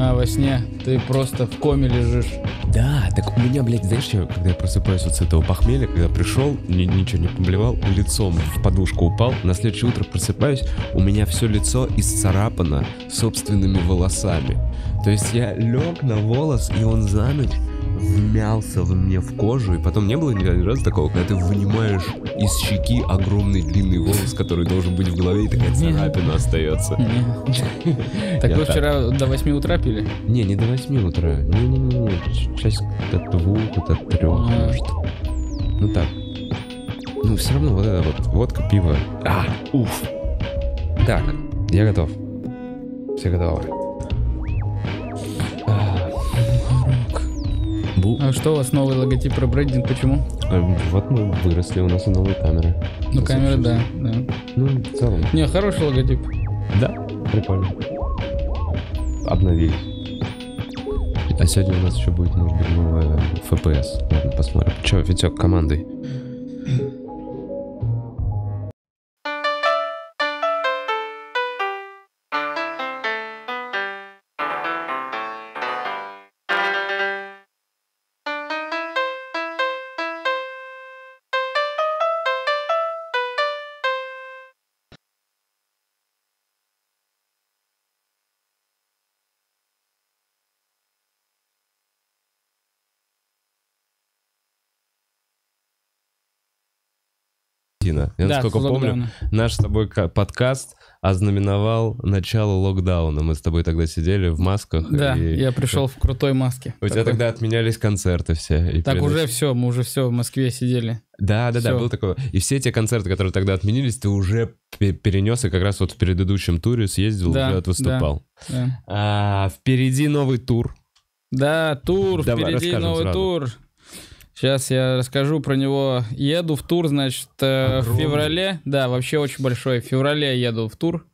А, во сне ты просто в коме лежишь. Да, так у меня, блядь, знаешь, я, когда я просыпаюсь вот с этого похмелья, когда пришел, ни, ничего не поблевал, лицом в подушку упал, на следующее утро просыпаюсь, у меня все лицо исцарапано собственными волосами. То есть я лег на волос, и он за ночь вмялся в мне в кожу, и потом не было ни, ни разу такого, когда ты вынимаешь из щеки огромный длинный волос, который должен быть в голове, и такая царапина остается. Так вы вчера до 8 утра пили? Не, не до 8 утра. Не-не-не, часть от двух, от трех, а. может. Ну так. Ну, все равно вот это вот водка, пиво. А, уф. Так, я готов. Все готовы. Бу... А что у вас новый логотип про брендинг? Почему? Эм, вот мы выросли, у нас и новые камеры. Ну, камеры, да, да. Ну, в целом. Не, хороший логотип. Да, прикольно. Обновились. А сегодня у нас еще будет, может быть, новая FPS. Ладно, посмотрим. Че, Витек, командой? Я, да, насколько помню, наш с тобой подкаст ознаменовал начало локдауна. Мы с тобой тогда сидели в масках. Да, и... я пришел в крутой маске. У Такой... тебя тогда отменялись концерты все. И так переноч... уже все, мы уже все в Москве сидели. Да, да, все. да, было такое. И все те концерты, которые тогда отменились, ты уже перенес и как раз вот в предыдущем туре съездил, да, уже выступал. Да, да. А, впереди новый тур. Да, тур, Давай, впереди новый сразу. тур. Сейчас я расскажу про него. Еду в тур, значит, э, в феврале. Да, вообще очень большой. В феврале еду в тур.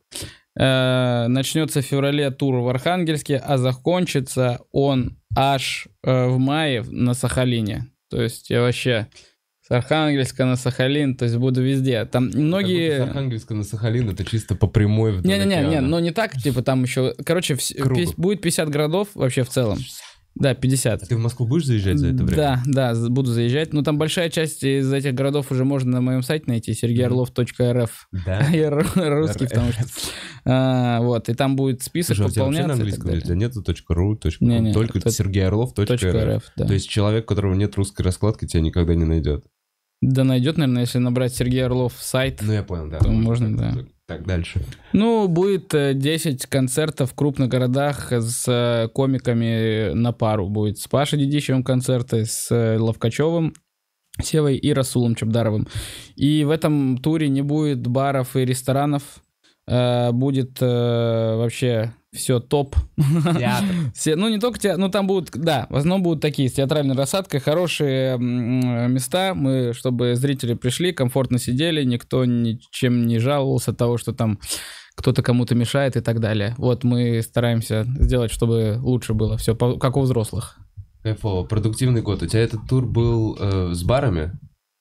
Э, начнется в феврале тур в Архангельске, а закончится он аж э, в мае на Сахалине. То есть я вообще с Архангельска на Сахалин, то есть буду везде. Там многие... С Архангельска на Сахалин это чисто по прямой вдоль Не-не-не, не, но ну не так, типа там еще... Короче, вс... будет 50 городов вообще в целом. Да, 50. А ты в Москву будешь заезжать за это время? Да, да, буду заезжать. Но там большая часть из этих городов уже можно на моем сайте найти, sergeyarlov.rf. Да? Я русский, потому что... А, вот, и там будет список Слушай, а пополняться. на английском нельзя? Нету .ру, только тот... sergeyarlov.rf. Да. То есть человек, у которого нет русской раскладки, тебя никогда не найдет. Да найдет, наверное, если набрать Сергей Орлов сайт. Ну, я понял, да. То можно, да так дальше? Ну, будет 10 э, концертов в крупных городах с э, комиками на пару. Будет с Пашей Дедищевым концерты, с э, Ловкачевым Севой и Расулом Чабдаровым. И в этом туре не будет баров и ресторанов, Э, будет э, вообще все топ. Все, ну не только тебя, ну там будут, да, в основном будут такие с театральной рассадкой, хорошие места, мы, чтобы зрители пришли, комфортно сидели, никто ничем не жаловался того, что там кто-то кому-то мешает и так далее. Вот мы стараемся сделать, чтобы лучше было все, как у взрослых. Кайфово, продуктивный год. У тебя этот тур был э, с барами?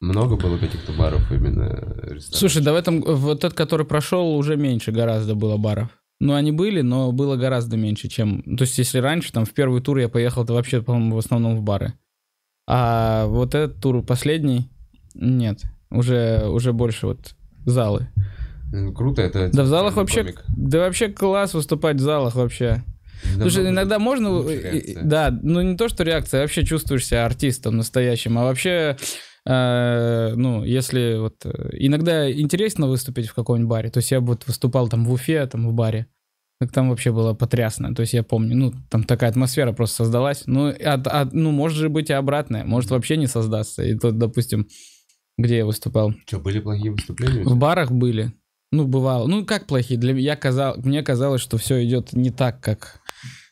Много было каких-то баров именно э, ресторанов? Слушай, да в этом, вот тот, который прошел, уже меньше гораздо было баров. Ну, они были, но было гораздо меньше, чем... То есть, если раньше, там, в первый тур я поехал, то вообще, по-моему, в основном в бары. А вот этот тур последний, нет, уже, уже больше вот залы. круто, это... Да в залах вообще... Комик. Да вообще класс выступать в залах вообще. Иногда Слушай, иногда можно... Э, э, да, ну не то, что реакция, а вообще чувствуешь себя артистом настоящим, а вообще Э, ну, если вот... Э, иногда интересно выступить в каком-нибудь баре. То есть я бы вот выступал там в Уфе, там в баре. Так там вообще было потрясно. То есть я помню, ну, там такая атмосфера просто создалась. Ну, от, от, ну может же быть и обратное. Может вообще не создаться. И тут, допустим, где я выступал. Что, были плохие выступления? В барах были. Ну, бывало. Ну, как плохие? Для... Я казал... Мне казалось, что все идет не так, как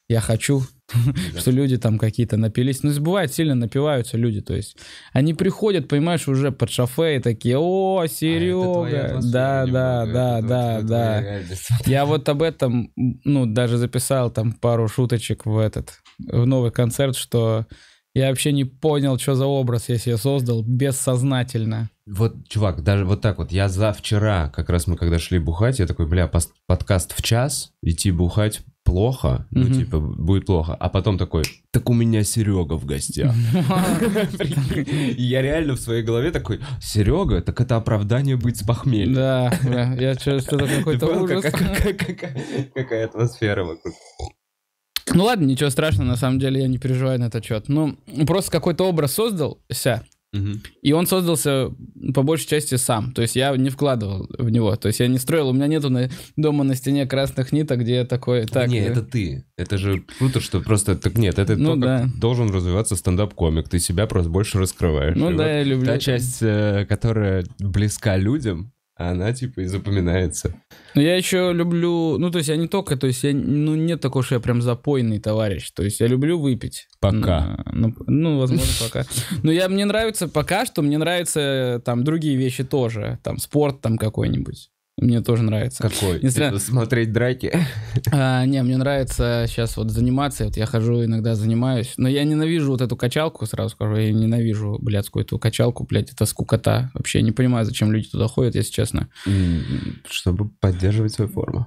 я хочу. что люди там какие-то напились. Ну, бывает, сильно напиваются люди, то есть они приходят, понимаешь, уже под шофе и такие, о, а, Серега, да, да, да, да, да. Я вот об этом, ну, даже записал там пару шуточек в этот, в новый концерт, что я вообще не понял, что за образ я себе создал бессознательно. Вот, чувак, даже вот так вот, я за вчера, как раз мы когда шли бухать, я такой, бля, подкаст в час, идти бухать плохо, ну, mm типа, будет плохо. А потом такой, так у меня Серега в гостях. Я реально в своей голове такой, Серега, так это оправдание быть с похмелья. Да, да, я что это какой-то ужас. Какая атмосфера вокруг. Ну ладно, ничего страшного, на самом деле я не переживаю на этот счет. Ну, просто какой-то образ создался, и он создался по большей части сам. То есть я не вкладывал в него. То есть я не строил. У меня нету на, дома на стене красных ниток, где я такой... Так, не, это ты. Это же круто, что просто... Так нет, это ну, то, да. должен развиваться стендап-комик. Ты себя просто больше раскрываешь. Ну и да, вот я люблю. Та часть, э, которая близка людям, а она, типа, и запоминается. Ну, я еще люблю... Ну, то есть, я не только... То есть, я... Ну, нет такого, что я прям запойный товарищ. То есть, я люблю выпить. Пока. Ну, ну возможно, пока. Но я... Мне нравится пока что, мне нравятся там другие вещи тоже. Там, спорт там какой-нибудь. Мне тоже нравится. Какой? Несмотря... Смотреть драки? А, не, мне нравится сейчас вот заниматься. Вот я хожу, иногда занимаюсь. Но я ненавижу вот эту качалку, сразу скажу. Я ненавижу блядь, какую эту качалку, блядь, это скукота. Вообще я не понимаю, зачем люди туда ходят, если честно. Чтобы поддерживать свою форму.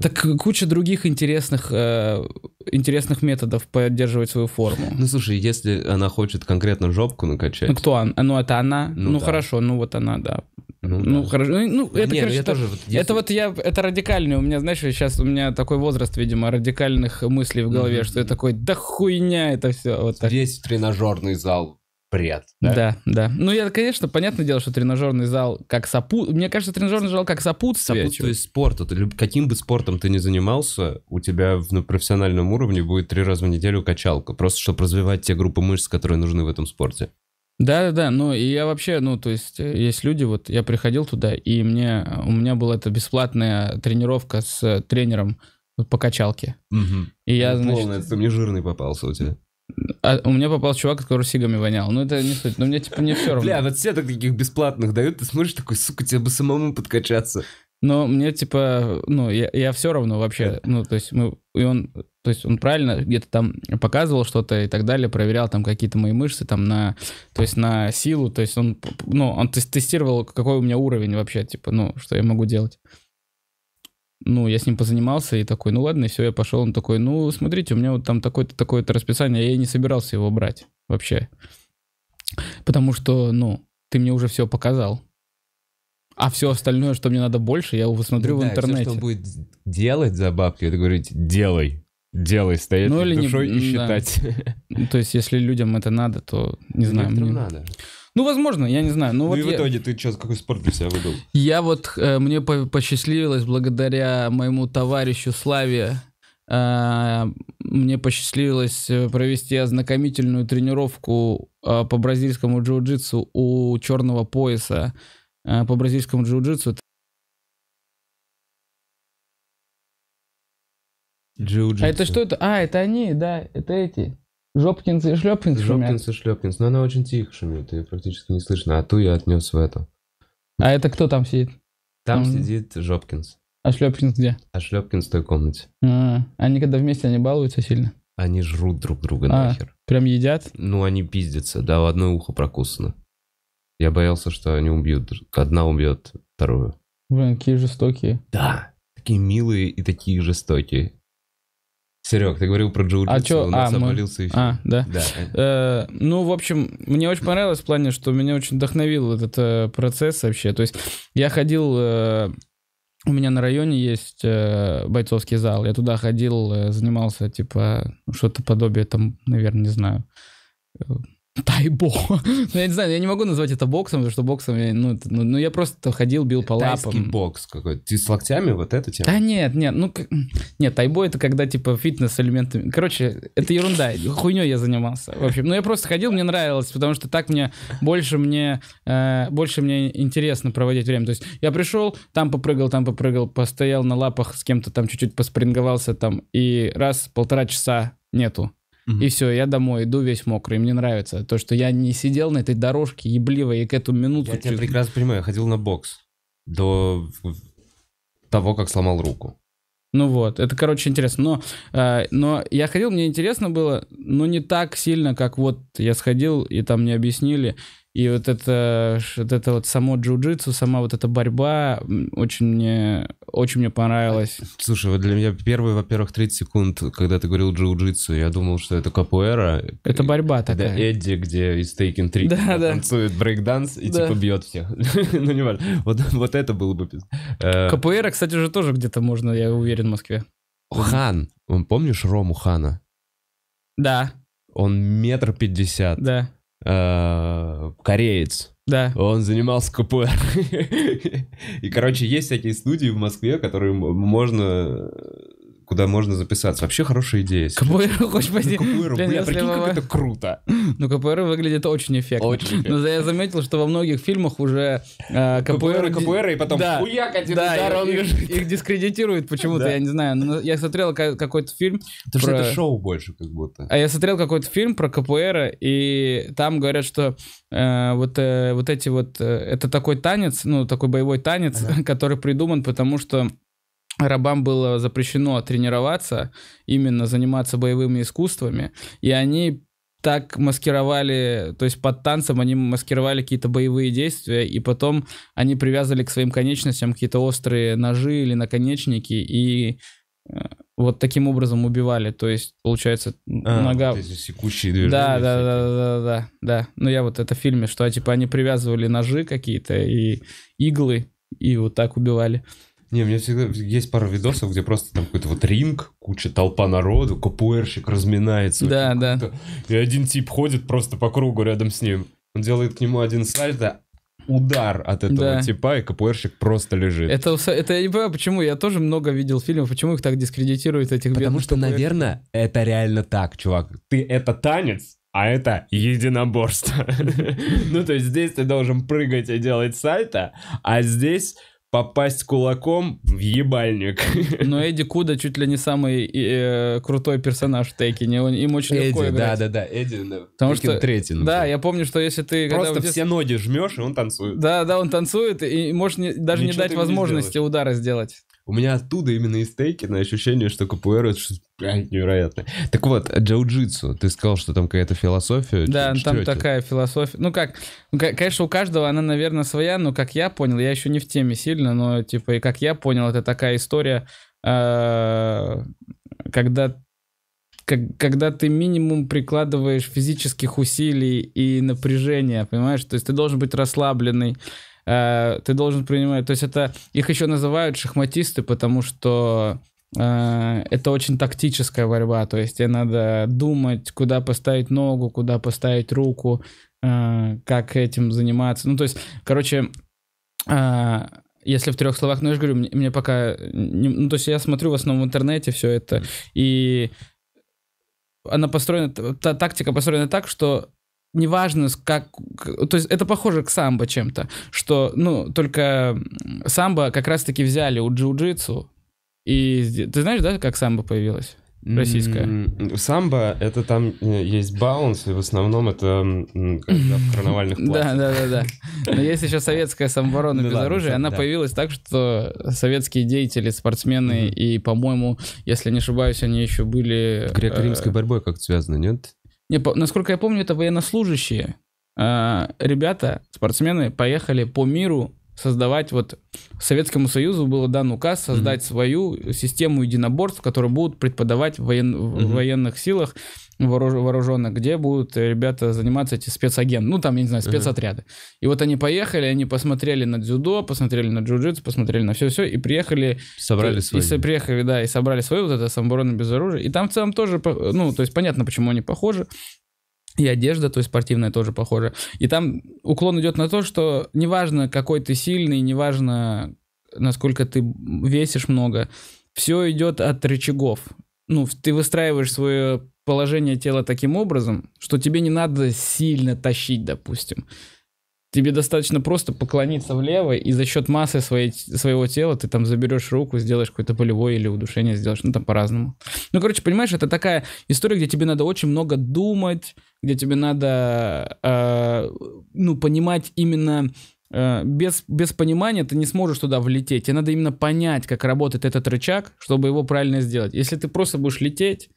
Так куча других интересных, э, интересных методов поддерживать свою форму. Ну слушай, если она хочет конкретно жопку накачать. Ну кто она? Ну это она. Ну, ну да. хорошо, ну вот она, да. Ну, ну да. хорошо. Ну, ну это, Нет, ну, короче, я тоже, вот, это вот я, это радикальный. У меня, знаешь, сейчас у меня такой возраст, видимо, радикальных мыслей в голове, mm-hmm. что я такой, да хуйня это все. Вот так. Здесь тренажерный зал бред. Да? да, да. Ну, я, конечно, понятное дело, что тренажерный зал как сопу... Мне кажется, тренажерный зал как сопутствие. Сопутствие спорта. Ты, каким бы спортом ты ни занимался, у тебя на профессиональном уровне будет три раза в неделю качалка. Просто чтобы развивать те группы мышц, которые нужны в этом спорте. Да-да-да, ну и я вообще, ну то есть э, есть люди, вот я приходил туда, и мне, у меня была эта бесплатная тренировка с э, тренером по качалке. Угу. И я, ну, значит... Полный, ты мне жирный попался у тебя. А у меня попал чувак, который сигами вонял. Ну, это не суть. Но мне, типа, не все равно. Бля, вот все так таких бесплатных дают. Ты смотришь такой, сука, тебе бы самому подкачаться. Но мне, типа, ну, я, я все равно вообще, ну, то есть мы, ну, и он, то есть он правильно где-то там показывал что-то и так далее, проверял там какие-то мои мышцы там на, то есть на силу, то есть он, ну, он тестировал, какой у меня уровень вообще, типа, ну, что я могу делать. Ну, я с ним позанимался и такой, ну ладно, и все, я пошел. Он такой, ну, смотрите, у меня вот там такое-то, такое-то расписание, я и не собирался его брать вообще. Потому что, ну, ты мне уже все показал а все остальное, что мне надо больше, я его смотрю да, в интернете. Все, что будет делать за бабки, это говорить «делай». Делай, стоять ну, или душой не, и считать. Да. Ну, то есть, если людям это надо, то не знаю. Мне... надо. Ну, возможно, я не знаю. Ну, ну вот и в я... итоге ты сейчас какой спорт для себя выбрал? Я вот, э, мне по посчастливилось благодаря моему товарищу Славе, э, мне посчастливилось э, провести ознакомительную тренировку э, по бразильскому джиу-джитсу у черного пояса а по бразильскому джиу-джитсу Джиу-джитсу. А это что это? А, это они, да, это эти. Жопкинс и Шлепкинс шумят. и Шлепкинс, но она очень тихо шумит, ее практически не слышно, а ту я отнес в эту. А это кто там сидит? Там, там... сидит Жопкинс. А Шлепкинс где? А Шлепкинс в той комнате. А, они когда вместе, они балуются сильно? Они жрут друг друга а, нахер. Прям едят? Ну, они пиздятся, да, в одно ухо прокусано. Я боялся, что они убьют. Одна убьет вторую. Блин, какие жестокие. Да, такие милые и такие жестокие. Серег, ты говорил про Джоу а чё? он а, обвалился мы... эфир. А, да. да. Э, ну, в общем, мне очень понравилось в плане, что меня очень вдохновил этот э, процесс вообще. То есть я ходил... Э, у меня на районе есть э, бойцовский зал. Я туда ходил, э, занимался, типа, что-то подобие там, наверное, не знаю, Тайбо. ну, я не знаю, я не могу назвать это боксом, потому что боксом, я, ну, ну, ну, я просто ходил, бил по Тайский лапам. бокс какой-то. Ты с локтями вот эту тему? Да нет, нет, ну, нет, тайбо это когда, типа, фитнес элементами. Короче, это ерунда, хуйней я занимался. В общем, ну, я просто ходил, мне нравилось, потому что так мне, больше мне, э, больше мне интересно проводить время. То есть я пришел, там попрыгал, там попрыгал, постоял на лапах с кем-то, там чуть-чуть поспринговался, там, и раз, полтора часа нету и все, я домой иду весь мокрый. Мне нравится то, что я не сидел на этой дорожке ебливо и к эту минуту... Я тебя прекрасно понимаю, я ходил на бокс до того, как сломал руку. Ну вот, это, короче, интересно. Но, э, но я ходил, мне интересно было, но не так сильно, как вот я сходил, и там мне объяснили. И вот это, вот это вот само джиу-джитсу, сама вот эта борьба очень мне, очень мне понравилась. Слушай, вот для меня первые, во-первых, 30 секунд, когда ты говорил джиу-джитсу, я думал, что это капуэра. Это э, борьба такая. Да, Эдди, где из Taking 3 да, да. танцует брейкданс и да. типа бьет всех. ну, не важно. Вот, вот это было бы... Э, капуэра, кстати, уже тоже где-то можно, я уверен, в Москве. Хан. Помнишь Рому Хана? Да. Он метр пятьдесят. Да. Э, кореец. Да. Он занимался КПР. И, короче, есть всякие студии в Москве, которые можно куда можно записаться. Вообще хорошая идея. КПР хочешь пойти? Ну, КПР, бля, прикинь, как это круто. Ну, КПР выглядит очень эффектно. Очень Но я заметил, что во многих фильмах уже э, КПР... КПР, и потом хуяк один удар, он Их дискредитирует почему-то, я не знаю. Я смотрел какой-то фильм... Потому что это шоу больше как будто. А я смотрел какой-то фильм про КПР, и там говорят, что э, вот э, вот эти вот... Это такой танец, ну, такой боевой танец, который придуман, потому что рабам было запрещено тренироваться, именно заниматься боевыми искусствами, и они так маскировали, то есть под танцем они маскировали какие-то боевые действия, и потом они привязывали к своим конечностям какие-то острые ножи или наконечники, и э, вот таким образом убивали, то есть получается а, нога. Вот эти секущие движения. Да, да, да, да, да, да, да. Ну я вот это в фильме, что а, типа они привязывали ножи какие-то и иглы и вот так убивали. Не, у меня всегда есть пара видосов, где просто там какой-то вот ринг, куча толпа народу, капуэрщик разминается. Да, да. И один тип ходит просто по кругу рядом с ним. Он делает к нему один сальто, а удар от этого да. типа, и КПРщик просто лежит. Это, это я не понимаю, почему. Я тоже много видел фильмов, почему их так дискредитируют, этих Потому что, наверное, это реально так, чувак. Ты это танец, а это единоборство. Ну, то есть здесь ты должен прыгать и делать сальто, а здесь попасть кулаком в ебальник. Но Эдди Куда чуть ли не самый э, крутой персонаж в Текине. Он, им очень Эдди, легко играть. Да, да, да. Эдди Потому что, третий. Например. Ну, да, я помню, что если ты... Просто детстве... все ноги жмешь, и он танцует. Да, да, он танцует, и можешь не, даже Ничего не дать возможности не удара сделать. У меня оттуда именно из на ощущение, что КПР это что-то невероятное. Так вот, джоу-джитсу, ты сказал, что там какая-то философия. Да, что, там такая это? философия. Ну как, конечно, у каждого она, наверное, своя, но как я понял, я еще не в теме сильно, но типа, и как я понял, это такая история, а, когда когда ты минимум прикладываешь физических усилий и напряжения, понимаешь? То есть ты должен быть расслабленный, Э, ты должен принимать... То есть это... Их еще называют шахматисты, потому что э, это очень тактическая борьба. То есть тебе надо думать, куда поставить ногу, куда поставить руку, э, как этим заниматься. Ну, то есть, короче... Э, если в трех словах, ну я же говорю, мне, мне пока, не, ну то есть я смотрю в основном в интернете все это, и она построена, та тактика построена так, что неважно, как... То есть это похоже к самбо чем-то, что, ну, только самбо как раз-таки взяли у джиу-джитсу, и ты знаешь, да, как самбо появилось? российская? Самбо, это там э, есть баунс, и в основном это когда в карнавальных платьях. Да, да, да, да. Но есть еще советская самооборона ну без оружия, она появилась так, что советские деятели, спортсмены, и, по-моему, если не ошибаюсь, они еще были... Греко-римской э, борьбой как-то связано, нет? Не, по, насколько я помню, это военнослужащие. Э, ребята, спортсмены поехали по миру создавать, вот Советскому Союзу был дан указ создать mm-hmm. свою систему единоборств, которые будут преподавать в, воен... mm-hmm. в военных силах вооруженных, где будут ребята заниматься эти спецагенты, ну там, я не знаю, спецотряды. Mm-hmm. И вот они поехали, они посмотрели на дзюдо, посмотрели на джиу-джитсу, посмотрели на все-все и приехали... Собрали и, свои. И, приехали, да, и собрали свою вот это самооборона без оружия. И там в целом тоже, ну, то есть понятно, почему они похожи, и одежда, то есть спортивная тоже похожа. И там уклон идет на то, что неважно, какой ты сильный, неважно, насколько ты весишь много, все идет от рычагов. Ну, ты выстраиваешь свое положение тела таким образом, что тебе не надо сильно тащить, допустим. Тебе достаточно просто поклониться влево, и за счет массы своей, своего тела ты там заберешь руку, сделаешь какое-то полевое или удушение сделаешь, ну там по-разному. Ну, короче, понимаешь, это такая история, где тебе надо очень много думать, где тебе надо, э, ну, понимать именно э, без, без понимания ты не сможешь туда влететь. Тебе надо именно понять, как работает этот рычаг, чтобы его правильно сделать. Если ты просто будешь лететь,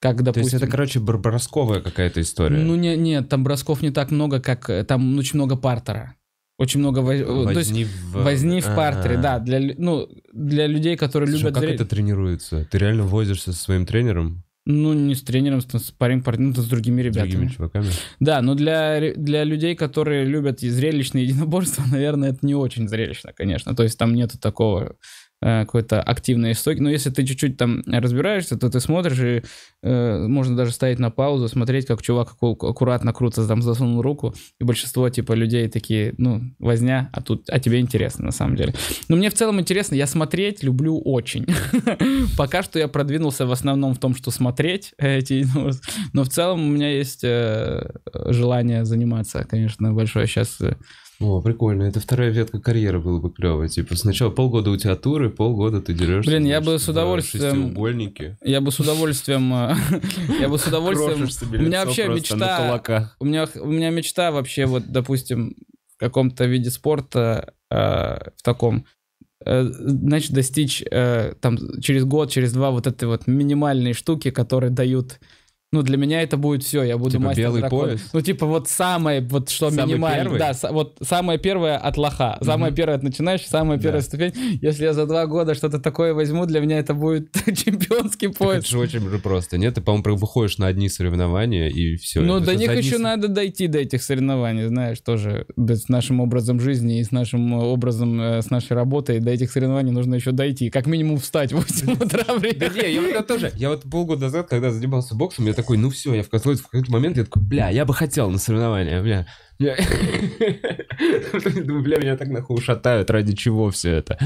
как, допустим, То есть это, короче, бросковая какая-то история. Ну, не, нет, там бросков не так много, как э, там очень много партера. Очень много воз... возни, то есть, в... возни в партере, да, для, ну, для людей, которые Слушай, а любят... А как это тренируется? Ты реально возишься со своим тренером? Ну, не с тренером, с парень партнером, ну, с другими ребятами. С другими чуваками. Да, но для, для людей, которые любят и зрелищные единоборства, наверное, это не очень зрелищно, конечно. То есть там нету такого Э, какой-то активной истоки. Но если ты чуть-чуть там разбираешься, то ты смотришь, и э, можно даже ставить на паузу, смотреть, как чувак аккуратно, круто там засунул руку, и большинство, типа, людей такие, ну, возня, а тут, а тебе интересно, на самом деле. Но мне в целом интересно, я смотреть люблю очень. Пока что я продвинулся в основном в том, что смотреть эти, ну, но в целом у меня есть э, желание заниматься, конечно, большое сейчас э, о, прикольно. Это вторая ветка карьеры было бы клево. Типа сначала полгода у тебя туры, полгода ты дерешься. Блин, я бы с удовольствием... Треугольники. Я бы с удовольствием... Э, я бы с удовольствием... У меня вообще мечта... У меня, у меня мечта вообще вот, допустим, в каком-то виде спорта, э, в таком, э, значит, достичь там через год, через два вот этой вот минимальной штуки, которые дают ну, для меня это будет все, я буду типа мастер белый дракона. пояс? Ну, типа, вот самое, вот что самый минимально. Первый? Да, вот самое первое от лоха. Самое mm первое от начинающего, самая да. первая ступень. Если я за два года что-то такое возьму, для меня это будет чемпионский пояс. Это же очень же просто, нет? Ты, по-моему, выходишь на одни соревнования и все. Ну, до них еще надо дойти, до этих соревнований, знаешь, тоже с нашим образом жизни и с нашим э, образом, э, с нашей работой до этих соревнований нужно еще дойти. Как минимум встать в 8 утра. Да не, я тоже, я вот полгода назад, когда занимался боксом, я такой, ну все, я в какой-то, момент, я такой, бля, я бы хотел на соревнования, бля. Я ну, бля, меня так нахуй шатают ради чего все это.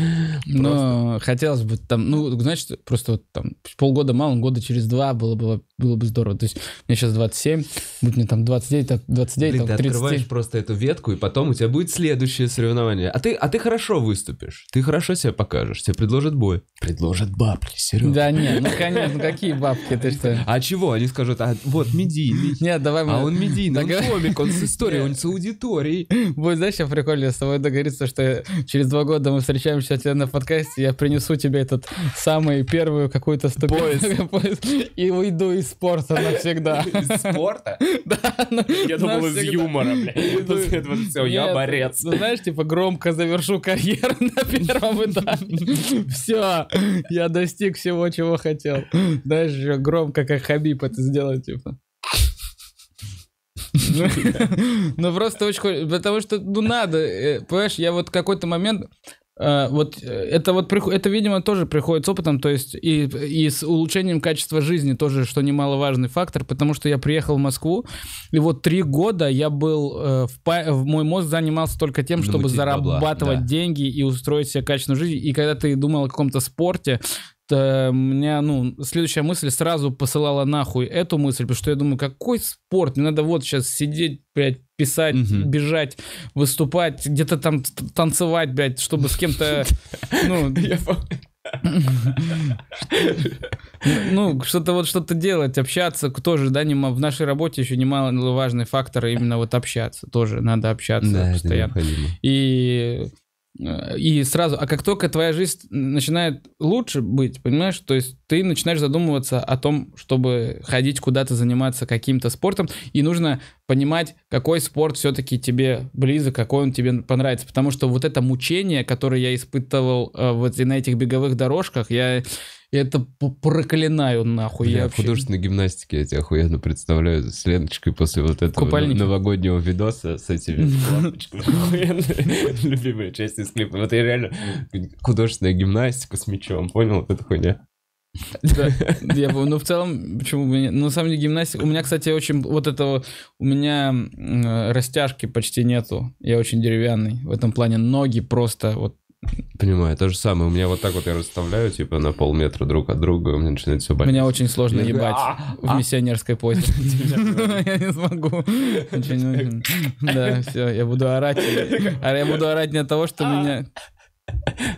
Но хотелось бы там, ну, значит, просто там полгода мало, года через два было бы, было бы здорово. То есть мне сейчас 27, будет мне там 29, так, 29, Блин, там, 30. ты открываешь просто эту ветку, и потом у тебя будет следующее соревнование. А ты, а ты хорошо выступишь, ты хорошо себя покажешь, тебе предложат бой. Предложат бабки, Серега. Да нет, ну конечно, какие бабки, ты что? А чего? Они скажут, а вот, медийный. Нет, давай мы... А он медийный, он комик, он с историей, он с аудиторией. Будет, знаешь, я прикольно с тобой договориться, что через два года мы встречаемся тебя на подкасте, я принесу тебе этот самый первую какую-то ступень. И уйду из спорта навсегда. Из спорта? Да. Я думал, из юмора, блядь, Все, я борец. Ну, знаешь, типа громко завершу карьеру на первом этапе. Все, я достиг всего, чего хотел. Знаешь, громко, как Хабиб это сделал, типа. Ну просто очень... Потому что, ну надо, э, понимаешь, я вот какой-то момент... Э, вот э, это вот это, видимо, тоже приходит с опытом, то есть и, и с улучшением качества жизни тоже, что немаловажный фактор, потому что я приехал в Москву, и вот три года я был в, в мой мозг занимался только тем, чтобы Мутить зарабатывать бабла, да. деньги и устроить себе качественную жизнь. И когда ты думал о каком-то спорте, что меня, ну, следующая мысль сразу посылала нахуй эту мысль, потому что я думаю, какой спорт? Мне надо вот сейчас сидеть, блядь, писать, угу. бежать, выступать, где-то там танцевать, блядь, чтобы с кем-то, ну... Ну, что-то вот что-то делать, общаться тоже, да, не, в нашей работе еще немало важный фактор именно вот общаться, тоже надо общаться постоянно. И Э, и сразу, а как только твоя жизнь начинает лучше быть, понимаешь, то есть ты начинаешь задумываться о том, чтобы ходить куда-то, заниматься каким-то спортом, и нужно понимать, какой спорт все-таки тебе близок, какой он тебе понравится, потому что вот это мучение, которое я испытывал э, вот на этих беговых дорожках, я это проклинаю нахуй. я вообще... в художественной гимнастике я тебя охуенно представляю с Леночкой после вот этого Купальники. новогоднего видоса с этими Любимая часть из клипа. Вот я реально художественная гимнастика с мячом, понял? Вот эта хуйня. Да, я бы, ну в целом, почему бы нет? Ну, на самом деле гимнастика, у меня, кстати, очень, вот этого, у меня э, растяжки почти нету, я очень деревянный в этом плане, ноги просто вот Понимаю, то же самое. У меня вот так вот я расставляю, типа, на полметра друг от друга, у меня начинает все болеть. Меня очень сложно ебать «А, в а?» миссионерской позе. Я не смогу. Да, все, я буду орать. а Я буду орать не от того, что меня...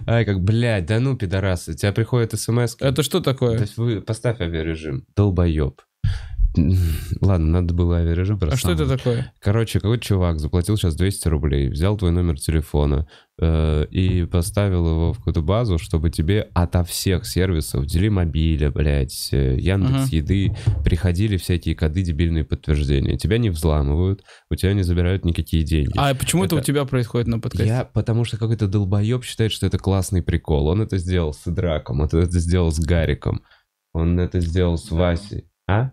Ай, как, блядь, да ну, пидорасы, у тебя приходит смс. Это что такое? То есть вы поставь авиарежим, долбоеб. Ладно, надо было авиарежим. А что это такое? Короче, какой-то чувак заплатил сейчас 200 рублей, взял твой номер телефона э, и поставил его в какую-то базу, чтобы тебе ото всех сервисов, Делимобиля, блядь, э, Яндекс угу. Еды, приходили всякие коды дебильные подтверждения. Тебя не взламывают, у тебя не забирают никакие деньги. А почему это, это у тебя происходит на подкасте? Я, потому что какой-то долбоеб считает, что это классный прикол. Он это сделал с Драком, он это сделал с Гариком, он это сделал с Васей. А?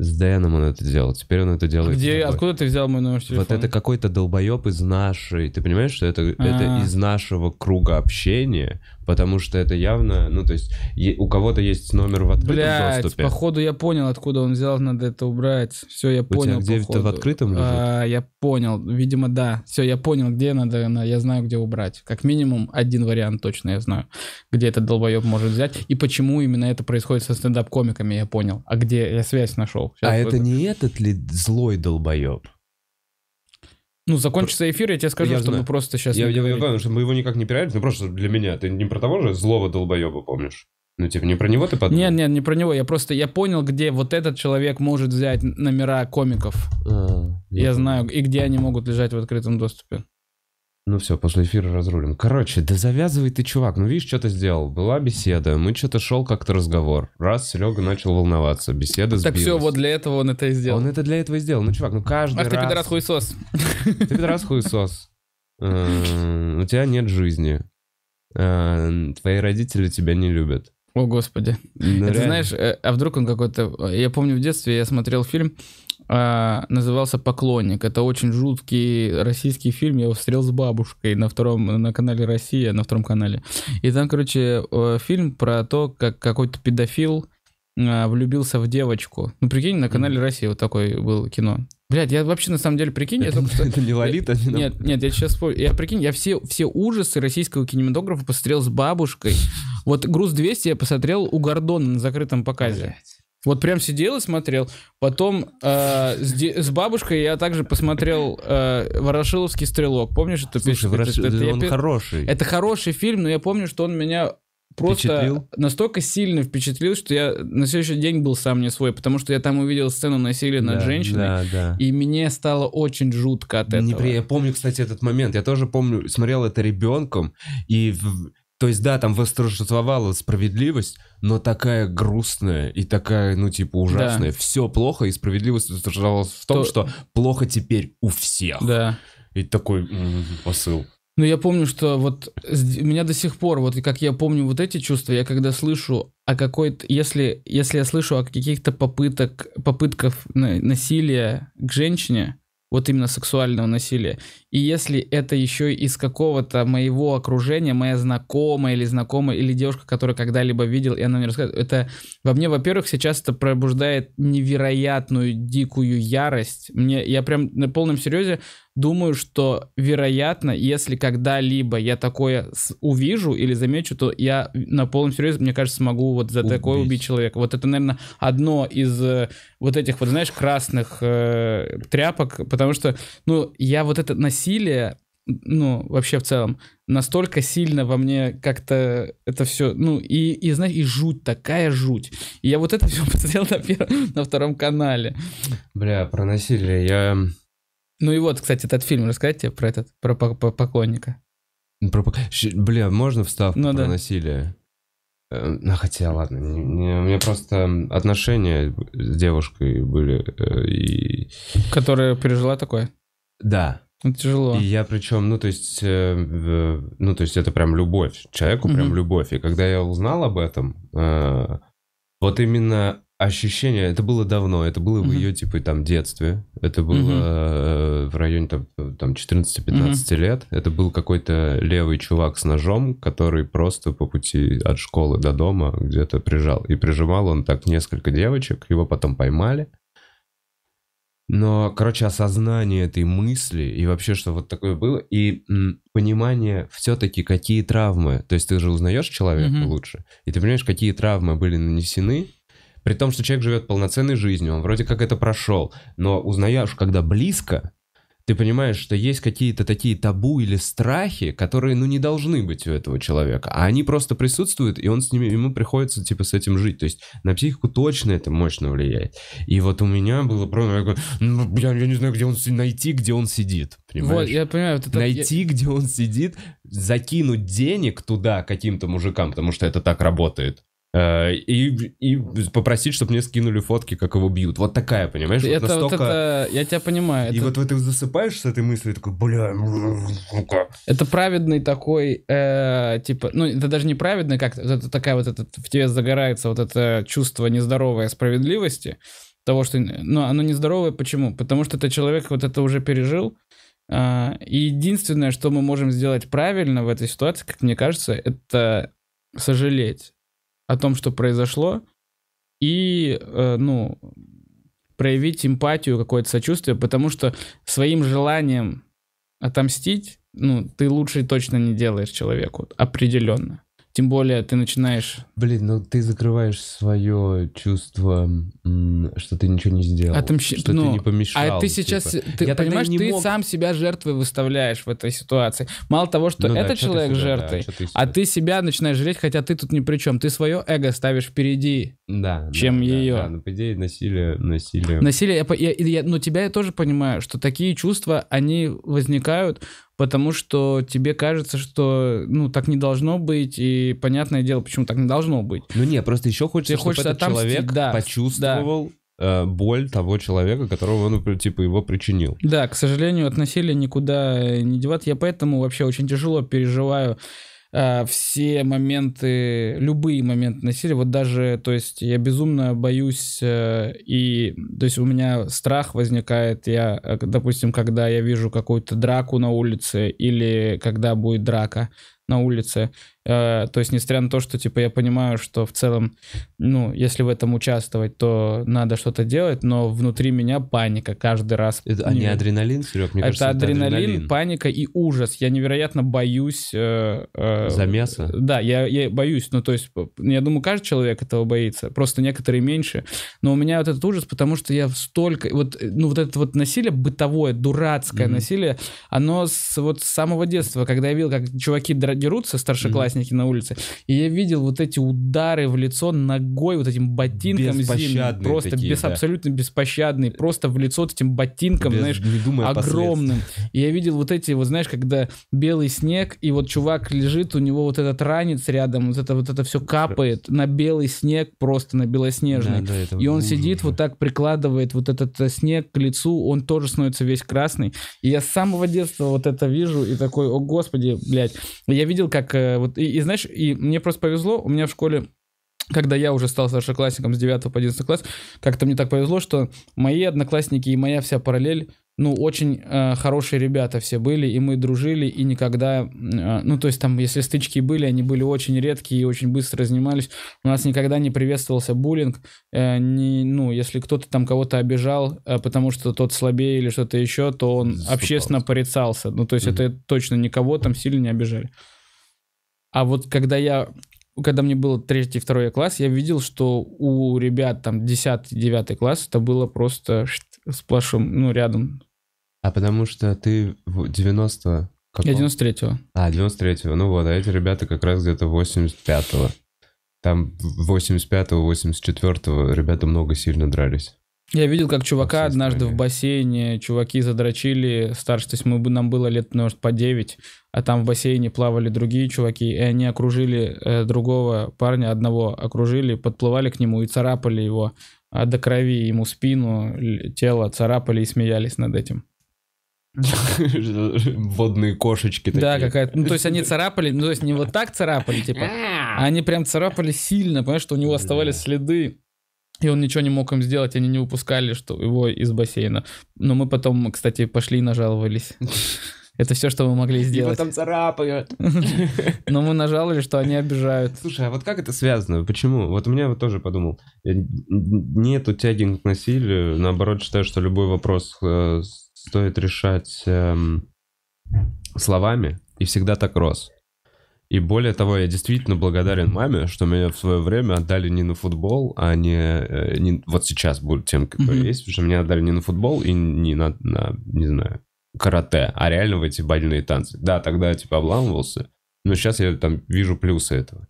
С Дэном он это делал. Теперь он это делает. Где, откуда ты взял мой номер телефона? Вот это какой-то долбоеб из нашей. Ты понимаешь, что это, это а. из нашего круга общения потому что это явно, ну, то есть у кого-то есть номер в открытом Блядь, доступе. походу я понял, откуда он взял, надо это убрать. Все, я у понял, тебя где это в открытом а, лежит? А, я понял, видимо, да. Все, я понял, где надо, я знаю, где убрать. Как минимум один вариант точно я знаю, где этот долбоеб может взять, и почему именно это происходит со стендап-комиками, я понял. А где я связь нашел. Сейчас а это не этот ли злой долбоеб? Ну, закончится эфир, я тебе скажу, я что знаю. просто сейчас... Я, я, я понял, что мы его никак не пиарили, ну просто для меня. Ты не про того же злого долбоеба помнишь? Ну, типа, не про него ты подумал? Нет, нет, не про него. Я просто, я понял, где вот этот человек может взять номера комиков. А, я, я знаю, и где они могут лежать в открытом доступе. Ну все, после эфира разрулим. Короче, да завязывай ты, чувак. Ну видишь, что то сделал? Была беседа, мы что-то шел как-то разговор. Раз, Серега начал волноваться, беседа сбилась. Так все, вот для этого он это и сделал. Он это для этого и сделал. Ну, чувак, ну каждый Ах, раз... ты пидорас хуесос. Ты эм, пидорас хуесос. У тебя нет жизни. Эм, твои родители тебя не любят. О, господи. Ну, ты знаешь, э, а вдруг он какой-то... Э, я помню в детстве, я смотрел фильм э, назывался «Поклонник». Это очень жуткий российский фильм. Я его встрел с бабушкой на втором, на канале «Россия», на втором канале. И там, короче, э, фильм про то, как какой-то педофил э, влюбился в девочку. Ну, прикинь, на канале «Россия» вот такой был кино. Блять, я вообще на самом деле прикинь, это, я только что. не Лолита, я, не Нет, нет, я сейчас вспомню. Я прикинь, я все, все ужасы российского кинематографа посмотрел с бабушкой. Вот груз 200 я посмотрел у Гордона на закрытом показе. Блядь. Вот прям сидел и смотрел. Потом э, с, с бабушкой я также посмотрел э, «Ворошиловский стрелок». Помнишь эту Слушай, песню? Ворош... Это, это, он я... хороший. Это хороший фильм, но я помню, что он меня просто впечатлил? настолько сильно впечатлил, что я на следующий день был сам не свой, потому что я там увидел сцену насилия над да, женщиной, да, да. и мне стало очень жутко от этого. Непри... Я помню, кстати, этот момент. Я тоже помню, смотрел это ребенком, и в... То есть, да, там восторжествовала справедливость, но такая грустная и такая, ну, типа, ужасная. Да. Все плохо, и справедливость восторжествовалась в том, То... что плохо теперь у всех. Да. И такой посыл. Ну, я помню, что вот меня до сих пор, вот как я помню вот эти чувства, я когда слышу о какой-то, если, если я слышу о каких-то попыток, попытках насилия к женщине, вот именно сексуального насилия. И если это еще из какого-то моего окружения, моя знакомая или знакомая, или девушка, которую когда-либо видел, и она мне рассказывает, это во мне, во-первых, сейчас это пробуждает невероятную дикую ярость. Мне, я прям на полном серьезе думаю, что, вероятно, если когда-либо я такое увижу или замечу, то я на полном серьезе, мне кажется, смогу вот за убить. такое убить человека. Вот это, наверное, одно из э, вот этих вот, знаешь, красных э, тряпок, потому что, ну, я вот это насилие, ну, вообще в целом, настолько сильно во мне как-то это все, ну, и, и знаешь, и жуть, такая жуть. И я вот это все посмотрел на, первом, на втором канале. Бля, про насилие я... Ну и вот, кстати, этот фильм, расскажите про этот, про поклонника. Ну, про, бля, можно вставку ну, про да. насилие? Э, ну, хотя, ладно, у меня просто отношения с девушкой были. Э, и... Которая пережила такое? Да. Это ну, тяжело. И я причем, ну, то есть, э, ну, то есть это прям любовь, человеку прям угу. любовь. И когда я узнал об этом, вот именно ощущение, это было давно, это было в ее, типа, там, детстве, это было э, в районе, там, там 14-15 лет, это был какой-то левый чувак с ножом, который просто по пути от школы до дома где-то прижал, и прижимал он так несколько девочек, его потом поймали, но, короче, осознание этой мысли и вообще, что вот такое было, и м, понимание все-таки, какие травмы, то есть ты же узнаешь человека mm-hmm. лучше, и ты понимаешь, какие травмы были нанесены, при том, что человек живет полноценной жизнью, он вроде как это прошел, но узнаешь, когда близко, ты понимаешь, что есть какие-то такие табу или страхи, которые, ну, не должны быть у этого человека, а они просто присутствуют, и он с ними, ему приходится, типа, с этим жить. То есть на психику точно это мощно влияет. И вот у меня было просто, ну, я, я не знаю, где он, найти, где он сидит, понимаешь? Вот, я понимаю. Вот это, найти, я... где он сидит, закинуть денег туда каким-то мужикам, потому что это так работает. Э, и, и попросить, чтобы мне скинули фотки, как его бьют. Вот такая, понимаешь? Это, вот настолько... вот это, я тебя понимаю. И это... вот, вот ты засыпаешь с этой мыслью, такой, бля, ну, ну, ну, Это праведный такой, э, типа, ну, это даже не праведный, как это такая вот, этот в тебе загорается вот это чувство нездоровой справедливости, того, что, ну, оно нездоровое, почему? Потому что это человек вот это уже пережил, э, и единственное, что мы можем сделать правильно в этой ситуации, как мне кажется, это сожалеть о том, что произошло, и, э, ну, проявить эмпатию, какое-то сочувствие, потому что своим желанием отомстить, ну, ты лучше точно не делаешь человеку, определенно. Тем более ты начинаешь... Блин, ну ты закрываешь свое чувство, что ты ничего не сделал, Отомщ... что ну, ты не помешал. А ты сейчас, типа. ты Я понимаешь, ты мог... сам себя жертвой выставляешь в этой ситуации. Мало того, что ну, этот да, человек сюда, жертвой, да, а ты себя начинаешь жалеть, хотя ты тут ни при чем. Ты свое эго ставишь впереди, да, чем да, ее. Да, да. Ну, по идее, насилие... Насилие, насилие я, я, я, ну тебя я тоже понимаю, что такие чувства, они возникают потому что тебе кажется, что ну так не должно быть, и понятное дело, почему так не должно быть. Ну не, просто еще хочется, тебе чтобы этот человек да, почувствовал да э, боль того человека, которого он, типа, его причинил. Да, к сожалению, от насилия никуда э, не деваться. Я поэтому вообще очень тяжело переживаю э, все моменты, любые моменты насилия. Вот даже, то есть я безумно боюсь, э, и, то есть у меня страх возникает, я, э, допустим, когда я вижу какую-то драку на улице или когда будет драка на улице, Э, то есть, несмотря на то, что, типа, я понимаю, что в целом, ну, если в этом участвовать, то надо что-то делать, но внутри меня паника каждый раз. Это, а не адреналин, Серег? Мне это, кажется, адреналин, это адреналин, паника и ужас. Я невероятно боюсь... Э, э, За мясо? Да, я, я боюсь. Ну, то есть, я думаю, каждый человек этого боится. Просто некоторые меньше. Но у меня вот этот ужас, потому что я столько... Вот, э, ну, вот это вот насилие бытовое, дурацкое mm-hmm. насилие, оно с, вот с самого детства, когда я видел, как чуваки дерутся, старшеклассники, колясники на улице. И я видел вот эти удары в лицо ногой, вот этим ботинком зимним. Просто такие, без, да. абсолютно беспощадный. Просто в лицо вот этим ботинком, без, знаешь, огромным. И я видел вот эти, вот знаешь, когда белый снег, и вот чувак лежит, у него вот этот ранец рядом, вот это вот это все капает на белый снег, просто на белоснежный. Да, и он ужас. сидит вот так, прикладывает вот этот э, снег к лицу, он тоже становится весь красный. И я с самого детства вот это вижу и такой, о господи, блядь. Я видел, как э, вот и, и знаешь, и мне просто повезло, у меня в школе когда я уже стал старшеклассником с 9 по 11 класс, как-то мне так повезло, что мои одноклассники и моя вся параллель, ну, очень э, хорошие ребята все были, и мы дружили, и никогда, э, ну, то есть там, если стычки были, они были очень редкие и очень быстро разнимались. У нас никогда не приветствовался буллинг, э, не, ну, если кто-то там кого-то обижал, э, потому что тот слабее или что-то еще, то он Заступался. общественно порицался. Ну, то есть угу. это точно никого там сильно не обижали. А вот когда я когда мне было третий, второй класс, я видел, что у ребят там 10 девятый класс это было просто сплошом, ну, рядом. А потому что ты 90 какого? Я 93-го. А, 93-го. Ну вот, а эти ребята как раз где-то 85-го. Там 85-го, 84-го ребята много сильно дрались. Я видел, как чувака однажды в бассейне, чуваки задрочили, старше, то есть мы, нам было лет, может, по 9, а там в бассейне плавали другие чуваки, и они окружили э, другого парня, одного окружили, подплывали к нему и царапали его а до крови, ему спину, тело царапали и смеялись над этим. Водные кошечки такие. Да, какая-то. Ну, то есть они царапали, ну, то есть не вот так царапали, типа, а они прям царапали сильно, понимаешь, что у него оставались следы и он ничего не мог им сделать, они не выпускали что его из бассейна. Но мы потом, кстати, пошли и нажаловались. Это все, что мы могли сделать. Его там царапают. Но мы нажаловали, что они обижают. Слушай, а вот как это связано? Почему? Вот у меня вот тоже подумал. Э, нет тяги к насилию. Наоборот, считаю, что любой вопрос э, стоит решать эм, словами. И всегда так рос. И более того, я действительно благодарен маме, что меня в свое время отдали не на футбол, а не, э, не вот сейчас будут тем, кто mm-hmm. есть, потому что меня отдали не на футбол и не на, на не знаю, карате, а реально в эти бальные танцы. Да, тогда я типа обламывался, но сейчас я там вижу плюсы этого.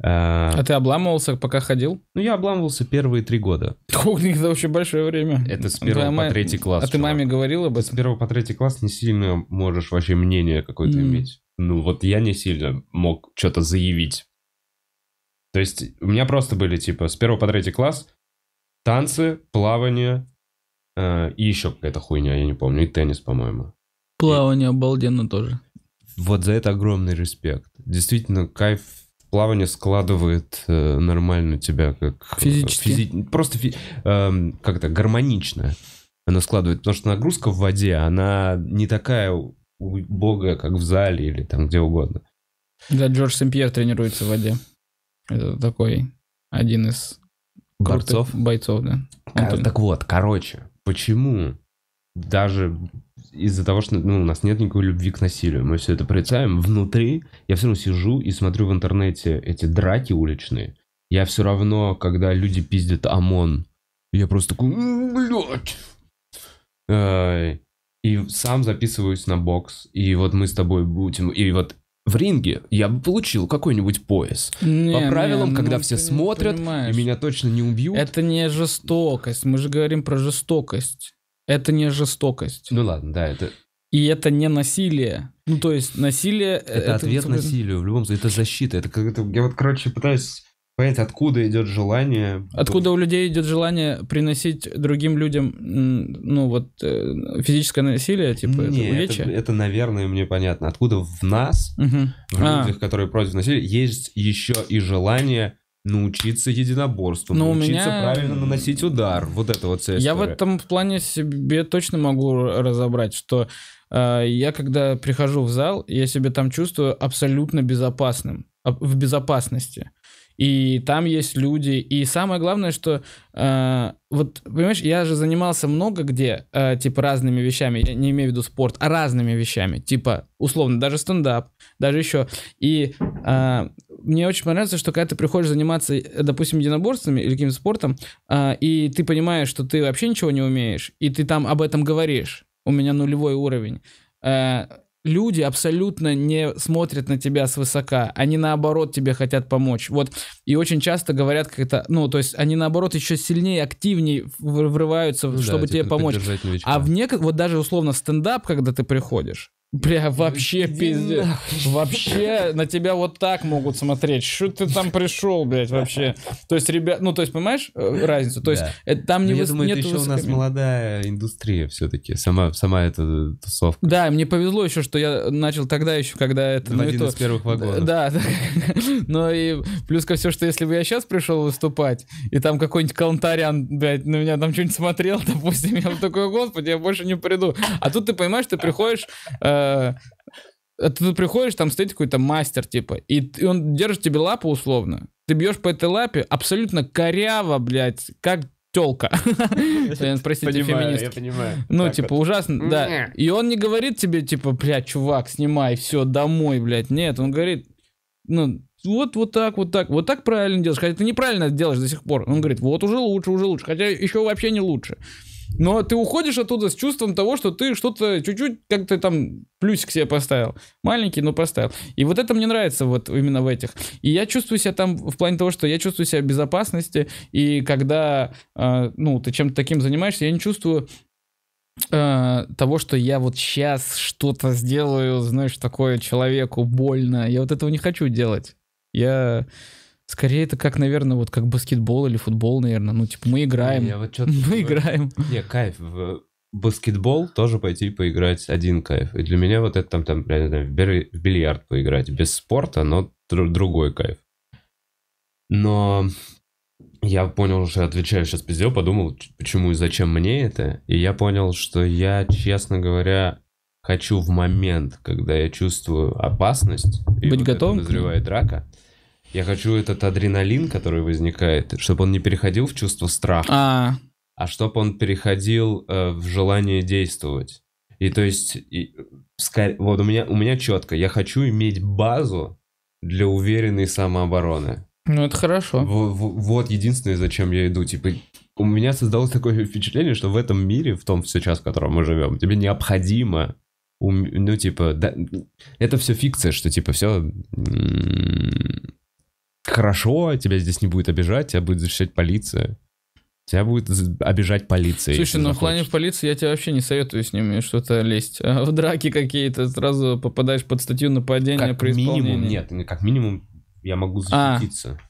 А, а ты обламывался, пока ходил? Ну, я обламывался первые три года. Ух, это очень большое время. Это с первого Твоя по третий класс. А чувак. ты маме говорил об этом? С первого по третий класс не сильно можешь вообще мнение какое-то mm. иметь ну вот я не сильно мог что-то заявить. То есть у меня просто были типа с первого по третий класс танцы, плавание э, и еще какая-то хуйня, я не помню, и теннис, по-моему. Плавание и... обалденно тоже. Вот за это огромный респект. Действительно, кайф плавание складывает э, нормально тебя как... Э, Физически. Физи... Просто фи... э, эм, как-то гармонично она складывает, потому что нагрузка в воде, она не такая Бога, как в зале или там где угодно. Да, Джордж Сэмпьер тренируется в воде. Это такой один из бойцов. бойцов, да. Кор- так вот, короче, почему даже из-за того, что ну, у нас нет никакой любви к насилию, мы все это порицаем, внутри я все равно сижу и смотрю в интернете эти драки уличные. Я все равно, когда люди пиздят ОМОН, я просто такой, блядь и сам записываюсь на бокс, и вот мы с тобой будем, и вот в ринге я бы получил какой-нибудь пояс. Не, По правилам, не, когда ну, все смотрят, понимаешь. и меня точно не убьют. Это не жестокость. Мы же говорим про жестокость. Это не жестокость. Ну ладно, да, это... И это не насилие. Ну, то есть насилие... Э, это, это ответ это... насилию в любом случае. Это защита. Это как-то... Я вот, короче, пытаюсь понять, откуда идет желание. Откуда у людей идет желание приносить другим людям, ну вот, э, физическое насилие, типа, Не, это Это, это, наверное, мне понятно. Откуда в нас, угу. в а. людях, которые против насилия, есть еще и желание научиться единоборству, ну, Но научиться меня... правильно наносить удар. Вот это вот вся история. Я в этом плане себе точно могу разобрать, что э, я когда прихожу в зал, я себя там чувствую абсолютно безопасным, в безопасности и там есть люди. И самое главное, что э, вот, понимаешь, я же занимался много где, э, типа, разными вещами, я не имею в виду спорт, а разными вещами, типа, условно, даже стендап, даже еще. И э, мне очень понравится, что когда ты приходишь заниматься, э, допустим, единоборствами или каким-то спортом, э, и ты понимаешь, что ты вообще ничего не умеешь, и ты там об этом говоришь, у меня нулевой уровень. Э, люди абсолютно не смотрят на тебя свысока, они наоборот тебе хотят помочь. Вот, и очень часто говорят как-то, ну, то есть они наоборот еще сильнее, активнее врываются, ну чтобы да, тебе помочь. А в некоторых, вот даже условно стендап, когда ты приходишь, Бля, вообще пиздец. Вообще на тебя вот так могут смотреть. Что ты там пришел, блядь, вообще? То есть, ребят, ну, то есть, понимаешь э, разницу? То есть, да. это, там ну, не Я выс... думаю, это еще у нас молодая индустрия все-таки, сама, сама эта тусовка. Да, мне повезло еще, что я начал тогда еще, когда это... В ну, один то... из первых вагонов. Да, да. Но и плюс ко всему, что если бы я сейчас пришел выступать, и там какой-нибудь калантарян, блядь, на меня там что-нибудь смотрел, допустим, я бы такой, господи, я больше не приду. А тут ты понимаешь, ты приходишь... Э, Э, э, ты тут приходишь, там стоит какой-то мастер, типа, и он держит тебе лапу условно. Ты бьешь по этой лапе абсолютно коряво, блядь, как телка. Простите, феминист. Я понимаю. Ну, типа, ужасно, да. И он не говорит тебе, типа, блядь, чувак, снимай, все, домой, блядь. Нет, он говорит, ну, вот, вот так, вот так, вот так правильно делаешь, хотя ты неправильно делаешь до сих пор. Он говорит, вот уже лучше, уже лучше, хотя еще вообще не лучше но ты уходишь оттуда с чувством того, что ты что-то чуть-чуть как-то там плюсик себе поставил. Маленький, но поставил. И вот это мне нравится вот именно в этих. И я чувствую себя там в плане того, что я чувствую себя в безопасности, и когда, э, ну, ты чем-то таким занимаешься, я не чувствую а, того, что я вот сейчас что-то сделаю, знаешь, такое человеку больно. Я вот этого не хочу делать. Я Скорее это как, наверное, вот как баскетбол или футбол, наверное. Ну, типа, мы играем. Я вот мы играем. Не, кайф. В баскетбол тоже пойти поиграть один кайф. И для меня вот это там, там в бильярд поиграть. Без спорта, но другой кайф. Но я понял, что отвечаю сейчас пиздел, подумал, почему и зачем мне это. И я понял, что я, честно говоря, хочу в момент, когда я чувствую опасность. Быть вот готовым. Назревает рака. Я хочу этот адреналин, который возникает, чтобы он не переходил в чувство страха, а, а чтобы он переходил э, в желание действовать. И то есть, и, скорее, вот у меня, у меня четко, я хочу иметь базу для уверенной самообороны. Ну, это хорошо. В, в, вот единственное, зачем я иду. Типа, у меня создалось такое впечатление, что в этом мире, в том сейчас, в котором мы живем, тебе необходимо ну, типа, да, это все фикция, что, типа, все хорошо, тебя здесь не будет обижать, тебя будет защищать полиция. Тебя будет обижать полиция. Слушай, ну в плане полиции я тебе вообще не советую с ними что-то лезть. А в драки какие-то сразу попадаешь под статью нападения как при минимум, Нет, как минимум я могу а. защититься. А.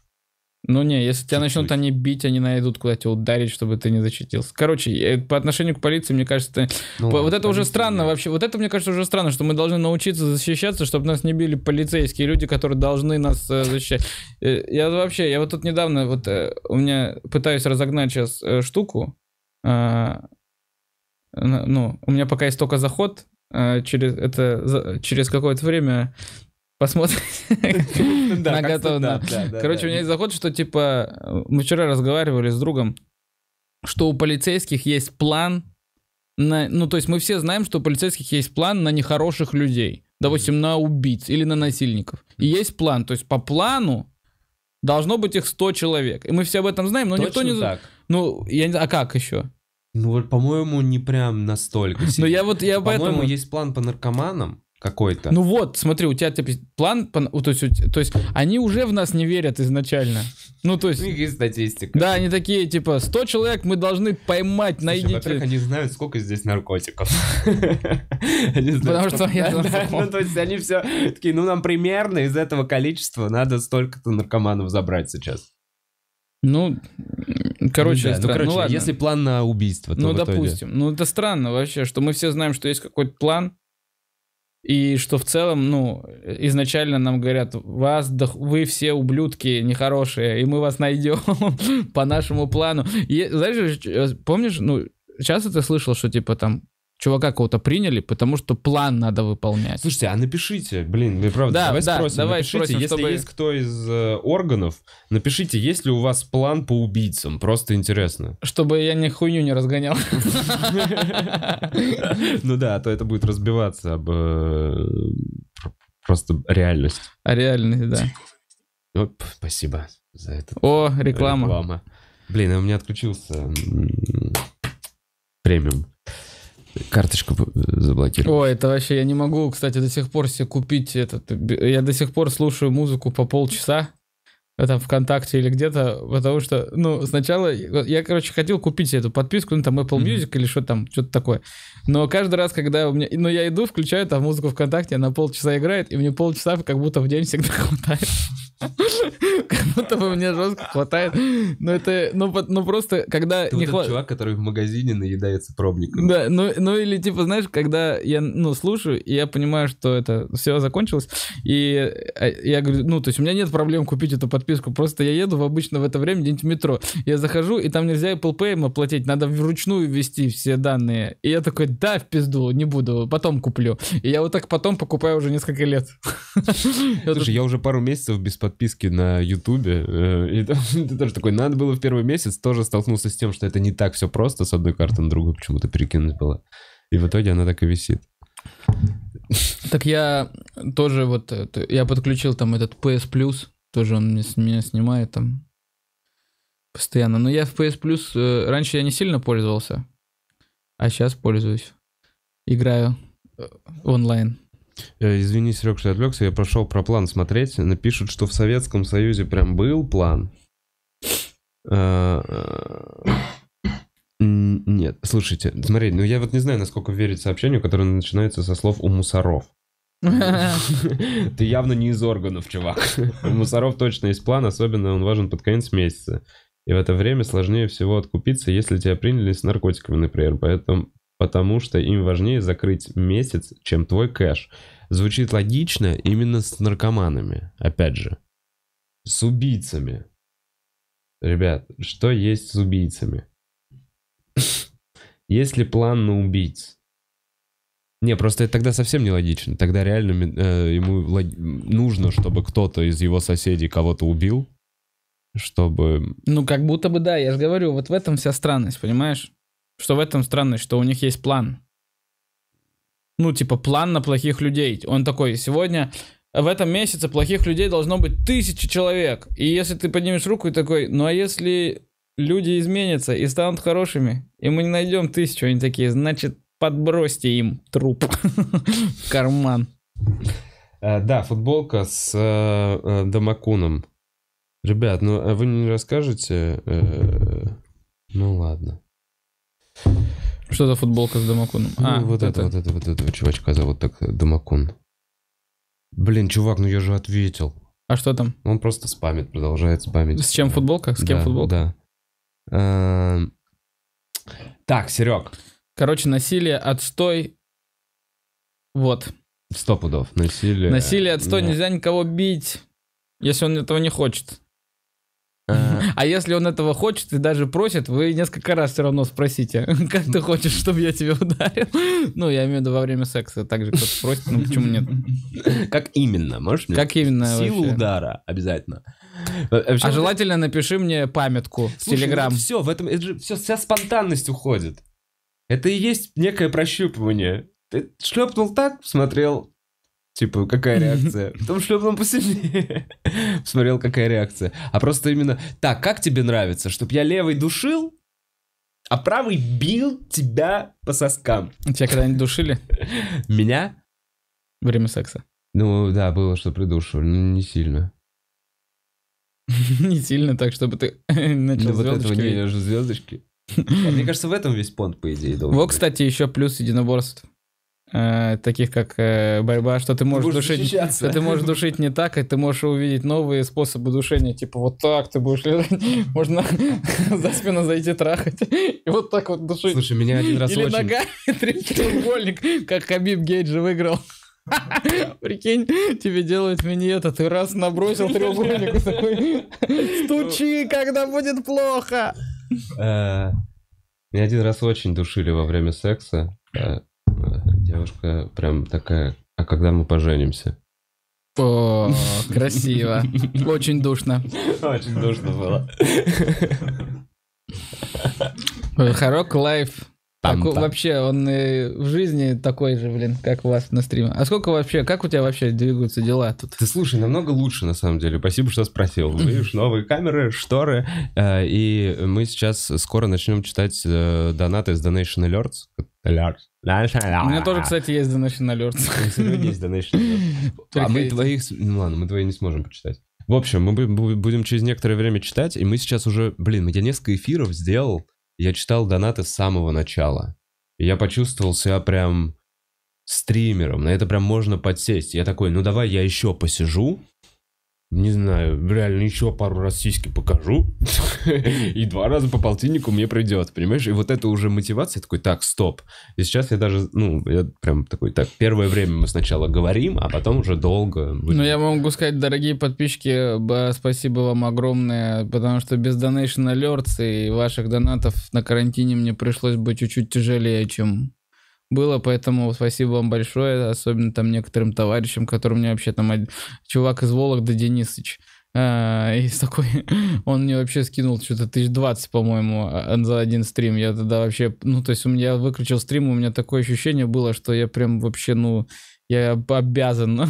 Ну не, если тебя начнут они бить, они найдут, куда тебя ударить, чтобы ты не защитился. Короче, э, по отношению к полиции, мне кажется, ты... ну, вот это уже странно да. вообще. Вот это, мне кажется, уже странно, что мы должны научиться защищаться, чтобы нас не били полицейские люди, которые должны нас э, защищать. Э, я вообще, я вот тут недавно, вот э, у меня пытаюсь разогнать сейчас э, штуку. Э, ну, у меня пока есть только заход, а, через, это, через какое-то время Посмотрим. наготовно. Короче, у меня есть заход, что типа мы вчера разговаривали с другом, что у полицейских есть план на, ну, то есть мы все знаем, что у полицейских есть план на нехороших людей, допустим, на убийц или на насильников. И есть план, то есть по плану должно быть их 100 человек. И мы все об этом знаем, но Точно никто не... Так. Ну, я не... А как еще? Ну, вот, по-моему, не прям настолько. Ну, сильно. Но я вот, я по-моему, поэтому... есть план по наркоманам, какой-то. Ну вот, смотри, у тебя типа план, ну, то есть, то есть они уже в нас не верят изначально. Ну то есть. У них есть статистика. Да, они такие типа 100 человек мы должны поймать, найти. Во-первых, они знают, сколько здесь наркотиков. Потому что я Ну то есть они все такие, ну нам примерно из этого количества надо столько-то наркоманов забрать сейчас. Ну, короче, ну да, ну, ну короче ну, ладно. если план на убийство, то Ну, допустим. Ну, это странно вообще, что мы все знаем, что есть какой-то план, и что в целом, ну, изначально нам говорят, вас, да, вы все ублюдки нехорошие, и мы вас найдем по нашему плану. И, знаешь, э, помнишь, ну, часто ты слышал, что типа там чувака кого-то приняли, потому что план надо выполнять. Слушайте, а напишите, блин, мы правда, да, давай да, спросим, давай напишите, спросим, если чтобы... есть кто из э, органов, напишите, есть ли у вас план по убийцам, просто интересно. Чтобы я ни хуйню не разгонял. Ну да, а то это будет разбиваться об э, просто реальность. А реальность, да. Оп, спасибо за это. О, Реклама. Блин, а у меня отключился премиум карточку э, заблокировать. О, это вообще я не могу, кстати, до сих пор себе купить этот. Я до сих пор слушаю музыку по полчаса. Э, там ВКонтакте или где-то, потому что, ну, сначала я, короче, хотел купить эту подписку, ну, там Apple Music mm-hmm. или что там, что-то такое. Но каждый раз, когда у меня, ну, я иду, включаю там музыку ВКонтакте, она полчаса играет, и мне полчаса как будто в день всегда хватает. Как будто бы мне жестко хватает. Но ну, это, ну, ну просто, когда... Ты не вот хват... чувак, который в магазине наедается пробником. Да, ну, ну или типа, знаешь, когда я, ну, слушаю, и я понимаю, что это все закончилось, и а, я говорю, ну, то есть у меня нет проблем купить эту подписку, подписку. Просто я еду в обычно в это время где-нибудь в метро. Я захожу, и там нельзя Apple Pay оплатить, надо вручную ввести все данные. И я такой, да, в пизду, не буду, потом куплю. И я вот так потом покупаю уже несколько лет. Слушай, я уже пару месяцев без подписки на Ютубе. Э, и ты тоже такой, надо было в первый месяц, тоже столкнулся с тем, что это не так все просто с одной карты на другую почему-то перекинуть было. И в итоге она так и висит. Так я тоже вот, э, я подключил там этот PS Plus, тоже он меня снимает там постоянно. Но я в PS Plus... Э, раньше я не сильно пользовался, а сейчас пользуюсь. Играю э, онлайн. Э, извини, Серег, что я отвлекся. Я прошел про план смотреть. Напишут, что в Советском Союзе прям был план. Э, нет, слушайте, смотрите ну я вот не знаю, насколько верить сообщению, которое начинается со слов «у мусоров». Ты явно не из органов, чувак. Мусоров точно есть план, особенно он важен под конец месяца. И в это время сложнее всего откупиться, если тебя приняли с наркотиками, например. Поэтому, потому что им важнее закрыть месяц, чем твой кэш. Звучит логично именно с наркоманами, опять же. С убийцами. Ребят, что есть с убийцами? Есть ли план на убийц? Не, просто это тогда совсем нелогично. Тогда реально э, ему лог... нужно, чтобы кто-то из его соседей кого-то убил, чтобы... Ну, как будто бы да, я же говорю, вот в этом вся странность, понимаешь? Что в этом странность, что у них есть план. Ну, типа, план на плохих людей. Он такой, сегодня в этом месяце плохих людей должно быть тысячи человек. И если ты поднимешь руку и такой, ну а если люди изменятся и станут хорошими, и мы не найдем тысячу, они такие, значит, подбросьте им труп в карман. Э, да, футболка с э, э, Дамакуном, Ребят, ну а вы не расскажете? Ну ладно. Что за футболка с Дамакуном? Ну, а, вот это, вот это, вот этого чувачка зовут так Дамакун. Блин, чувак, ну я же ответил. А что там? Он просто спамит, продолжает спамить. С чем футболка? С кем футболка? Да. Эм, так, Серег. Короче, насилие, отстой. Вот. Сто пудов. Насилие. Насилие, отстой, да. нельзя никого бить, если он этого не хочет. А. а если он этого хочет и даже просит, вы несколько раз все равно спросите, как ты хочешь, чтобы я тебя ударил. Ну, я имею в виду во время секса, также кто-то просит, ну почему нет? Как именно, можешь мне? Как именно Силу вообще? удара обязательно. Вообще, э, а желательно напиши мне памятку Слушай, с ну Телеграм. Вот все, в этом, это же, все, вся спонтанность уходит. Это и есть некое прощупывание. Ты шлепнул так, смотрел, типа, какая реакция. Потом шлепнул посильнее, смотрел, какая реакция. А просто именно, так, как тебе нравится, чтобы я левый душил, а правый бил тебя по соскам. Тебя когда-нибудь душили? Меня? Время секса. Ну да, было, что придушивали, но не сильно. Не сильно, так чтобы ты начал звездочки. Ну, вот этого не, звездочки. Мне кажется, в этом весь понт, по идее, должен Вот, кстати, еще плюс единоборств. Э, таких как э, борьба, что ты можешь, будешь душить, что ты можешь душить не так, и ты можешь увидеть новые способы душения, типа вот так ты будешь лежать, можно за спину зайти трахать, и вот так вот душить. Слушай, меня один раз Или очень... ногами треугольник, как Хабиб Гейджи выиграл. Прикинь, тебе делают миньет, а ты раз набросил треугольник такой, стучи, когда будет плохо. Э, меня один раз очень душили во время секса. Э, э, девушка прям такая, а когда мы поженимся? О, красиво. Очень душно. Очень душно было. Харок Лайф там, так, Вообще, он и в жизни такой же, блин, как у вас на стриме. А сколько вообще, как у тебя вообще двигаются дела тут? Ты слушай, намного лучше, на самом деле. Спасибо, что спросил. Видишь, новые камеры, шторы. Э, и мы сейчас скоро начнем читать э, донаты с Donation Alerts. Alerts. У меня тоже, кстати, есть Donation Alerts. есть Donation Alerts. А мы твоих... Ну ладно, мы твои не сможем почитать. В общем, мы будем через некоторое время читать, и мы сейчас уже, блин, я несколько эфиров сделал, я читал донаты с самого начала. я почувствовал себя прям стримером. На это прям можно подсесть. Я такой, ну давай я еще посижу, не знаю, реально еще пару раз сиськи покажу, и два раза по полтиннику мне придет, понимаешь? И вот это уже мотивация, такой, так, стоп. И сейчас я даже, ну, я прям такой, так, первое время мы сначала говорим, а потом уже долго. Ну, я могу сказать, дорогие подписчики, спасибо вам огромное, потому что без Donation Alerts и ваших донатов на карантине мне пришлось бы чуть-чуть тяжелее, чем было, поэтому спасибо вам большое, особенно там некоторым товарищам, которым мне вообще там... Чувак из Вологды Денисыч, а, э, и такой, он мне вообще скинул что-то 1020, по-моему, а, а, за один стрим. Я тогда вообще, ну, то есть у меня выключил стрим, у меня такое ощущение было, что я прям вообще, ну, я обязан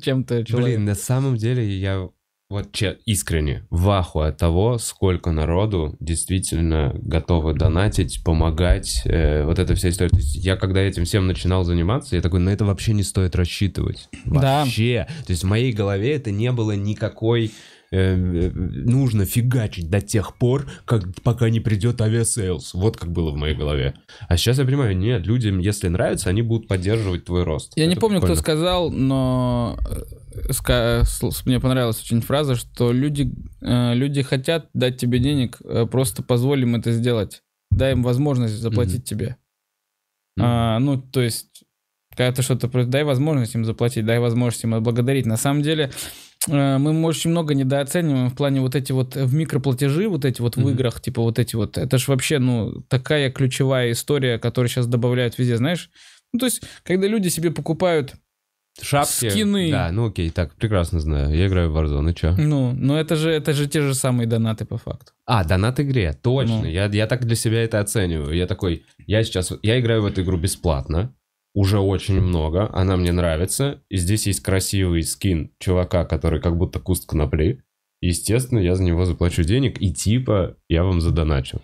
чем-то. Блин, на самом деле я вот че, искренне, в аху от того, сколько народу действительно готовы донатить, помогать, э, вот эта вся история. То есть я когда этим всем начинал заниматься, я такой, на «Ну, это вообще не стоит рассчитывать. Вообще. Да. То есть в моей голове это не было никакой Э, э, нужно фигачить до тех пор, как, пока не придет авиасейлс. Вот как было в моей голове. А сейчас я понимаю, нет, людям, если нравится, они будут поддерживать твой рост. Я Это не помню, прикольно. кто сказал, но э, мне понравилась очень фраза, что люди, люди хотят дать тебе денег, просто позволим это сделать. Дай им возможность заплатить mm-hmm. тебе. Mm-hmm. А, ну, то есть, когда ты что-то... Дай возможность им заплатить, дай возможность им отблагодарить. На самом деле, Э, мы очень много недооцениваем в плане вот эти вот э, в микроплатежи, вот эти вот mm-hmm. в играх, типа вот эти вот. Это же вообще, ну, такая ключевая история, которую сейчас добавляют везде, знаешь? Ну, то есть, когда люди себе покупают Шапки. Скины. Да, ну окей, так, прекрасно знаю. Я играю в Warzone, и чё? Ну, но это же, это же те же самые донаты по факту. А, донат игре, точно. Ну. Я, я так для себя это оцениваю. Я такой, я сейчас, я играю в эту игру бесплатно уже очень много, она мне нравится. И здесь есть красивый скин чувака, который как будто куст конопли. Естественно, я за него заплачу денег, и типа я вам задоначу.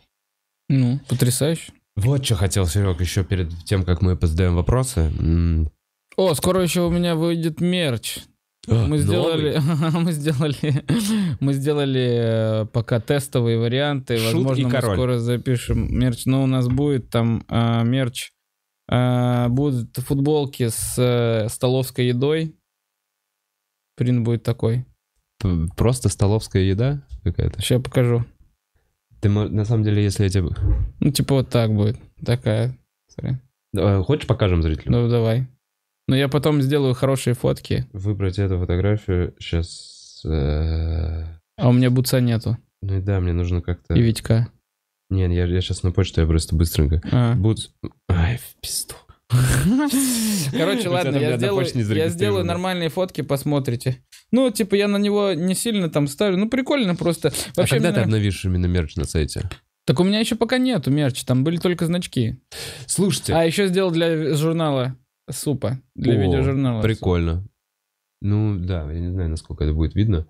Ну, потрясающе. Вот что хотел, Серег, еще перед тем, как мы позадаем вопросы. О, скоро еще у меня выйдет мерч. А, мы сделали, мы сделали, мы э, сделали пока тестовые варианты. Шут Возможно, мы скоро запишем мерч. Но у нас будет там э, мерч а, будут футболки с э, столовской едой. Прин будет такой. Просто столовская еда какая-то? Сейчас покажу. Ты на самом деле, если я тебе... Ну, типа вот так будет. Такая. Смотри. Давай, хочешь покажем зрителю? Ну, давай. Но ну, я потом сделаю хорошие фотки. Выбрать эту фотографию сейчас... Э... А у меня бутса нету. Ну и да, мне нужно как-то... И Витька. Не, я, я сейчас на почту, я просто быстренько. А. Бутс... Ай, в пизду. Короче, ладно, я сделаю, я сделаю нормальные фотки, посмотрите. Ну, типа, я на него не сильно там ставлю. Ну, прикольно просто. А Вообще, а когда ты обновишь именно мерч на сайте? Так у меня еще пока нету мерча, там были только значки. Слушайте. А еще сделал для журнала супа, для О, видеожурнала. Прикольно. Суп. Ну да, я не знаю, насколько это будет видно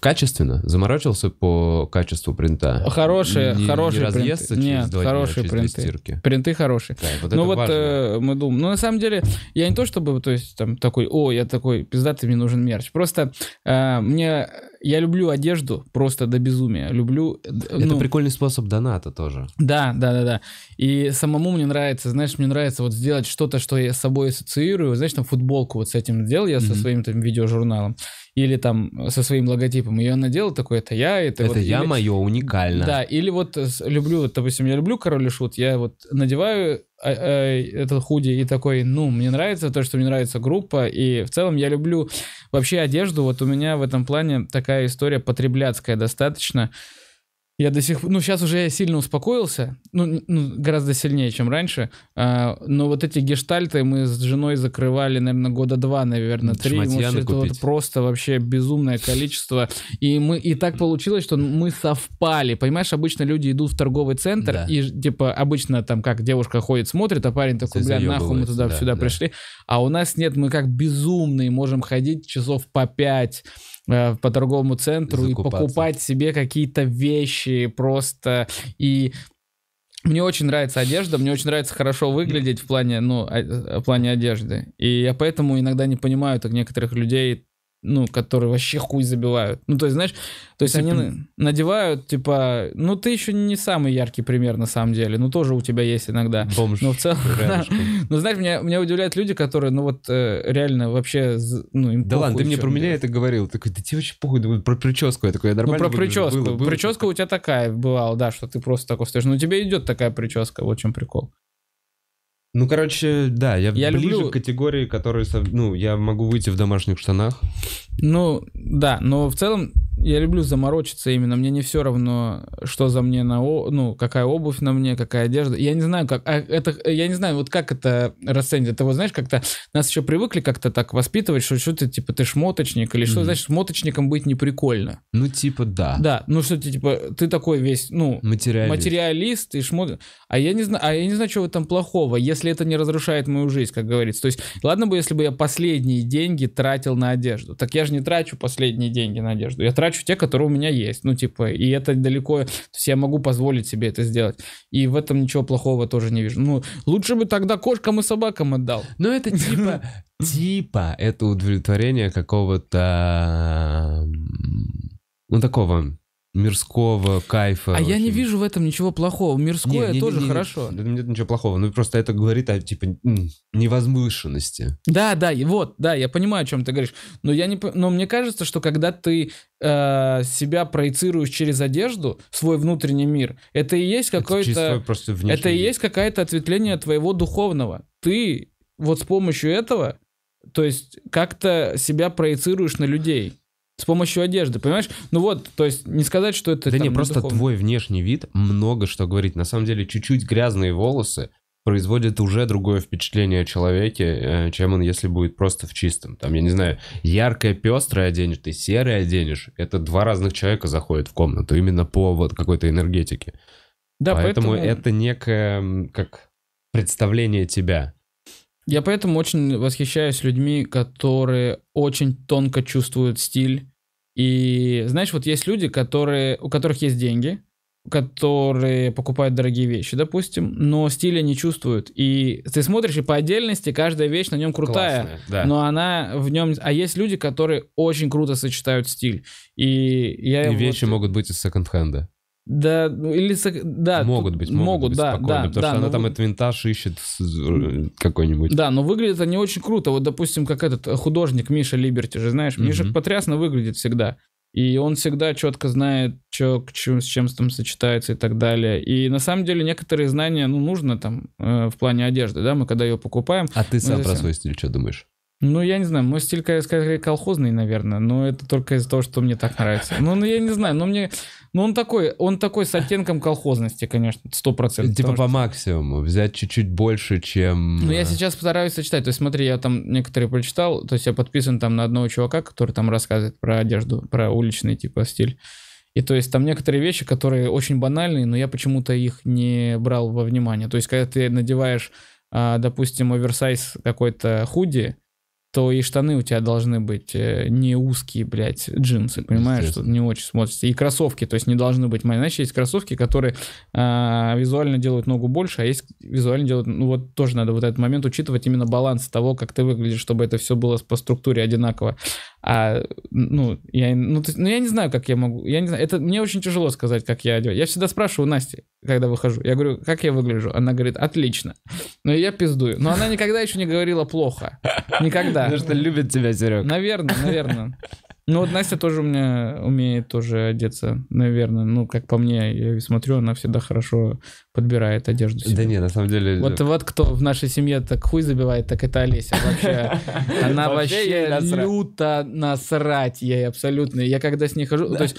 качественно, заморочился по качеству принта. Хорошие, не, хорошие не принты. Через Нет, два хорошие дня, принты. Стирки. Принты хорошие. Да, вот ну вот э, мы думаем. Ну на самом деле я не то чтобы, то есть там такой, о, я такой пиздатый, мне нужен мерч. Просто э, мне я люблю одежду просто до безумия. Люблю... Э, это ну, прикольный способ доната тоже. Да, да, да, да. И самому мне нравится, знаешь, мне нравится вот сделать что-то, что я с собой ассоциирую. Знаешь, там футболку вот с этим сделал я mm-hmm. со своим там видеожурналом или там э, со своим логотипом. Ее надел такой, это я, это, это вот, я или... мое уникально. Да, или вот люблю, вот, допустим, я люблю король и шут, я вот надеваю Э, э, этот худи и такой, ну, мне нравится то, что мне нравится группа, и в целом я люблю вообще одежду, вот у меня в этом плане такая история потребляцкая достаточно, я до сих пор, ну сейчас уже я сильно успокоился, ну, ну гораздо сильнее, чем раньше. А, но вот эти гештальты мы с женой закрывали, наверное, года два, наверное, три. это вот просто вообще безумное количество. И мы и так получилось, что мы совпали. Понимаешь, обычно люди идут в торговый центр да. и типа обычно там как девушка ходит, смотрит, а парень такой, бля, нахуй мы туда да, сюда да. пришли. А у нас нет, мы как безумные можем ходить часов по пять Э, по торговому центру и покупать себе какие-то вещи просто и мне очень нравится одежда, мне очень нравится хорошо выглядеть в плане, ну, о, в плане одежды. И я поэтому иногда не понимаю так некоторых людей, ну, которые вообще хуй забивают. Ну, то есть, знаешь, то есть они п... надевают, типа, ну, ты еще не самый яркий пример, на самом деле, ну, тоже у тебя есть иногда. Бомж. Но в целом, да. Ну, знаешь, меня, меня удивляют люди, которые, ну, вот, э, реально вообще, ну, им Да ладно, ты мне про меня делать. это говорил, такой, да тебе очень похуй, думаю, про прическу, я такой, я нормально Ну, про прическу, было, было, прическа было, у тебя такая бывала, да, что ты просто такой стоишь, ну, тебе идет такая прическа, вот в чем прикол. Ну, короче, да, я, я ближе люблю... к категории, которые, ну, я могу выйти в домашних штанах. Ну, да, но в целом я люблю заморочиться именно. Мне не все равно, что за мне на о... ну какая обувь на мне, какая одежда. Я не знаю, как а это я не знаю, вот как это расценить. Это вот знаешь, как-то нас еще привыкли как-то так воспитывать, что что то типа ты шмоточник или что, mm значит шмоточником быть не прикольно. Ну типа да. Да, ну что ты типа ты такой весь ну материалист, материалист и шмот. А я не знаю, а я не знаю, что чего там плохого, если это не разрушает мою жизнь, как говорится. То есть ладно бы, если бы я последние деньги тратил на одежду, так я же не трачу последние деньги на одежду, я трачу трачу те, которые у меня есть. Ну, типа, и это далеко, то есть я могу позволить себе это сделать. И в этом ничего плохого тоже не вижу. Ну, лучше бы тогда кошкам и собакам отдал. ну это типа, типа, это удовлетворение какого-то, ну, такого мирского кайфа. А я не вижу в этом ничего плохого. Мирское не, не, тоже не, не, хорошо. Не, нет ничего плохого. Ну просто это говорит о типа невозвышенности. Да, да, вот, да, я понимаю, о чем ты говоришь. Но я не, но мне кажется, что когда ты э, себя проецируешь через одежду, свой внутренний мир, это и есть какое-то, это, это и есть какое-то ответвление твоего духовного. Ты вот с помощью этого, то есть как-то себя проецируешь на людей. С помощью одежды, понимаешь? Ну вот, то есть не сказать, что это... Да не, просто духовно. твой внешний вид много что говорит. На самом деле чуть-чуть грязные волосы производят уже другое впечатление о человеке, э, чем он, если будет просто в чистом. Там, я не знаю, яркое пестрое оденешь, ты серое оденешь. Это два разных человека заходят в комнату, именно по вот какой-то энергетике. Да, поэтому, поэтому... это некое, как представление тебя. Я поэтому очень восхищаюсь людьми, которые очень тонко чувствуют стиль. И знаешь, вот есть люди, которые, у которых есть деньги, которые покупают дорогие вещи, допустим, но стиля не чувствуют. И ты смотришь, и по отдельности каждая вещь на нем крутая, Классная, да. но она в нем... А есть люди, которые очень круто сочетают стиль. И, я и вот... вещи могут быть из секонд-хенда. Да, ну, или да, могут быть, могут, могут быть да, спокойно, да, потому да, что она ну, там этот винтаж ищет э, какой-нибудь. Да, но выглядит они очень круто. Вот, допустим, как этот художник Миша Либерти же, знаешь, угу. Миша потрясно выглядит всегда. И он всегда четко знает, что к чему, с чем там сочетается и так далее. И на самом деле некоторые знания, ну, нужно там э, в плане одежды, да, мы когда ее покупаем. А ты сам здесь... про свой стиль что думаешь? Ну, я не знаю, мой стиль скорее колхозный, наверное, но это только из-за того, что мне так нравится. Ну, ну я не знаю, но мне... Ну, он такой, он такой с оттенком колхозности, конечно, сто процентов. Типа по максимуму, взять чуть-чуть больше, чем... Ну, я э, сейчас постараюсь сочетать. То есть, смотри, я там некоторые прочитал, то есть я подписан там на одного чувака, который там рассказывает про одежду, про уличный, типа, стиль. И то есть там некоторые вещи, которые очень банальные, но я почему-то их не брал во внимание. То есть, когда ты надеваешь, а, допустим, оверсайз какой-то худи, то и штаны у тебя должны быть э, не узкие, блядь, джинсы, понимаешь, что не очень смотрится. И кроссовки, то есть не должны быть. знаешь, есть кроссовки, которые э, визуально делают ногу больше, а есть визуально делают... Ну вот тоже надо вот этот момент учитывать, именно баланс того, как ты выглядишь, чтобы это все было по структуре одинаково. А, ну, я, ну, то ну, я не знаю, как я могу. Я не знаю. Это мне очень тяжело сказать, как я одеваюсь. Я всегда спрашиваю Насти, когда выхожу. Я говорю, как я выгляжу? Она говорит, отлично. Но ну, я пиздую. Но она никогда еще не говорила плохо. Никогда. Потому что любит тебя, Серега. Наверное, наверное. Ну вот Настя тоже у меня умеет тоже одеться, наверное. Ну, как по мне, я смотрю, она всегда хорошо подбирает одежду себе. Да не, на самом деле... Вот, э, вот кто в нашей семье так хуй забивает, так это Олеся вообще. Она вообще люто насрать ей абсолютно. Я когда с ней хожу... То есть,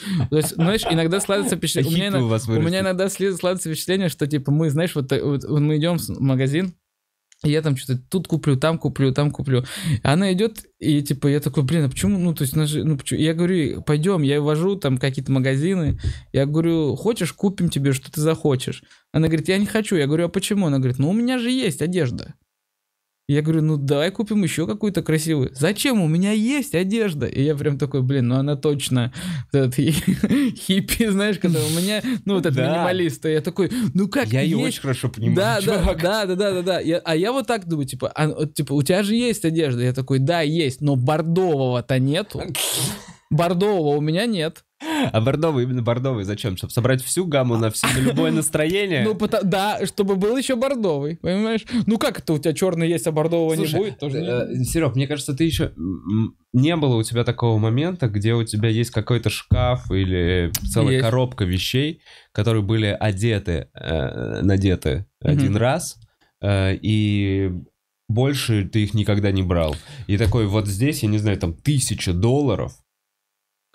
знаешь, иногда складывается впечатление... У меня иногда складывается впечатление, что типа мы, знаешь, вот э, мы идем в магазин, я там что-то тут куплю, там куплю, там куплю. Она идет, и типа я такой, блин, а почему, ну, то есть, наш, ну, почему? я говорю, пойдем, я вожу там какие-то магазины, я говорю, хочешь, купим тебе, что ты захочешь. Она говорит, я не хочу, я говорю, а почему? Она говорит, ну, у меня же есть одежда. Я говорю, ну давай купим еще какую-то красивую. Зачем? У меня есть одежда. И я прям такой, блин, ну она точно вот этот хиппи, знаешь, когда у меня, ну вот этот минималист. я такой, ну как Я ее очень хорошо понимаю, да, чувак. да, да, да, да, да. а я вот так думаю, типа, «А, типа, у тебя же есть одежда. Я такой, да, есть, но бордового-то нету. Бордового у меня нет. А бордовый, именно бордовый, зачем? Чтобы собрать всю гамму на, все, на любое настроение? Ну, да, чтобы был еще бордовый, понимаешь? Ну, как это у тебя черный есть, а бордового не будет? Тоже э, Серег, мне кажется, ты еще... Не было у тебя такого момента, где у тебя есть какой-то шкаф или целая коробка вещей, которые были одеты, э, надеты один раз, э, и больше ты их никогда не брал. И такой, вот здесь, я не знаю, там тысяча долларов,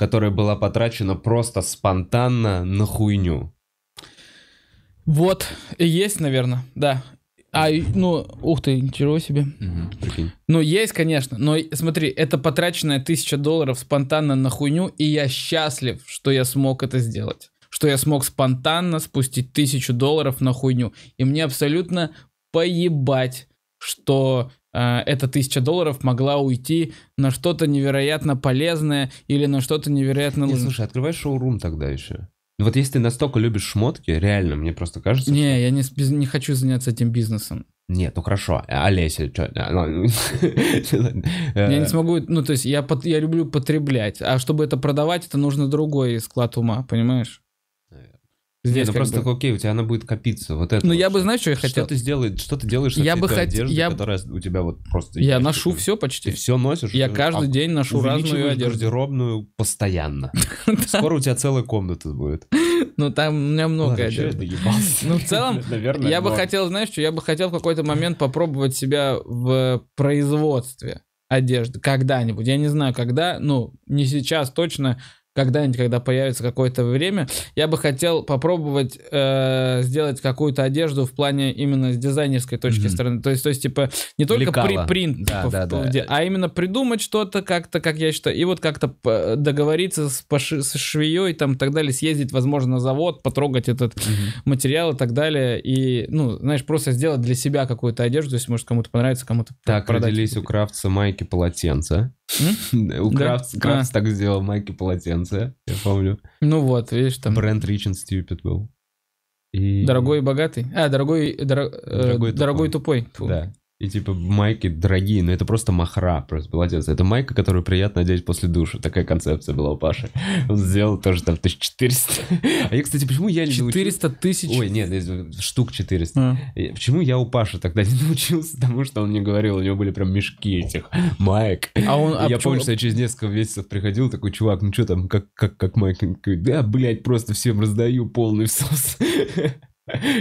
которая была потрачена просто спонтанно на хуйню. Вот, есть, наверное, да. А, ну, ух ты, ничего себе. Угу, ну, есть, конечно, но смотри, это потраченная тысяча долларов спонтанно на хуйню, и я счастлив, что я смог это сделать. Что я смог спонтанно спустить тысячу долларов на хуйню. И мне абсолютно поебать, что Э, эта тысяча долларов могла уйти на что-то невероятно полезное или на что-то невероятно... Не, слушай, открывай шоурум тогда еще. Ну вот если ты настолько любишь шмотки, реально, мне просто кажется... Не, что... я не, не хочу заняться этим бизнесом. Нет, ну хорошо, а Олеся, что? А, ну, я не э, смогу, ну то есть я, я люблю потреблять, а чтобы это продавать, это нужно другой склад ума, понимаешь? Здесь ну просто бы... окей, у тебя она будет копиться. Вот это. Ну вот я что. бы, знаешь, что я хотел? Что ты сделаешь? Что ты делаешь? Я бы хотел. Я... Которая у тебя вот просто. Я есть, ношу все почти. Ты все носишь. Я э, каждый а... день ношу разную одежду. гардеробную постоянно. Скоро у тебя целая комната будет. Ну там у меня много одежды. Ну в целом, я бы хотел, знаешь, что я бы хотел в какой-то момент попробовать себя в производстве одежды когда-нибудь. Я не знаю, когда, ну не сейчас точно когда-нибудь, когда появится какое-то время, я бы хотел попробовать э, сделать какую-то одежду в плане именно с дизайнерской точки mm-hmm. стороны. То есть, то есть, типа, не только при, принт, да, типа, да, в, да. а именно придумать что-то как-то, как я считаю, и вот как-то э, договориться с, поши, с швеей там и так далее, съездить, возможно, на завод, потрогать этот mm-hmm. материал и так далее. И, ну, знаешь, просто сделать для себя какую-то одежду, если, может, кому-то понравится, кому-то Так, продать. родились у крафтса майки полотенца. У Крафтс а. так сделал майки полотенце, я помню. Ну вот, видишь, там... Бренд Rich and Stupid был. Дорогой и богатый. А, дорогой, э, дорогой, тупой. Да. И типа майки дорогие, но это просто махра, просто молодец. Это майка, которую приятно одеть после душа. Такая концепция была у Паши. Он сделал тоже там 1400. А я, кстати, почему я не 400 научился... тысяч? Ой, нет, штук 400. А. Почему я у Паши тогда не научился? Потому что он мне говорил, у него были прям мешки этих майк. А он, а я почему... помню, что я через несколько месяцев приходил, такой, чувак, ну что там, как, как, как майк? Да, блядь, просто всем раздаю полный всос.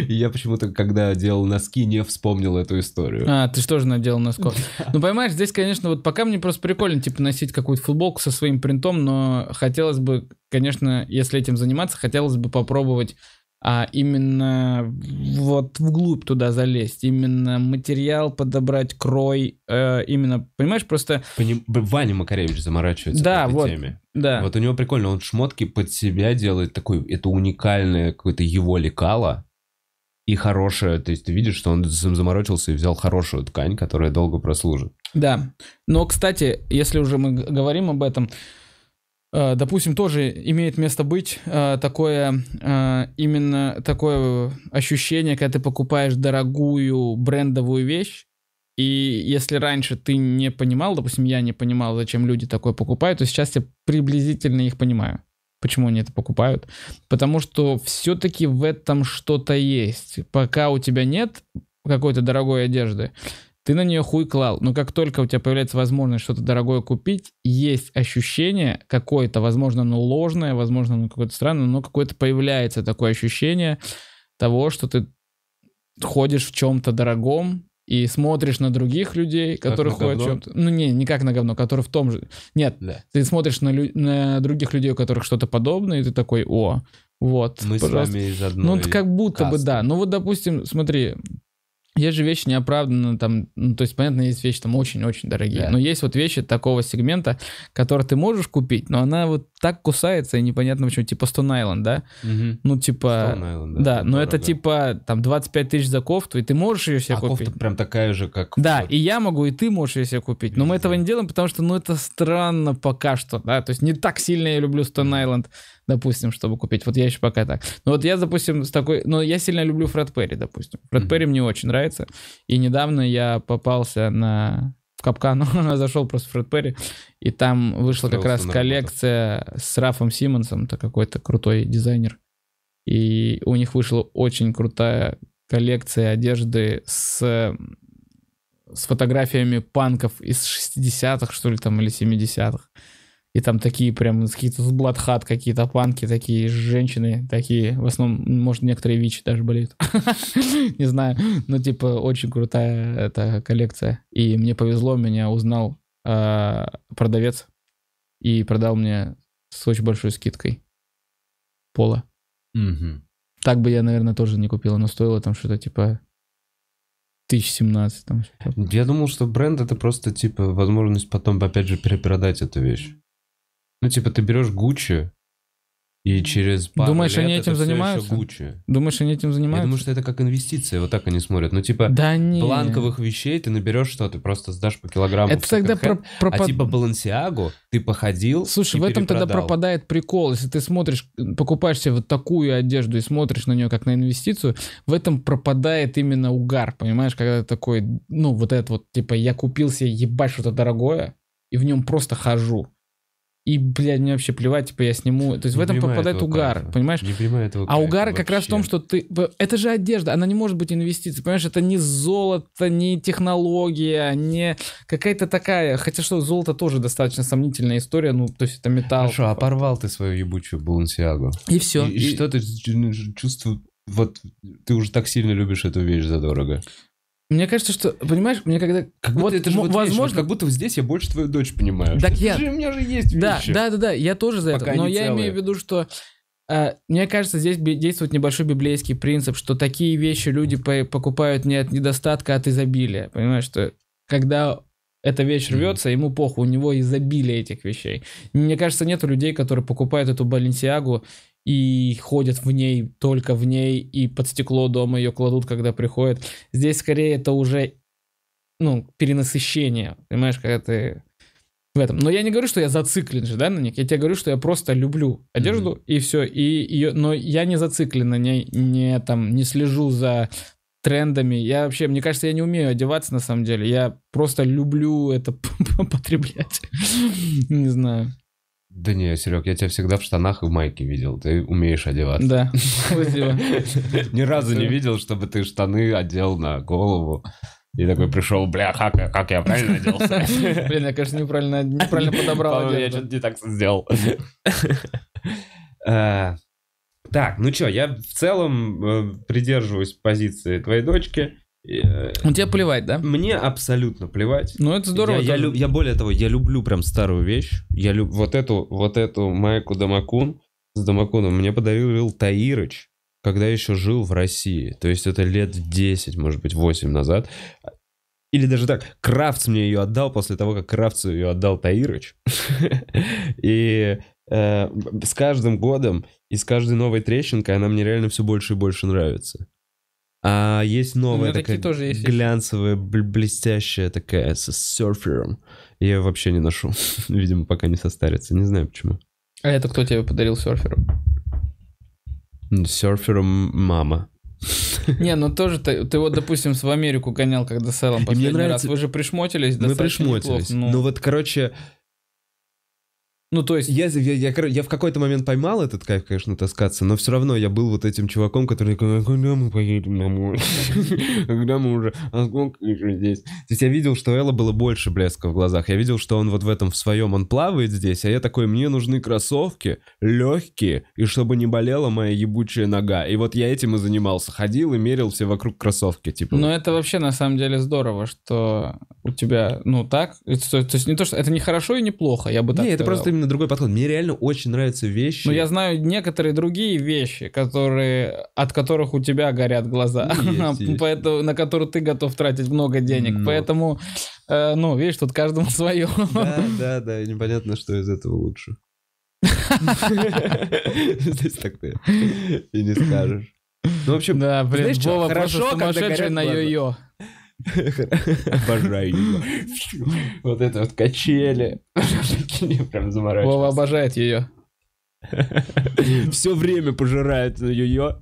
Я почему-то, когда делал носки, не вспомнил эту историю. А, ты же тоже наделал носков. Ну, понимаешь, здесь, конечно, вот пока мне просто прикольно, типа, носить какую-то футболку со своим принтом, но хотелось бы, конечно, если этим заниматься, хотелось бы попробовать а именно вот вглубь туда залезть, именно материал подобрать, крой, э, именно, понимаешь, просто... Поним... Ваня Макаревич заморачивается да, этой вот, теме. Да, Вот у него прикольно, он шмотки под себя делает, такой, это уникальное какое-то его лекало, и хорошая. То есть ты видишь, что он сам заморочился и взял хорошую ткань, которая долго прослужит. Да. Но, кстати, если уже мы говорим об этом, э, допустим, тоже имеет место быть э, такое э, именно такое ощущение, когда ты покупаешь дорогую брендовую вещь, и если раньше ты не понимал, допустим, я не понимал, зачем люди такое покупают, то сейчас я приблизительно их понимаю. Почему они это покупают? Потому что все-таки в этом что-то есть. Пока у тебя нет какой-то дорогой одежды, ты на нее хуй клал. Но как только у тебя появляется возможность что-то дорогое купить, есть ощущение какое-то, возможно, оно ложное, возможно, оно какое-то странное, но какое-то появляется такое ощущение того, что ты ходишь в чем-то дорогом, и смотришь на других людей, как которые ходят чем Ну не, не как на говно, которые в том же. Нет, да. ты смотришь на, лю... на других людей, у которых что-то подобное, и ты такой, о, вот. Мы пожалуйста. с вами из ну, одной. Ну как будто касты. бы да. Ну вот допустим, смотри, есть же вещи неоправданно там, ну, то есть, понятно, есть вещи там очень-очень дорогие, да. но есть вот вещи такого сегмента, которые ты можешь купить, но она вот так кусается, и непонятно почему, типа Stone Island, да? Угу. Ну, типа... Stone Island, да. Да, но это типа там 25 тысяч за кофту, и ты можешь ее себе а купить. кофта прям такая же, как... Да, вот. и я могу, и ты можешь ее себе купить, но мы этого не делаем, потому что, ну, это странно пока что, да, то есть не так сильно я люблю Stone Island, допустим, чтобы купить. Вот я еще пока так. Но ну, вот я, допустим, с такой... Но ну, я сильно люблю Фред Перри, допустим. Фред mm-hmm. мне очень нравится. И недавно я попался на... В капкан зашел просто в Фред Перри, и там вышла Стрелся как раз коллекция работу. с Рафом Симмонсом, это какой-то крутой дизайнер. И у них вышла очень крутая коллекция одежды с с фотографиями панков из 60-х, что ли, там, или 70-х. И там такие прям какие-то с Бладхат, какие-то панки, такие женщины, такие, в основном, может, некоторые ВИЧ даже болеют. Не знаю, но типа очень крутая эта коллекция. И мне повезло, меня узнал а, продавец и продал мне с очень большой скидкой пола. Так бы я, наверное, тоже не купил, но стоило там что-то типа 1017 там. Я думал, что бренд это просто типа возможность потом опять же перепродать эту вещь. Ну, типа, ты берешь Гуччи, и через пару Думаешь, лет они этим это занимаются? Гуччи. Думаешь, они этим занимаются? Я думаю, что это как инвестиция, вот так они смотрят. Ну, типа, да не. бланковых вещей ты наберешь что, ты просто сдашь по килограмму. Это тогда про, про... А типа Балансиагу ты походил Слушай, в этом тогда пропадает прикол. Если ты смотришь, покупаешь себе вот такую одежду и смотришь на нее как на инвестицию, в этом пропадает именно угар, понимаешь? Когда ты такой, ну, вот это вот, типа, я купил себе ебать что-то дорогое, и в нем просто хожу и, блядь, мне вообще плевать, типа, я сниму. То есть не в этом попадает этого угар, кайфа. понимаешь? Не понимаю этого А угар вообще. как раз в том, что ты... Это же одежда, она не может быть инвестицией, понимаешь? Это не золото, не технология, не какая-то такая... Хотя что, золото тоже достаточно сомнительная история, ну, то есть это металл. Хорошо, типа. а порвал ты свою ебучую Балансиагу. И все. И, и, и что ты ну, чувствуешь? Вот ты уже так сильно любишь эту вещь задорого. Мне кажется, что, понимаешь, мне когда... Как вот будто это же вот возможно... Видишь, вот как будто вот здесь я больше твою дочь понимаю. Так я... Же, у меня же есть да, вещи. Да, да, да, я тоже за Пока это. Но я целые. имею в виду, что... Э, мне кажется, здесь действует небольшой библейский принцип, что такие вещи люди по покупают не от недостатка, а от изобилия. Понимаешь, что когда эта вещь рвется, ему похуй, у него изобилие этих вещей. Мне кажется, нету людей, которые покупают эту Баленсиагу и ходят в ней, только в ней, и под стекло дома ее кладут, когда приходят. Здесь скорее это уже, ну, перенасыщение, понимаешь, когда ты в этом. Но я не говорю, что я зациклен же, да, на них. Я тебе говорю, что я просто люблю одежду mm-hmm. и все. И ее, но я не зациклен на ней, не там, не слежу за трендами. Я вообще, мне кажется, я не умею одеваться на самом деле. Я просто люблю это потреблять. Не знаю. Да не, Серег, я тебя всегда в штанах и в майке видел. Ты умеешь одеваться. Да, спасибо. Ни разу не видел, чтобы ты штаны одел на голову. И такой пришел, бля, как, как я правильно оделся? Блин, я, конечно, неправильно, неправильно подобрал Я что-то не так сделал. Э, так, ну что, я в целом э, придерживаюсь позиции твоей дочки. Э, Он тебе плевать, да? Мне абсолютно плевать. Ну, это здорово. Я, я, лю, я более того, я люблю прям старую вещь. Я люб, вот эту, вот эту майку Дамакун с Дамакуном мне подарил Таирыч, когда еще жил в России. То есть это лет 10, может быть, 8 назад. Или даже так, Крафтс мне ее отдал после того, как Крафтсу ее отдал Таирыч. И э, с каждым годом и с каждой новой трещинкой она мне реально все больше и больше нравится. А есть ну, новая ну, такая тоже есть, глянцевая, блестящая такая с серфером. Я ее вообще не ношу. Видимо, пока не состарится. Не знаю почему. А это кто тебе подарил серфером? Серфером мама. Не, ну тоже ты, ты вот, допустим, в Америку гонял, когда с Эллом последний нравится... раз. Вы же пришмотились Мы пришмотились. Неплохо, ну... ну вот, короче, ну, то есть... Я, я, я, я в какой-то момент поймал этот кайф, конечно, таскаться, но все равно я был вот этим чуваком, который говорит, «А когда мы поедем домой? «А когда мы уже... А сколько еще здесь? То есть я видел, что Элла было больше блеска в глазах. Я видел, что он вот в этом в своем, он плавает здесь, а я такой, мне нужны кроссовки, легкие, и чтобы не болела моя ебучая нога. И вот я этим и занимался. Ходил и мерил все вокруг кроссовки, типа. Но это вообще на самом деле здорово, что у тебя, ну, так. То, то есть не то, что... Это не хорошо и не плохо, я бы так Не, это просто именно другой подход. Мне реально очень нравятся вещи. Но ну, я знаю некоторые другие вещи, которые, от которых у тебя горят глаза, Поэтому, на которые ты готов тратить много денег. Ну. Поэтому, э, ну, видишь, тут каждому свое. Да, да, да, непонятно, что из этого лучше. Здесь такое и не скажешь. Ну, в общем да, блин, что Вова просто сумасшедший на йо-йо. Обожаю ее. Вот это вот качели. Мне прям заморачивается. Вова обожает ее. Все время пожирает ее.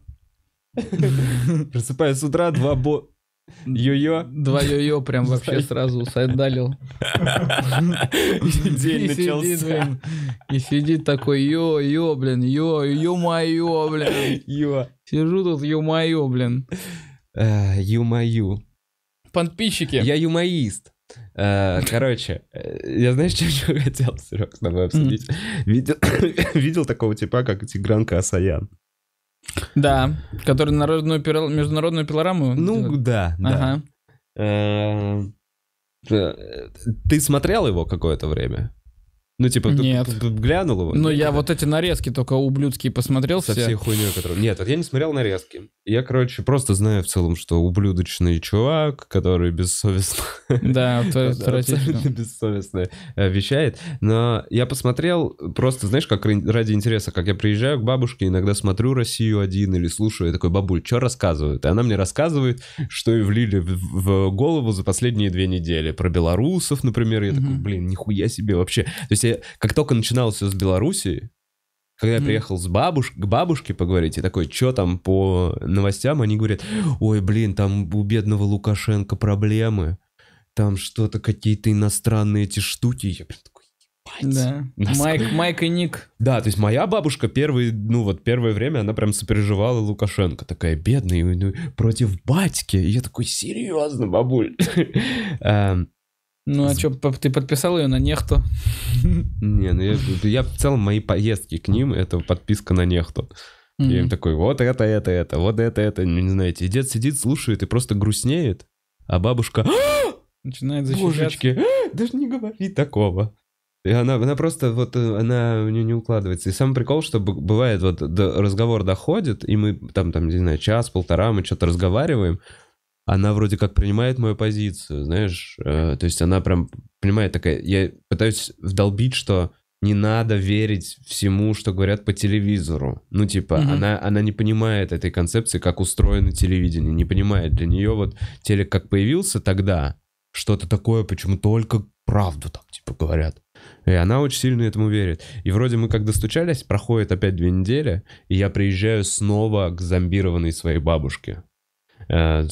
Просыпаюсь с утра, два бо... Йо-йо? Два йо-йо прям вообще сразу отдалил. День начался. И сидит такой, йо-йо, блин, йо, ё-моё, блин. Йо. Сижу тут, йо моё блин. Йо э, моё Подписчики. Я юмоист. Э, короче, э, я знаешь, чем еще хотел, Серег, с тобой обсудить? Видел, видел такого типа, как Тигранка Асаян? Да, который народную, международную пилораму... Ну, делает. да, да. Ага. Э, ты смотрел его какое-то время? Ну, типа, Нет. ты глянул его? Но ну, я вот эти нарезки только ублюдские посмотрел Со все. всей хуйней, которую... Нет, вот я не смотрел нарезки. Я, короче, просто знаю в целом, что ублюдочный чувак, который бессовестно... Да, то абсолютно бессовестно э, вещает. Но я посмотрел просто, знаешь, как ради интереса, как я приезжаю к бабушке, иногда смотрю «Россию один» или слушаю, я такой, бабуль, что рассказывают? И она мне рассказывает, что и влили в голову за последние две недели. Про белорусов, например. Я такой, блин, нихуя себе вообще. То есть все... Как только начиналось все с Белоруссии, когда я приехал с бабуш... к бабушке поговорить, и такой, что там по новостям, они говорят, ой, блин, там у бедного Лукашенко проблемы, там что-то, какие-то иностранные эти штуки. Я прям такой, ебать. Да. Нас... Майк, Майк и Ник. Да, то есть моя бабушка первый, ну вот первое время, она прям сопереживала Лукашенко, такая бедная, ну, против батьки. И я такой, серьезно, бабуль? Эм, ну а что, ты подписал ее на нехту? Не, ну я, в целом мои поездки к ним, это подписка на нехту. Я им такой, вот это, это, это, вот это, это, ну, не знаете. И дед сидит, слушает и просто грустнеет, а бабушка... Начинает Божечки, даже не говори такого. И она, она просто вот, э, она у нее не укладывается. И самый прикол, что бывает, вот до, разговор доходит, и мы там, там, не знаю, час-полтора, мы что-то разговариваем, она вроде как принимает мою позицию, знаешь, э, то есть она прям понимает такая, я пытаюсь вдолбить, что не надо верить всему, что говорят по телевизору. Ну, типа, mm-hmm. она, она не понимает этой концепции, как устроено телевидение, не понимает. Для нее вот телек как появился тогда, что-то такое, почему только правду так, типа, говорят. И она очень сильно этому верит. И вроде мы как достучались, проходит опять две недели, и я приезжаю снова к зомбированной своей бабушке. Э,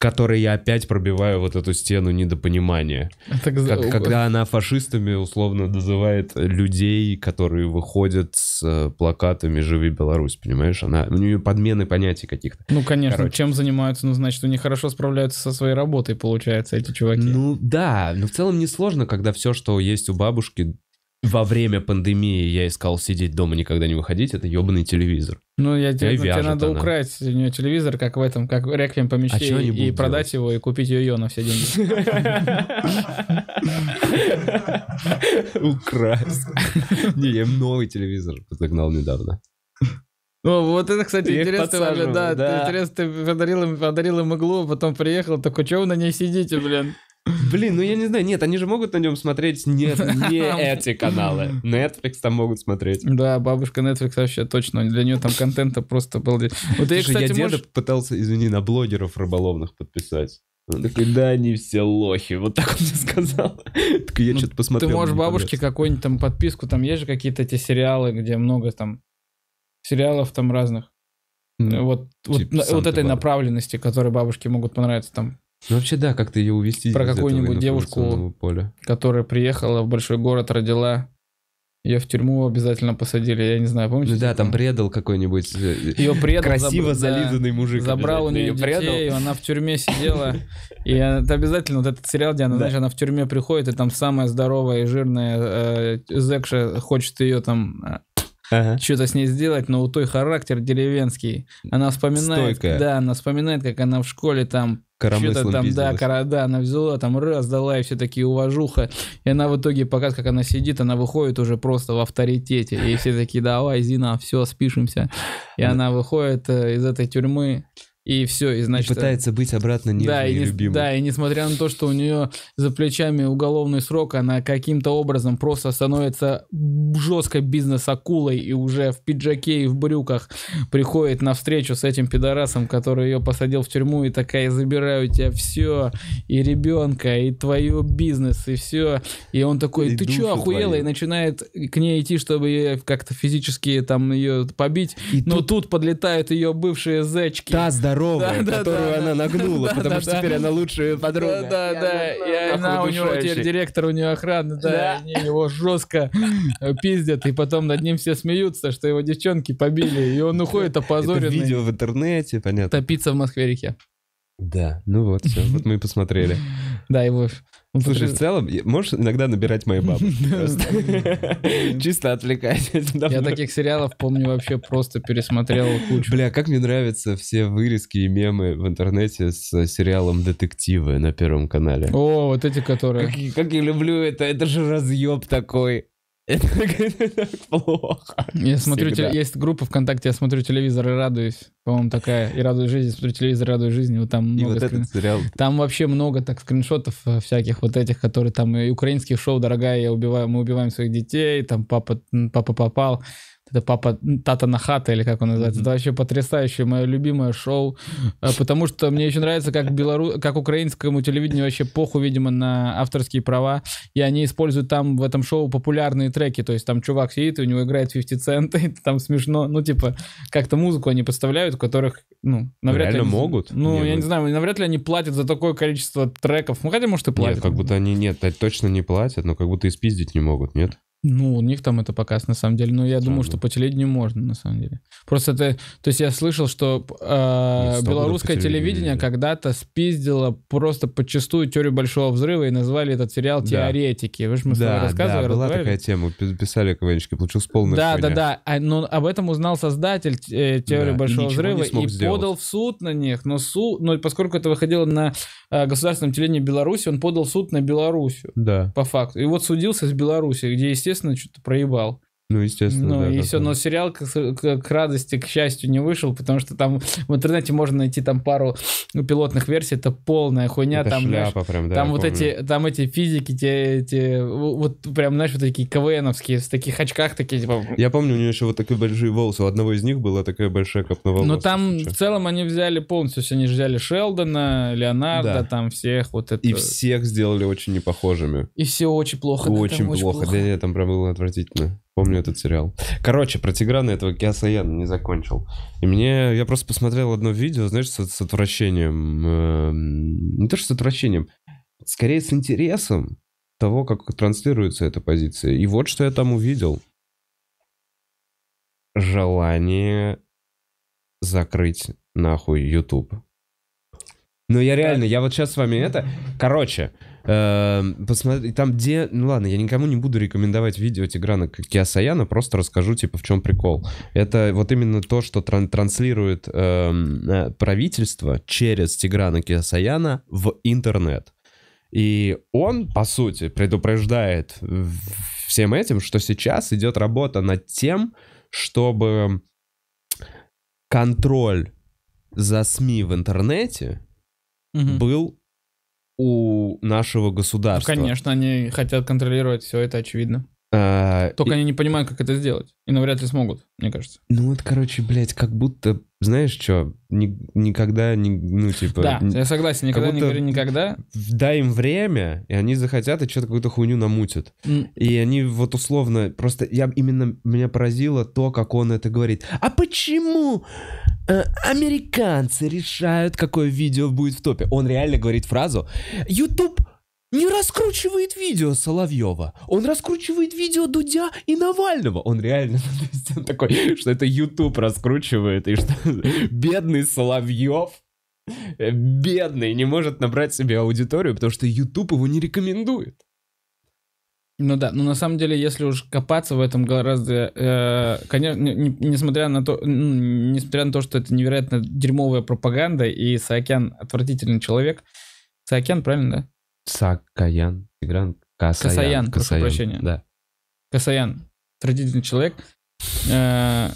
которой я опять пробиваю вот эту стену недопонимания. Так... Как, когда она фашистами условно называет людей, которые выходят с э, плакатами «Живи Беларусь», понимаешь? Она, у нее подмены понятий каких-то. Ну, конечно, Короче. чем занимаются? Ну, значит, у них хорошо справляются со своей работой, получается, эти чуваки. Ну, да, но в целом несложно, когда все, что есть у бабушки, во время пандемии я искал сидеть дома, никогда не выходить, это ебаный телевизор. Ну, я, тебе, ну, тебе надо она. украсть у нее телевизор, как в этом, как в реквием по а и, и продать делать? его, и купить ее на все деньги. Украсть. Не, я новый телевизор подогнал недавно. Ну, вот это, кстати, интересно момент, да, да. Интересно, ты подарил им, подарил им иглу, а потом приехал, такой, что вы на ней сидите, блин? Блин, ну я не знаю, нет, они же могут на нем смотреть не, не эти каналы. Netflix там могут смотреть. Да, бабушка Netflix вообще точно, для нее там контента просто был. Вот я, кстати, я деда пытался, извини, на блогеров рыболовных подписать. Он такой, да, они все лохи. Вот так он мне сказал. Так я ну, что-то посмотрел. Ты можешь бабушке какую-нибудь там подписку, там есть же какие-то эти сериалы, где много там сериалов там разных. вот, вот, этой направленности, которые бабушки могут понравиться там. Ну вообще да, как-то ее увести. Про какую-нибудь девушку, поля. которая приехала в большой город, родила, ее в тюрьму обязательно посадили, я не знаю, помните? Ну да, там предал какой-нибудь. Э, э, ее предал. Красиво заб... зализанный да, мужик. Забрал у нее детей, предал. она в тюрьме сидела. И это обязательно вот этот сериал, где она, да. знаешь, она в тюрьме приходит, и там самая здоровая и жирная э, Зекша хочет ее там э, ага. что-то с ней сделать, но у той характер деревенский. Она вспоминает, Стойкая. да, она вспоминает, как она в школе там что-то там, пиздилась. да, корода, она взяла, там раз, дала, и все такие уважуха. И она в итоге, пока как она сидит, она выходит уже просто в авторитете. И все такие, давай, Зина, все, спишемся. И она выходит э, из этой тюрьмы и все, и значит... И пытается быть обратно нежной да, и, и любимой. Да, и несмотря на то, что у нее за плечами уголовный срок, она каким-то образом просто становится жесткой бизнес-акулой и уже в пиджаке и в брюках приходит на встречу с этим пидорасом, который ее посадил в тюрьму и такая, забираю у тебя все, и ребенка, и твою бизнес, и все. И он такой, ты что че, охуела? Твою. И начинает к ней идти, чтобы как-то физически там ее побить. И Но тут... тут подлетают ее бывшие зечки. Та здоров коровы, да, которую да, она нагнула, потому что теперь она лучшая подруга. Да, да, да. И она у него теперь директор, у нее охрана, да, они его жестко э, пиздят, и потом над ним все смеются, что его девчонки побили, и он уходит опозоренный. Это видео в интернете, понятно. Топиться в Москве-реке. Да, ну вот, все, вот мы и посмотрели. Да, его... Ну, Слушай, в целом, можешь иногда набирать мои бабы? Чисто отвлекать. Я таких сериалов, помню, вообще просто пересмотрел кучу. Бля, как мне нравятся все вырезки и мемы в интернете с сериалом «Детективы» на Первом канале. О, вот эти которые. Как я люблю это, это же разъеб такой. Это плохо. Я смотрю, есть группа ВКонтакте, я смотрю телевизор и радуюсь. По-моему, такая. И радуюсь жизни, смотрю телевизор, и радуюсь жизни. Вот там много Там вообще много так скриншотов э, всяких вот этих, которые там и украинских шоу «Дорогая, я убиваю, мы убиваем своих детей», там «Папа, папа попал». Это папа Тата на хата или как он называется. Mm-hmm. Это вообще потрясающее, мое любимое шоу. Э, потому что мне еще нравится, как, белору... как украинскому телевидению вообще поху, видимо, на авторские права. И они используют там в этом шоу популярные треки. То есть там чувак сидит, и у него играет 50 Cent, и там смешно. Ну, типа, как-то музыку они подставляют, у которых, ну, навряд Реально ли... Они... могут? Ну, нет, я ну не знаю, навряд ли они платят за такое количество треков. Ну, хотя, может, и платят. Нет, как будто они, нет, точно не платят, но как будто и спиздить не могут, нет? Ну, у них там это показ, на самом деле. Но ну, я Правда. думаю, что по телевидению можно, на самом деле. Просто это... То есть я слышал, что э, белорусское телевидение когда-то спиздило просто подчастую теорию Большого Взрыва и назвали этот сериал «Теоретики». Да. Вы же мы да, с вами рассказывали, Да, была такая тема. Писали КВНщики, получилось полное Да, хуйня. да, да. А, но об этом узнал создатель э, теории да, Большого и Взрыва и сделать. подал в суд на них. Но, су... но поскольку это выходило на э, государственном телевидении Беларуси, он подал в суд на Белоруссию. Да. По факту. И вот судился с Беларусью, где, есть естественно, что-то проебал. Ну, естественно. Ну, да, и все, но сериал к, к, к радости, к счастью, не вышел, потому что там в интернете можно найти там пару ну, пилотных версий, это полная хуйня. Это там, шляпа знаешь, прям, да, Там вот помню. эти, там эти физики, те, эти, вот прям, знаешь, вот такие КВНовские, в таких очках такие, типа... Я помню, у нее еще вот такие большие волосы, у одного из них была такая большая копна волос. Но там в целом они взяли полностью, они взяли Шелдона, Леонардо, да. там всех вот это... И всех сделали очень непохожими. И все очень плохо. Очень, да, плохо. очень плохо, да там прям было отвратительно помню этот сериал. Короче, про Тиграна этого Киасаяна не закончил. И мне... Я просто посмотрел одно видео, знаешь, с, с отвращением. Э, не то, что с отвращением. Скорее, с интересом того, как транслируется эта позиция. И вот что я там увидел. Желание закрыть нахуй YouTube. Ну, я реально, я вот сейчас с вами это... Короче, Эм, посмотри, там где, ну ладно, я никому не буду рекомендовать видео Тиграна Киасаяна, просто расскажу, типа, в чем прикол. Это вот именно то, что тран транслирует эм, э, правительство через Тиграна Киасаяна в интернет. И он, по сути, предупреждает всем этим, что сейчас идет работа над тем, чтобы контроль за СМИ в интернете угу. был у нашего ну, государства. Ну, конечно, они хотят контролировать все это, очевидно. А, Только и... они не понимают, как это сделать. И навряд ли смогут, мне кажется. Ну вот, короче, блядь, как будто, знаешь что, ни, никогда, ни, ну типа... Да, я согласен, никогда не говорю никогда. Дай им время, и они захотят, и что-то какую-то хуйню намутят. Mm. И они вот условно, просто я именно, меня поразило то, как он это говорит. А почему? Э, американцы решают, какое видео будет в топе. Он реально говорит фразу «YouTube не раскручивает видео Соловьева. Он раскручивает видео Дудя и Навального. Он реально он такой, что это YouTube раскручивает, и что бедный Соловьев э, бедный не может набрать себе аудиторию, потому что YouTube его не рекомендует. Ну да, но ну, на самом деле, если уж копаться в этом гораздо, э, конечно, не, не, несмотря на то, несмотря на то, что это невероятно дерьмовая пропаганда и Саакян отвратительный человек, Саакян, правильно, да? Саакян, Тигран, Касаян. Касаян, прошу Касаян, прощения. Да. Касаян, отвратительный человек. Э,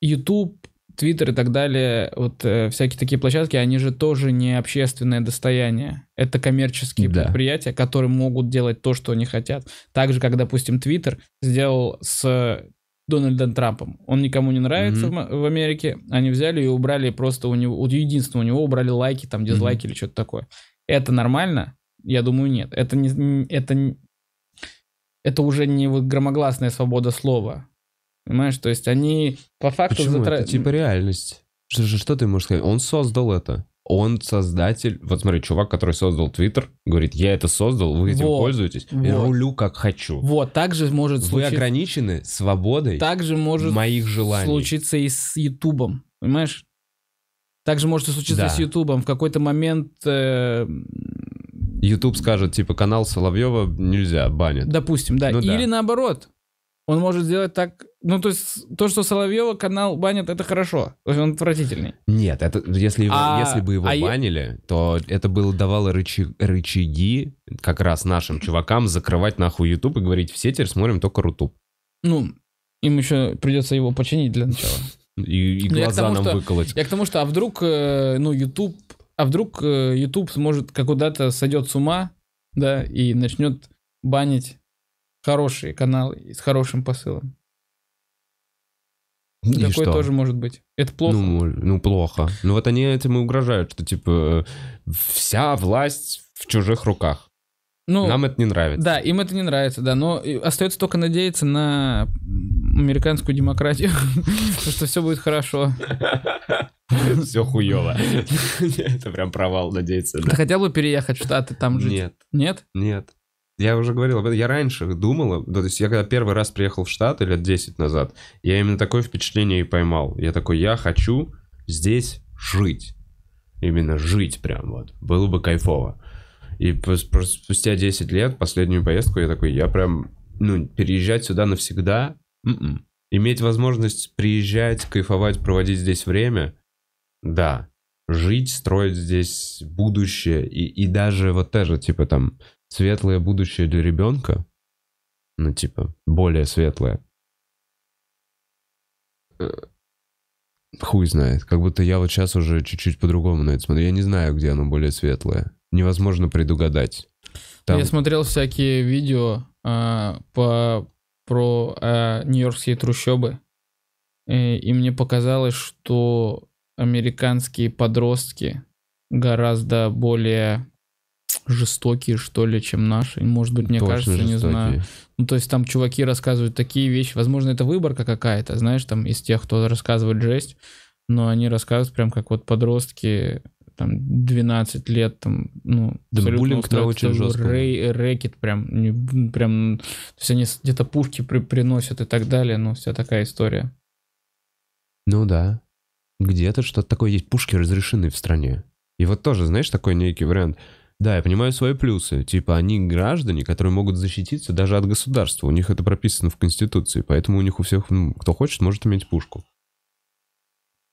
YouTube Твиттер и так далее, вот э, всякие такие площадки, они же тоже не общественное достояние. Это коммерческие да. предприятия, которые могут делать то, что они хотят. Так же, как, допустим, Твиттер сделал с Дональдом Трампом. Он никому не нравится mm-hmm. в, в Америке. Они взяли и убрали просто у него, вот единственное, у него убрали лайки, там дизлайки mm-hmm. или что-то такое. Это нормально? Я думаю, нет. Это не, это это уже не вот громогласная свобода слова. Понимаешь, то есть они по факту... Почему? Затра... Это типа реальность. Что, что ты можешь сказать? Он создал это. Он создатель. Вот смотри, чувак, который создал Твиттер, говорит, я это создал, вы этим вот, пользуетесь, вот. я рулю как хочу. Вот, так же может случиться... Вы ограничены свободой также может моих желаний. случиться и с Ютубом, понимаешь? Также может и случиться да. с Ютубом. В какой-то момент... Э... скажет, типа, канал Соловьева нельзя, банят. Допустим, да. Ну, Или да. наоборот, он может сделать так... Ну, то есть, то, что Соловьева канал банят, это хорошо. То есть, он отвратительный. Нет, это, если, его, а, если бы его а банили, я... то это было давало рычаг, рычаги как раз нашим чувакам закрывать нахуй YouTube и говорить, все теперь смотрим только Рутуб. Ну, им еще придется его починить для начала. И, и ну, глаза тому, нам что, выколоть. Я к тому, что а вдруг, э, ну, YouTube... А вдруг YouTube э, сможет как куда-то сойдет с ума, да, и начнет банить хорошие каналы с хорошим посылом. И Такое что? тоже может быть. Это плохо. Ну, ну, плохо. Ну, вот они этим и угрожают, что, типа, вся власть в чужих руках. Ну, Нам это не нравится. Да, им это не нравится, да. Но остается только надеяться на американскую демократию, что все будет хорошо. Все хуево. Это прям провал, надеяться. Ты хотел бы переехать в Штаты там жить? Нет. Нет? Нет. Я уже говорил об этом. Я раньше думал, то есть я когда первый раз приехал в Штаты лет 10 назад, я именно такое впечатление и поймал. Я такой, я хочу здесь жить. Именно жить прям вот. Было бы кайфово. И спустя 10 лет, последнюю поездку, я такой, я прям, ну, переезжать сюда навсегда? М-м. Иметь возможность приезжать, кайфовать, проводить здесь время? Да. Жить, строить здесь будущее. И, и даже вот те же типа там, светлое будущее для ребенка, ну типа более светлое, э, хуй знает. Как будто я вот сейчас уже чуть-чуть по-другому на это смотрю. Я не знаю, где оно более светлое. Невозможно предугадать. Ну, Там... Я смотрел всякие видео а, по, про а, нью-йоркские трущобы, и, э, и мне показалось, что американские подростки гораздо более жестокие, что ли, чем наши. Может быть, мне Точно кажется, жестокие. не знаю. Ну, то есть там чуваки рассказывают такие вещи. Возможно, это выборка какая-то, знаешь, там из тех, кто рассказывает жесть, но они рассказывают прям как вот подростки там 12 лет там ну да буллинг на очень жестко рей, рэкет прям не, прям ну, то есть они где-то пушки при, приносят и так далее ну вся такая история ну да где-то что-то такое есть пушки разрешены в стране и вот тоже знаешь такой некий вариант да, я понимаю свои плюсы. Типа они граждане, которые могут защититься даже от государства. У них это прописано в Конституции, поэтому у них у всех, ну, кто хочет, может иметь пушку.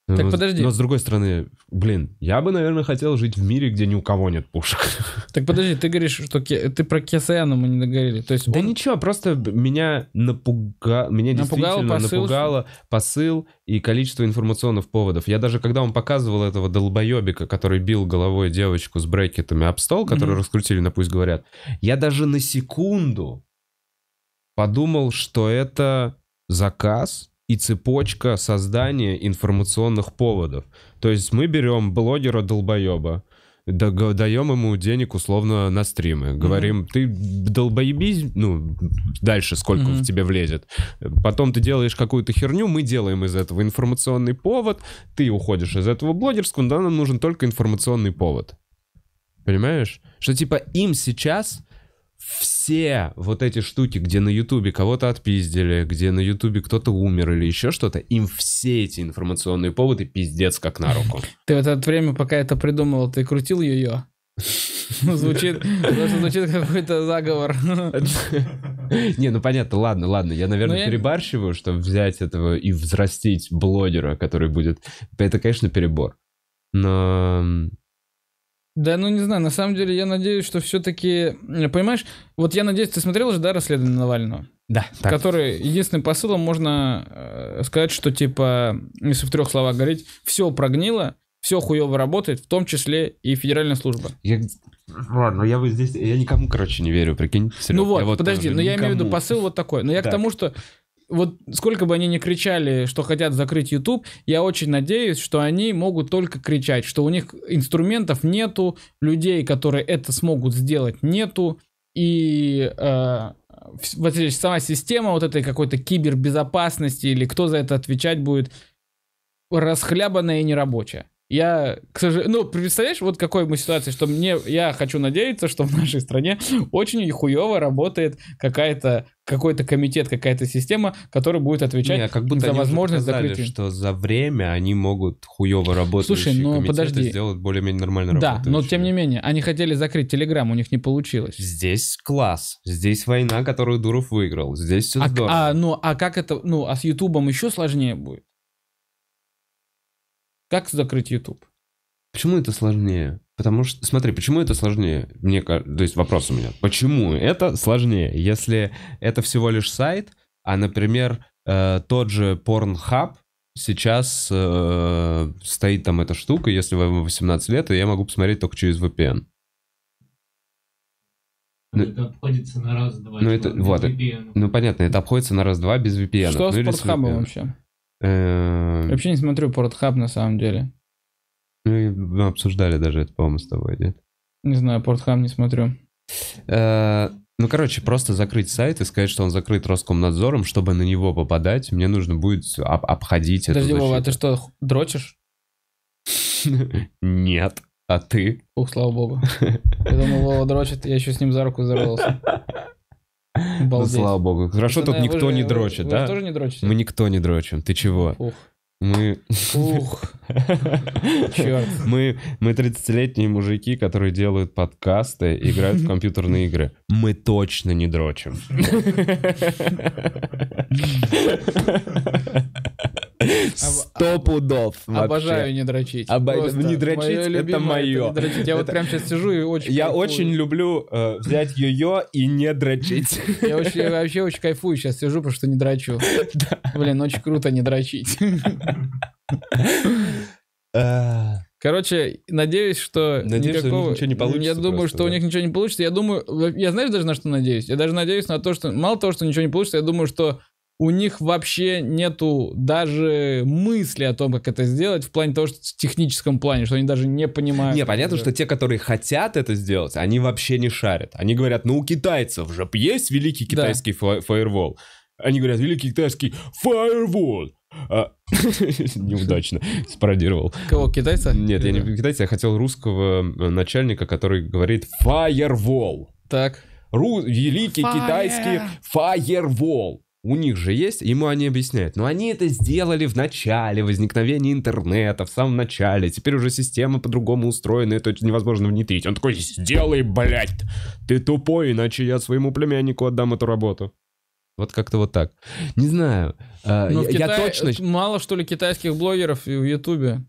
Ну, так, но, подожди. Но с другой стороны, блин, я бы, наверное, хотел жить в мире, где ни у кого нет пушек. Так подожди, ты говоришь, что ке... ты про Кесаяна мы не договорили. То есть да он... ничего, просто меня напугало, меня напугало действительно посыл. напугало посыл и количество информационных поводов. Я даже, когда он показывал этого долбоебика, который бил головой девочку с брекетами об стол, который mm-hmm. раскрутили на «Пусть говорят», я даже на секунду подумал, что это заказ и цепочка создания информационных поводов. То есть мы берем блогера-долбоеба, даем ему денег условно на стримы. Mm-hmm. Говорим, ты долбоебись, ну, дальше сколько mm-hmm. в тебе влезет. Потом ты делаешь какую-то херню, мы делаем из этого информационный повод, ты уходишь из этого блогерского, да, нам нужен только информационный повод. Понимаешь? Что типа им сейчас все вот эти штуки, где на Ютубе кого-то отпиздили, где на Ютубе кто-то умер или еще что-то, им все эти информационные поводы пиздец как на руку. Ты в это время, пока это придумывал, ты крутил ее? Ну, звучит, звучит какой-то заговор. Не, ну понятно, ладно, ладно. Я, наверное, ну, я... перебарщиваю, чтобы взять этого и взрастить блогера, который будет... Это, конечно, перебор. Но да, ну не знаю, на самом деле я надеюсь, что все-таки, понимаешь, вот я надеюсь, ты смотрел же, да, расследование Навального? Да. Так. Который единственным посылом можно э, сказать, что типа, если в трех словах говорить, все прогнило, все хуево работает, в том числе и федеральная служба. Я... Ладно, я вот здесь, я никому, короче, не верю, прикинь. Серег. Ну вот, я вот подожди, но ну я имею в виду посыл вот такой. Но я так. к тому, что вот сколько бы они ни кричали, что хотят закрыть YouTube, я очень надеюсь, что они могут только кричать, что у них инструментов нету, людей, которые это смогут сделать, нету, и э, вот здесь сама система вот этой какой-то кибербезопасности или кто за это отвечать будет, расхлябанная и нерабочая я, к сожалению, ну, представляешь, вот какой мы ситуации, что мне, я хочу надеяться, что в нашей стране очень хуево работает какая-то, какой-то комитет, какая-то система, которая будет отвечать Не, как будто за возможность доказали, закрытия. что за время они могут хуево работать. Слушай, ну подожди. сделать более-менее нормально Да, но тем не менее, они хотели закрыть Телеграм, у них не получилось. Здесь класс, здесь война, которую Дуров выиграл, здесь все а, а, здорово. А, ну, а как это, ну, а с Ютубом еще сложнее будет? Как закрыть YouTube? Почему это сложнее? Потому что, смотри, почему это сложнее? Мне, то есть вопрос у меня. Почему это сложнее, если это всего лишь сайт, а, например, э, тот же Pornhub сейчас э, стоит там эта штука, если вам 18 лет, и я могу посмотреть только через VPN. Но, ну, ну, это обходится на раз-два. Ну, типа, это, вот, VPN. ну, понятно, это обходится на раз-два без VPN. Что ну, с Pornhub вообще? Эм, я вообще не смотрю Портхаб на самом деле. Мы ну ну, обсуждали даже это, по-моему, с тобой, нет? Не знаю, Портхаб не смотрю. Э, ну, короче, просто закрыть сайт и сказать, что он закрыт Роскомнадзором, чтобы на него попадать, мне нужно будет об обходить Подожди, эту Вова, а ты что, дрочишь? Нет. А ты? Ух, слава богу. Я думал, Вова дрочит, я еще с ним за руку здоровался. Ну, слава богу. Хорошо, тут никто не дрочит, да? Вы тоже не дрочите? Мы никто не дрочим. Ты чего? Мы... Ух. мы, мы 30-летние мужики, которые делают подкасты, играют в компьютерные игры. Мы точно не дрочим. А Сто а пудов. Обожаю не дрочить. Не дрочить, это мое. Я вот прям сейчас сижу и очень Я очень люблю э, взять ее и не дрочить. Я вообще очень кайфую сейчас сижу, потому что не дрочу. Блин, очень круто не дрочить. Э. Короче, надеюсь, что надеюсь, никакого... что у них ничего не получится. Я думаю, просто, что да. у них ничего не получится. Я думаю, я знаешь даже на что надеюсь? Я даже надеюсь на то, что мало того, что ничего не получится, я думаю, что у них вообще нету даже мысли о том, как это сделать, в плане того, что в техническом плане, что они даже не понимают. Не, понятно, что те, которые хотят это сделать, они вообще не шарят. Они говорят, ну у китайцев же есть великий китайский да. фаервол. Они говорят, великий китайский фаервол. А, неудачно спародировал. Кого, китайца? Нет, я не китайца, я хотел русского э, начальника, который говорит фаервол. Так. Ру... Великий китайский фаервол у них же есть, ему они объясняют. Но они это сделали в начале возникновения интернета, в самом начале. Теперь уже система по-другому устроена, это невозможно внедрить. Он такой, сделай, блядь, ты тупой, иначе я своему племяннику отдам эту работу. Вот как-то вот так. Не знаю. Э, Но я, в Китае я точно... Мало что ли китайских блогеров в Ютубе?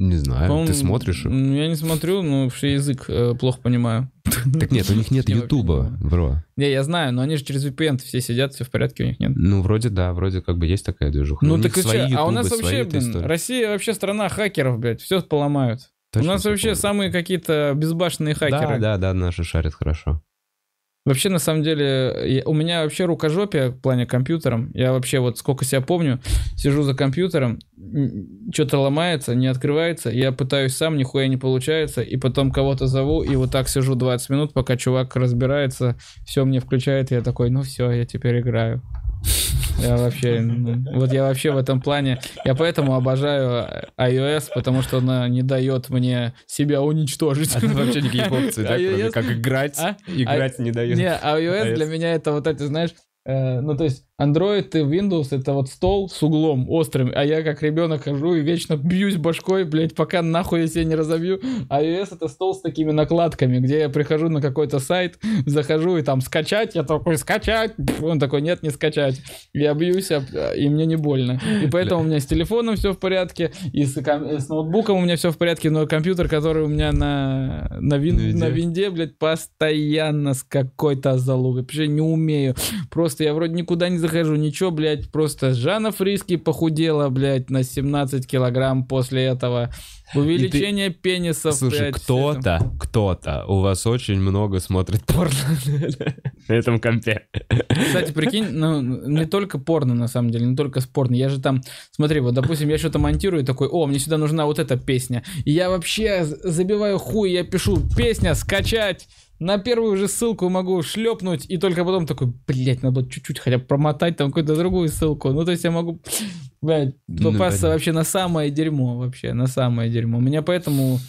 Не знаю, ты смотришь? Ну, я не смотрю, но вообще язык э, плохо понимаю. Так нет, у них нет Я вообще Ютуба, бро. Не, я знаю, но они же через VPN все сидят, все в порядке у них нет. Ну, вроде да, вроде как бы есть такая движуха. Ну, так и А у нас вообще, блин, Россия вообще страна хакеров, блядь, все поломают. У нас вообще помню. самые какие-то безбашенные хакеры. Да, да, да, наши шарят хорошо. Вообще, на самом деле, я, у меня вообще рукожопие в плане компьютером. Я вообще вот сколько себя помню, сижу за компьютером, что-то ломается, не открывается, я пытаюсь сам, нихуя не получается, и потом кого-то зову, и вот так сижу 20 минут, пока чувак разбирается, все мне включает, и я такой, ну все, я теперь играю. Я вообще, вот я вообще в этом плане, я поэтому обожаю iOS, потому что она не дает мне себя уничтожить. А вообще никаких опций, да, как играть, а? играть а, не дает. Не, iOS, для меня это вот эти, знаешь, э, ну то есть Android и Windows это вот стол с углом острым, а я как ребенок хожу и вечно бьюсь башкой, блядь, пока нахуй я себе не разобью. А iOS это стол с такими накладками, где я прихожу на какой-то сайт, захожу и там скачать, я такой скачать, он такой нет, не скачать. Я бьюсь, а, и мне не больно. И поэтому у меня с телефоном все в порядке, и с, и э, с ноутбуком у меня все в порядке, но компьютер, который у меня на, на, вин, на, винде. блядь, постоянно с какой-то залогой. Вообще не умею. Просто я вроде никуда не захожу захожу, ничего, блядь, просто Жанна Фриски похудела, блядь, на 17 килограмм после этого. Увеличение И ты... пенисов, Слушай, блядь. кто-то, кто-то у вас очень много смотрит порно на этом компе. Кстати, прикинь, ну, не только порно, на самом деле, не только спорно. Я же там, смотри, вот, допустим, я что-то монтирую, такой, о, мне сюда нужна вот эта песня. И я вообще забиваю хуй, я пишу, песня, скачать, на первую же ссылку могу шлепнуть, и только потом такой, блять надо чуть-чуть хотя бы промотать там какую-то другую ссылку. Ну, то есть я могу, блядь, ну, попасться ну, вообще на самое дерьмо, вообще, на самое дерьмо. Меня поэтому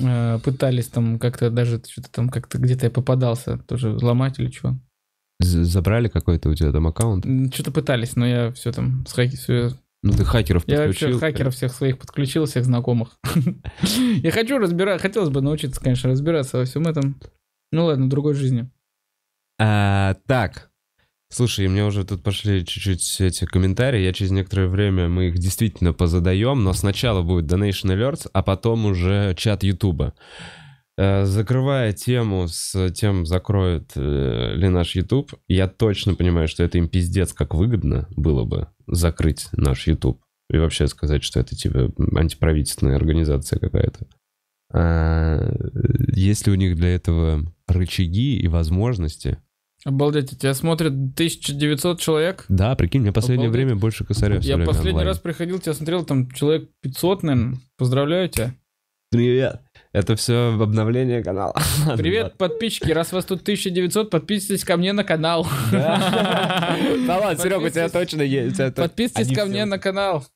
э, пытались там как-то даже, что-то там как-то где-то я попадался, тоже взломать или чего. Забрали какой-то у тебя там аккаунт? Что-то пытались, но я все там с хаки, все ну ты хакеров я подключил. Я вообще хакеров всех своих подключил, всех знакомых. Я хочу разбирать, хотелось бы научиться, конечно, разбираться во всем этом. Ну ладно, другой жизни. А, так. Слушай, мне уже тут пошли чуть-чуть эти комментарии. Я через некоторое время мы их действительно позадаем, но сначала будет Donation Alerts, а потом уже чат Ютуба. Э, закрывая тему с тем, закроет э, ли наш YouTube, я точно понимаю, что это им пиздец как выгодно было бы закрыть наш YouTube. И вообще сказать, что это типа антиправительственная организация какая-то. А, есть ли у них для этого рычаги и возможности. Обалдеть, тебя смотрят 1900 человек? Да, прикинь, мне последнее Обалдеть. время больше косаря Я последний онлайн. раз приходил, тебя смотрел, там человек 500, наверное. Поздравляю тебя. Привет. Это все обновление канала. Привет, подписчики. Раз вас тут 1900, подписывайтесь ко мне на канал. Да ладно, Серега, у тебя точно есть. Подписывайтесь ко мне на канал.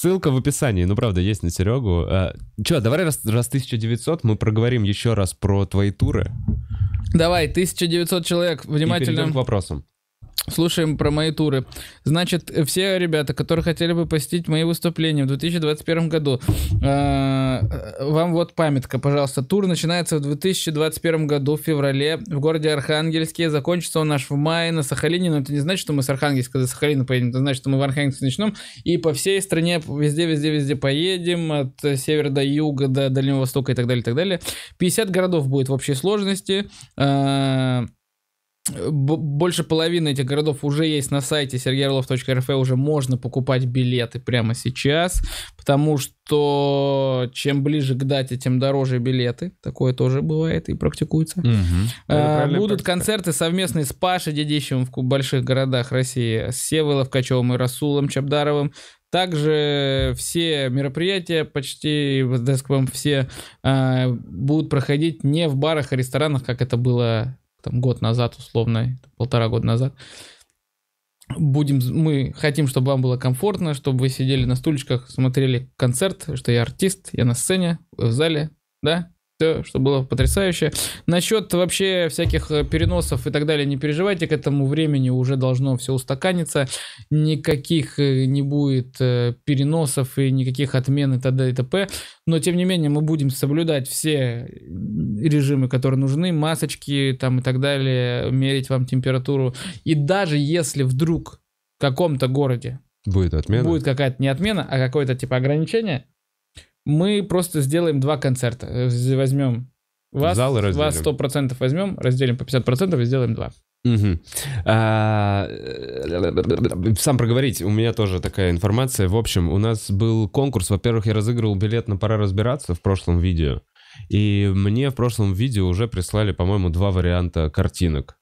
Ссылка в описании, ну правда, есть на Серегу. А, Че, давай раз, раз 1900 мы проговорим еще раз про твои туры. Давай, 1900 человек, внимательно. И перейдем к вопросам. Слушаем про мои туры. Значит, все ребята, которые хотели бы посетить мои выступления в 2021 году, э, вам вот памятка, пожалуйста. Тур начинается в 2021 году, в феврале, в городе Архангельске. Закончится он наш в мае на Сахалине, но это не значит, что мы с Архангельска до Сахалина поедем, это значит, что мы в Архангельске начнем. И по всей стране, везде-везде-везде поедем, от севера до юга, до Дальнего Востока и так далее, и так далее. 50 городов будет в общей сложности. Э, больше половины этих городов уже есть на сайте sergeyorlov.rf, уже можно покупать билеты прямо сейчас, потому что чем ближе к дате, тем дороже билеты. Такое тоже бывает и практикуется. Угу. А, будут концерты совместные с Пашей Дедищевым в больших городах России, с Севой Ловкачевым и Расулом Чабдаровым, также все мероприятия, почти, так скажем, все э, будут проходить не в барах и ресторанах, как это было там, год назад, условно, полтора года назад. Будем, мы хотим, чтобы вам было комфортно, чтобы вы сидели на стульчиках, смотрели концерт, что я артист, я на сцене, вы в зале, да? все, что было потрясающе. Насчет вообще всяких э, переносов и так далее, не переживайте, к этому времени уже должно все устаканиться. Никаких э, не будет э, переносов и никаких отмен и т.д. и т.п. Но, тем не менее, мы будем соблюдать все режимы, которые нужны, масочки там и так далее, мерить вам температуру. И даже если вдруг в каком-то городе Будет отмена. Будет какая-то не отмена, а какое-то типа ограничение. Мы просто сделаем два концерта. Э, возьмем вас, Залы разделим. вас 100% возьмем, разделим по 50% и сделаем два. А, э, сам проговорить, у меня тоже такая информация. В общем, у нас был конкурс. Во-первых, я разыгрывал билет на «Пора разбираться» в прошлом видео. И мне в прошлом видео уже прислали, по-моему, два варианта картинок.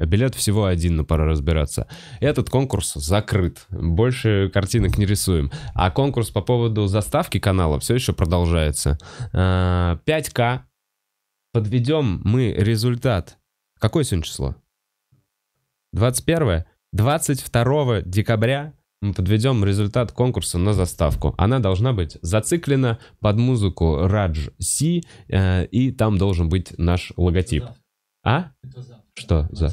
А билет всего один, но пора разбираться. Этот конкурс закрыт. Больше картинок не рисуем. А конкурс по поводу заставки канала все еще продолжается. 5К. А, подведем мы результат. Какое сегодня число? 21. 22 декабря мы подведем результат конкурса на заставку. Она должна быть зациклена под музыку Радж Си, э, и там должен быть наш логотип. А? Что за?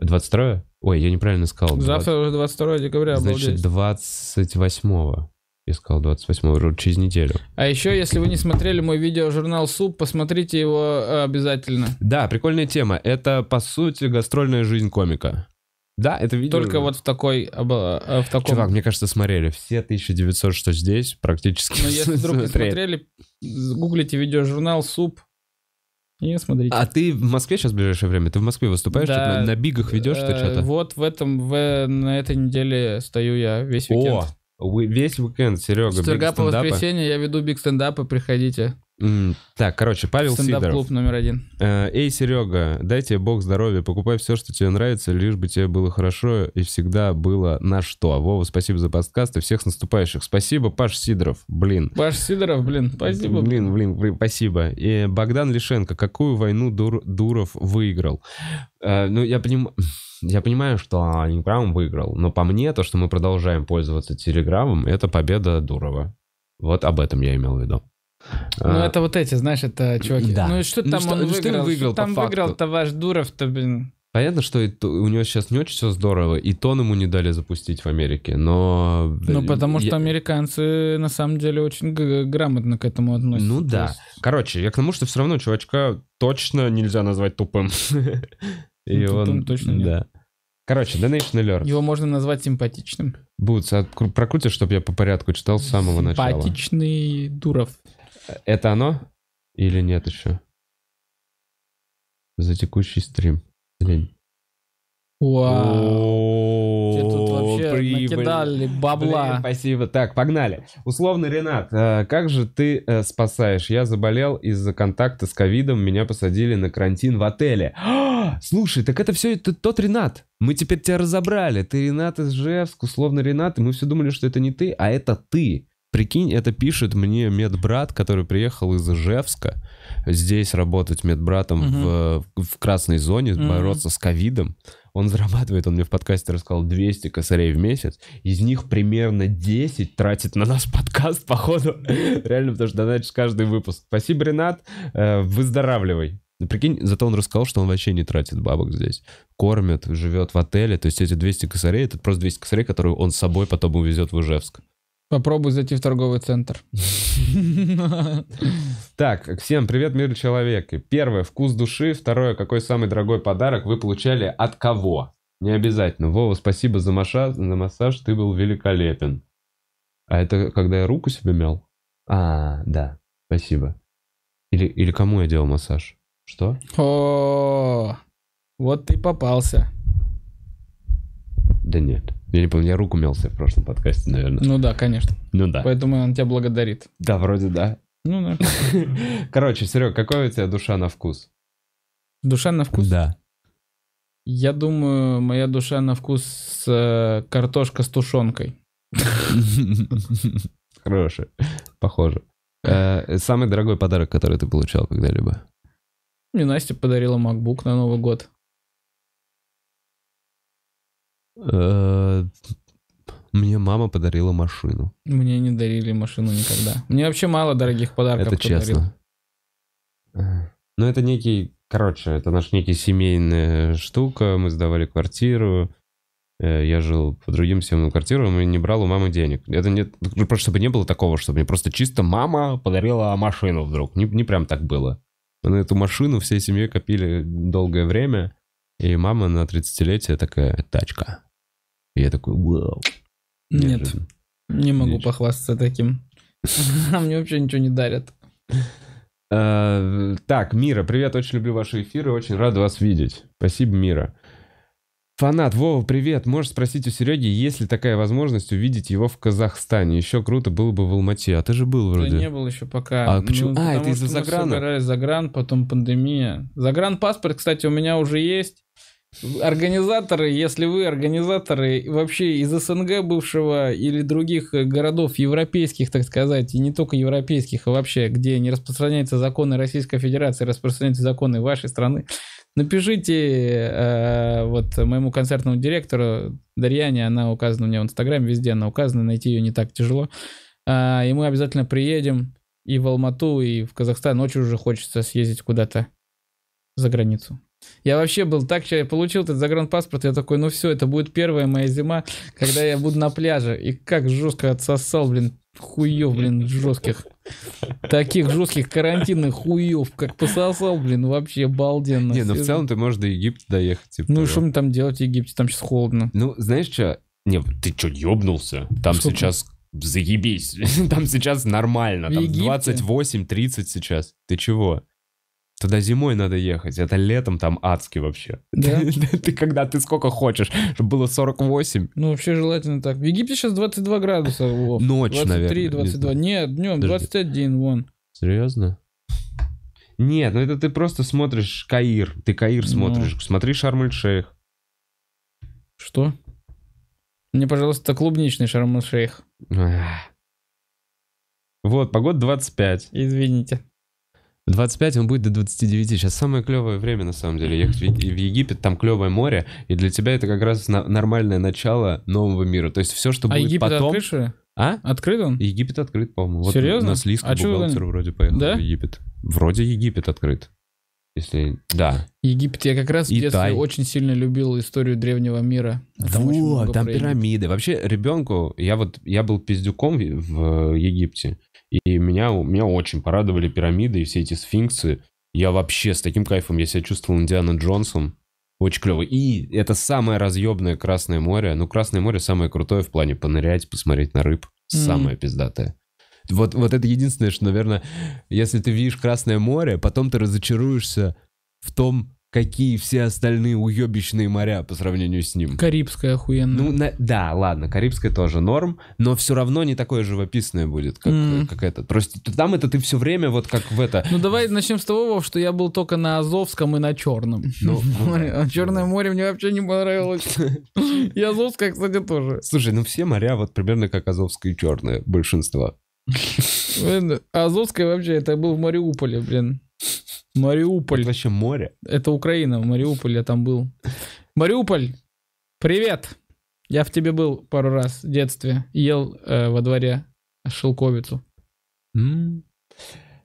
22? Ой, я неправильно сказал. 20... Завтра уже 22 декабря, Значит, 28-го. Я сказал 28-го, через неделю. А еще, если вы не смотрели мой видеожурнал «Суп», посмотрите его э, обязательно. Да, прикольная тема. Это, по сути, гастрольная жизнь комика. Да, это видео. Только вот в такой, об, э, в таком. Чувак, мне кажется, смотрели все 1900, что здесь, практически. Но если вдруг не смотрели, гуглите видеожурнал «Суп», и смотрите. А ты в Москве сейчас в ближайшее время? Ты в Москве выступаешь? Типа, да, на, бигах ведешь э, что-то? Вот в этом, в, на этой неделе стою я весь О, уикенд. О, весь уикенд, Серега, Четверга по воскресенье я веду биг стендапы, приходите. Так, короче, Павел Стендап Сидоров. клуб номер один. Э, Эй, Серега, дай тебе бог здоровья, покупай все, что тебе нравится, лишь бы тебе было хорошо и всегда было на что. Вова, спасибо за подкаст и всех с наступающих. Спасибо, Паш Сидоров, блин. Паш Сидоров, блин, спасибо. Блин, блин, блин спасибо. И Богдан Лишенко, какую войну Дур Дуров выиграл? Э, ну, я понимаю... Я понимаю, что Инстаграм выиграл, но по мне то, что мы продолжаем пользоваться Телеграмом, это победа Дурова. Вот об этом я имел в виду. Ну, а... это вот эти, знаешь, это э, чуваки. Да. Ну, и что ну, там что, он выиграл? Ну, что, он выиграл, что там факту? выиграл-то ваш Дуров-то, блин. Понятно, что у него сейчас не очень все здорово, и тон ему не дали запустить в Америке, но... Ну, потому что американцы на самом деле очень грамотно к этому относятся. Ну да. Есть... Короче, я к тому, что все равно чувачка точно нельзя назвать тупым. И ну, он... точно нет. Да. Короче, Donation Alert. Его можно назвать симпатичным. Бутс, прокрути, чтобы я по порядку читал с самого начала. Симпатичный Дуров. Это оно? Или нет еще? За текущий стрим. Лень. Вау! тут вообще прибыль. накидали бабла. спасибо. Так, погнали. Условный Ренат, э, как же ты э, спасаешь? Я заболел из-за контакта с ковидом, меня посадили на карантин в отеле. А, слушай, так это все это тот Ренат. Мы теперь тебя разобрали. Ты Ренат из Жевск, условно Ренат, и мы все думали, что это не ты, а это ты. Прикинь, это пишет мне медбрат, который приехал из Ижевска, здесь работать медбратом угу. в, в красной зоне, угу. бороться с ковидом. Он зарабатывает, он мне в подкасте рассказал, 200 косарей в месяц. Из них примерно 10 тратит на наш подкаст, походу. Реально, потому что донатишь каждый выпуск. Спасибо, Ренат. Э, выздоравливай. Ну, прикинь, зато он рассказал, что он вообще не тратит бабок здесь. Кормят, живет в отеле. То есть эти 200 косарей, это просто 200 косарей, которые он с собой потом увезет в Ижевск. Попробуй зайти в торговый центр. Так, всем привет, мир человека. Первое, вкус души. Второе, какой самый дорогой подарок вы получали от кого? Не обязательно. Вова, спасибо за, за массаж, ты был великолепен. А это когда я руку себе мял? А, да, спасибо. Или, или кому я делал массаж? Что? О, вот ты попался. Да нет. Я не помню, я руку мелся в прошлом подкасте, наверное. Ну да, конечно. Ну да. Поэтому он тебя благодарит. Да, вроде да. Ну да. Ну, Короче, Серег, какой у тебя душа на вкус? Душа на вкус? Да. Я думаю, моя душа на вкус с, э, картошка с тушенкой. Хорошая. Похоже. Э, самый дорогой подарок, который ты получал когда-либо? Мне Настя подарила MacBook на Новый год. Э, мне мама подарила машину. Мне не дарили машину никогда. Мне вообще мало дорогих подарков. Это честно. Ну, это некий, короче, это наша некий семейная штука. Мы сдавали квартиру. Э, я жил по другим съемным квартирам и не брал у мамы денег. Это не, ну, просто чтобы не было такого, чтобы мне просто чисто мама подарила машину вдруг. Не, не прям так было. Мы на эту машину всей семьей копили долгое время. И мама на 30-летие такая, тачка. И я такой, вау. Нет, не могу Ничего. похвастаться таким. Мне вообще ничего не дарят. А, так, Мира, привет, очень люблю ваши эфиры, очень рад вас видеть. Спасибо, Мира. Фанат, Вова, привет. Можешь спросить у Сереги, есть ли такая возможность увидеть его в Казахстане? Еще круто было бы в Алмате. А ты же был вроде. Да не был еще пока. А ну, почему? А, это из-за заграна? Мы загран, потом пандемия. Загран паспорт, кстати, у меня уже есть. Организаторы, если вы организаторы вообще из СНГ бывшего или других э, городов европейских, так сказать, и не только европейских, а вообще, где не распространяются законы Российской Федерации, распространяются законы вашей страны, напишите э, вот моему концертному директору Дарьяне, она указана у меня в Инстаграме, везде она указана, найти ее не так тяжело. Э, и мы обязательно приедем и в Алмату, и в Казахстан. Очень уже хочется съездить куда-то за границу. Я вообще был так, что я получил этот загранпаспорт, я такой, ну все, это будет первая моя зима, когда я буду на пляже. И как жестко отсосал, блин, хуев, блин, жестких. Таких жестких карантинных хуев, как пососал, блин, вообще обалденно. Не, ну в целом ты можешь до Египта доехать. Типа, ну что мне там делать в Египте, там сейчас холодно. Ну, знаешь что, не, ты что, ебнулся? Там Сколько? сейчас заебись. Там сейчас нормально. Там 28-30 сейчас. Ты чего? Туда зимой надо ехать, это летом там адски вообще. Да? Ты когда, ты сколько хочешь, чтобы было 48. Ну, вообще желательно так. В Египте сейчас 22 градуса. Вов. Ночь, наверное. 23, наверное. 22. Не Нет, днем Подожди. 21, вон. Серьезно? Нет, ну это ты просто смотришь Каир. Ты Каир ну. смотришь. Ну. Смотри шарм шейх Что? Мне, пожалуйста, клубничный шарм шейх Вот, погода 25. Извините. 25 он будет до 29. Сейчас самое клевое время, на самом деле, ехать в, Египет, там клевое море, и для тебя это как раз нормальное начало нового мира. То есть все, что а будет Египет потом... Открыт, что А? Открыт он? Египет открыт, по-моему. Вот Серьезно? У нас Лиска, а бухгалтер вроде поехал да? в Египет. Вроде Египет открыт. Если... Да. Египет. Я как раз в детстве Итай. очень сильно любил историю древнего мира. Там вот, там пирамиды. Вообще, ребенку... Я вот... Я был пиздюком в, в Египте. И меня, меня очень порадовали пирамиды и все эти сфинксы. Я вообще с таким кайфом, я себя чувствовал Индиана Джонсом. Очень клево. И это самое разъебное Красное море. Ну, Красное море самое крутое в плане понырять, посмотреть на рыб. Самое mm. пиздатое. Вот, вот это единственное, что, наверное, если ты видишь Красное море, потом ты разочаруешься в том, какие все остальные уебищные моря по сравнению с ним. Карибская охуенная. Ну, на, да, ладно, Карибская тоже норм, но все равно не такое живописное будет, как, mm. как это. Просто там это ты все время вот как в это... Ну, давай начнем с того, что я был только на Азовском и на Черном. Ну, ну А Черное море мне вообще не понравилось. И Азовское, кстати, тоже. Слушай, ну все моря вот примерно как Азовское и Черное, большинство. Азовское вообще, это был в Мариуполе, блин. Мариуполь. Это вообще море. Это Украина, Мариуполь я там был. Мариуполь, привет! Я в тебе был пару раз в детстве. Ел э, во дворе шелковицу. Mm.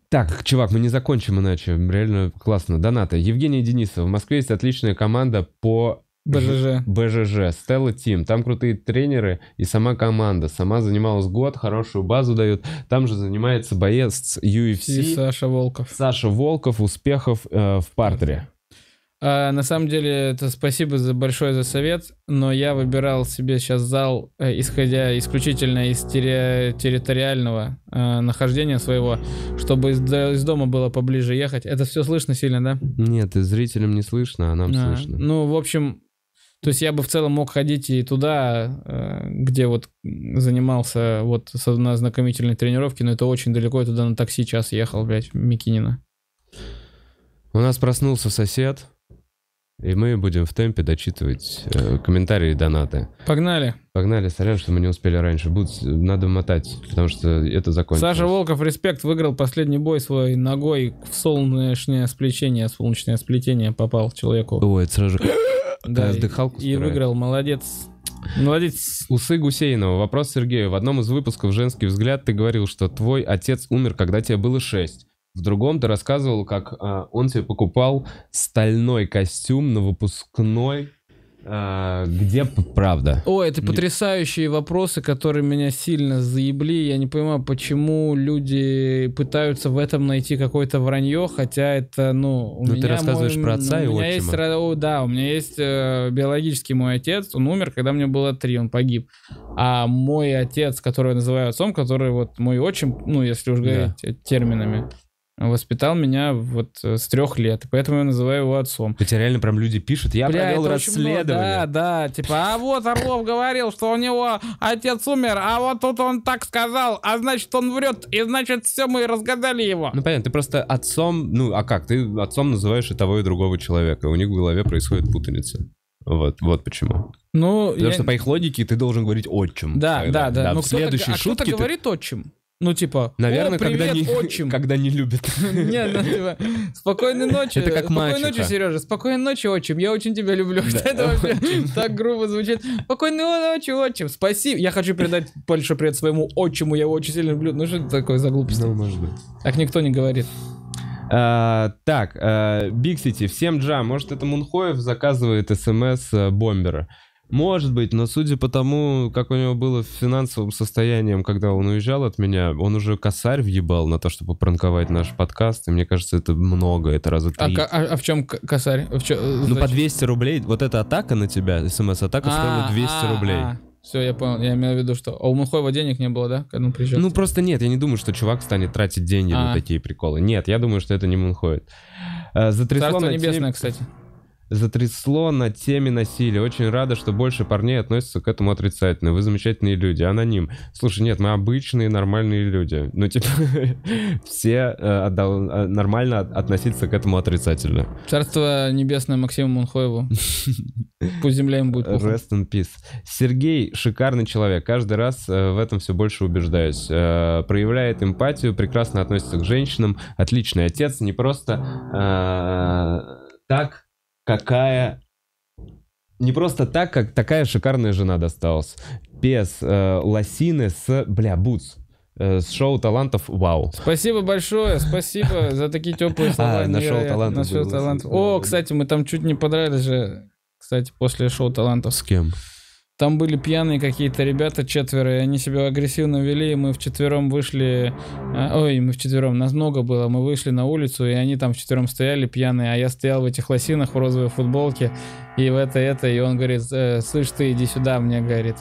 Так, чувак, мы не закончим иначе. Реально классно. Доната. Евгений Денисов. В Москве есть отличная команда по БЖЖ. БЖЖ, Стелла Тим. Там крутые тренеры и сама команда. Сама занималась год, хорошую базу дают. Там же занимается боец UFC. И Саша Волков. Саша Волков, успехов э, в партере. А, на самом деле, это спасибо за большой за совет, но я выбирал себе сейчас зал, э, исходя исключительно из терри- территориального э, нахождения своего, чтобы из, из дома было поближе ехать. Это все слышно сильно, да? Нет, и зрителям не слышно, а нам а, слышно. Ну, в общем, то есть я бы в целом мог ходить и туда, э, где вот занимался вот на ознакомительной тренировке, но это очень далеко, я туда на такси час ехал, блядь, Микинина. У нас проснулся сосед, и мы будем в темпе дочитывать э, комментарии и донаты. Погнали. Погнали, сорян, что мы не успели раньше. Будут, надо мотать, потому что это закончится. Саша Волков, респект, выиграл последний бой свой ногой в солнечное сплетение, солнечное сплетение попал человеку. Ой, это сразу же... Да, Сдыхалку и, выиграл, молодец. Молодец. Усы Гусейнова. Вопрос Сергею. В одном из выпусков «Женский взгляд» ты говорил, что твой отец умер, когда тебе было шесть. В другом ты рассказывал, как а, он тебе покупал стальной костюм на выпускной а, где правда? О, это потрясающие вопросы, которые меня сильно заебли. Я не понимаю, почему люди пытаются в этом найти какое-то вранье, хотя это, ну, у Но ну, меня... ты рассказываешь мой, про отца у меня отчима. Есть, о, да, у меня есть э, биологический мой отец, он умер, когда мне было три, он погиб. А мой отец, которого я называю отцом, который вот мой отчим, ну, если уж говорить да. терминами, воспитал меня вот э, с трех лет, поэтому я называю его отцом. У реально прям люди пишут, я Бля, провел расследование. Много, да, да, типа, а вот Орлов говорил, что у него отец умер, а вот тут он так сказал, а значит он врет, и значит все, мы разгадали его. Ну понятно, ты просто отцом, ну а как, ты отцом называешь и того, и другого человека, у них в голове происходит путаница. Вот, вот почему. Ну, Потому я... что по их логике ты должен говорить отчим. Да, тогда. да, да. да. Но ну, в следующей а шутке кто-то ты... говорит отчим. Ну, типа, Наверное, когда, привет, не, отчим. когда не любят. Не, ну, типа, спокойной ночи. Это как Спокойной ночи, Сережа, спокойной ночи, отчим. Я очень тебя люблю. Да. Это вообще так грубо звучит. Спокойной ночи, отчим. Спасибо. Я хочу передать большой привет своему отчиму. Я его очень сильно люблю. Ну, что это такое за глупость? Ну, может быть. Так никто не говорит. А, так, Биг а, Сити, всем джа, может это Мунхоев заказывает смс э, бомбера. Может быть, но судя по тому, как у него было финансовым состоянием, когда он уезжал от меня, он уже косарь въебал на то, чтобы пранковать наш подкаст, и мне кажется, это много, это раза а три. А, а, а в чем косарь? В чем, э, ну, значит? по 200 рублей, вот эта атака на тебя, смс-атака а, стоила 200 а, рублей. А. Все, я понял. Я имею в виду, что... А у Мунхоева денег не было, да, когда он приезжал? Ну, просто нет. Я не думаю, что чувак станет тратить деньги а на такие приколы. Нет, я думаю, что это не Мунхоев. Э, а, Царство небесное, кстати затрясло на теме насилия. Очень рада, что больше парней относятся к этому отрицательно. Вы замечательные люди. Аноним. Слушай, нет, мы обычные нормальные люди. Ну, типа, все э, э, нормально относиться к этому отрицательно. Царство небесное Максиму Мунхоеву. Пусть земля им будет плохо. Rest in peace. Сергей шикарный человек. Каждый раз э, в этом все больше убеждаюсь. проявляет эмпатию, прекрасно относится к женщинам, отличный отец, не просто так какая не просто так, как такая шикарная жена досталась. Без э, лосины с, бля, бутс. Э, с шоу талантов «Вау». Спасибо большое, спасибо за такие теплые а, слова. А, На шоу талантов. О, кстати, мы там чуть не подрались же, кстати, после шоу талантов. С кем? Там были пьяные какие-то ребята, четверо, и они себя агрессивно вели, и мы в четвером вышли... А, ой, мы в четвером, нас много было, мы вышли на улицу, и они там в четвером стояли пьяные, а я стоял в этих лосинах в розовой футболке, и в это-это, и он говорит, «Э, слышь ты, иди сюда, мне говорит.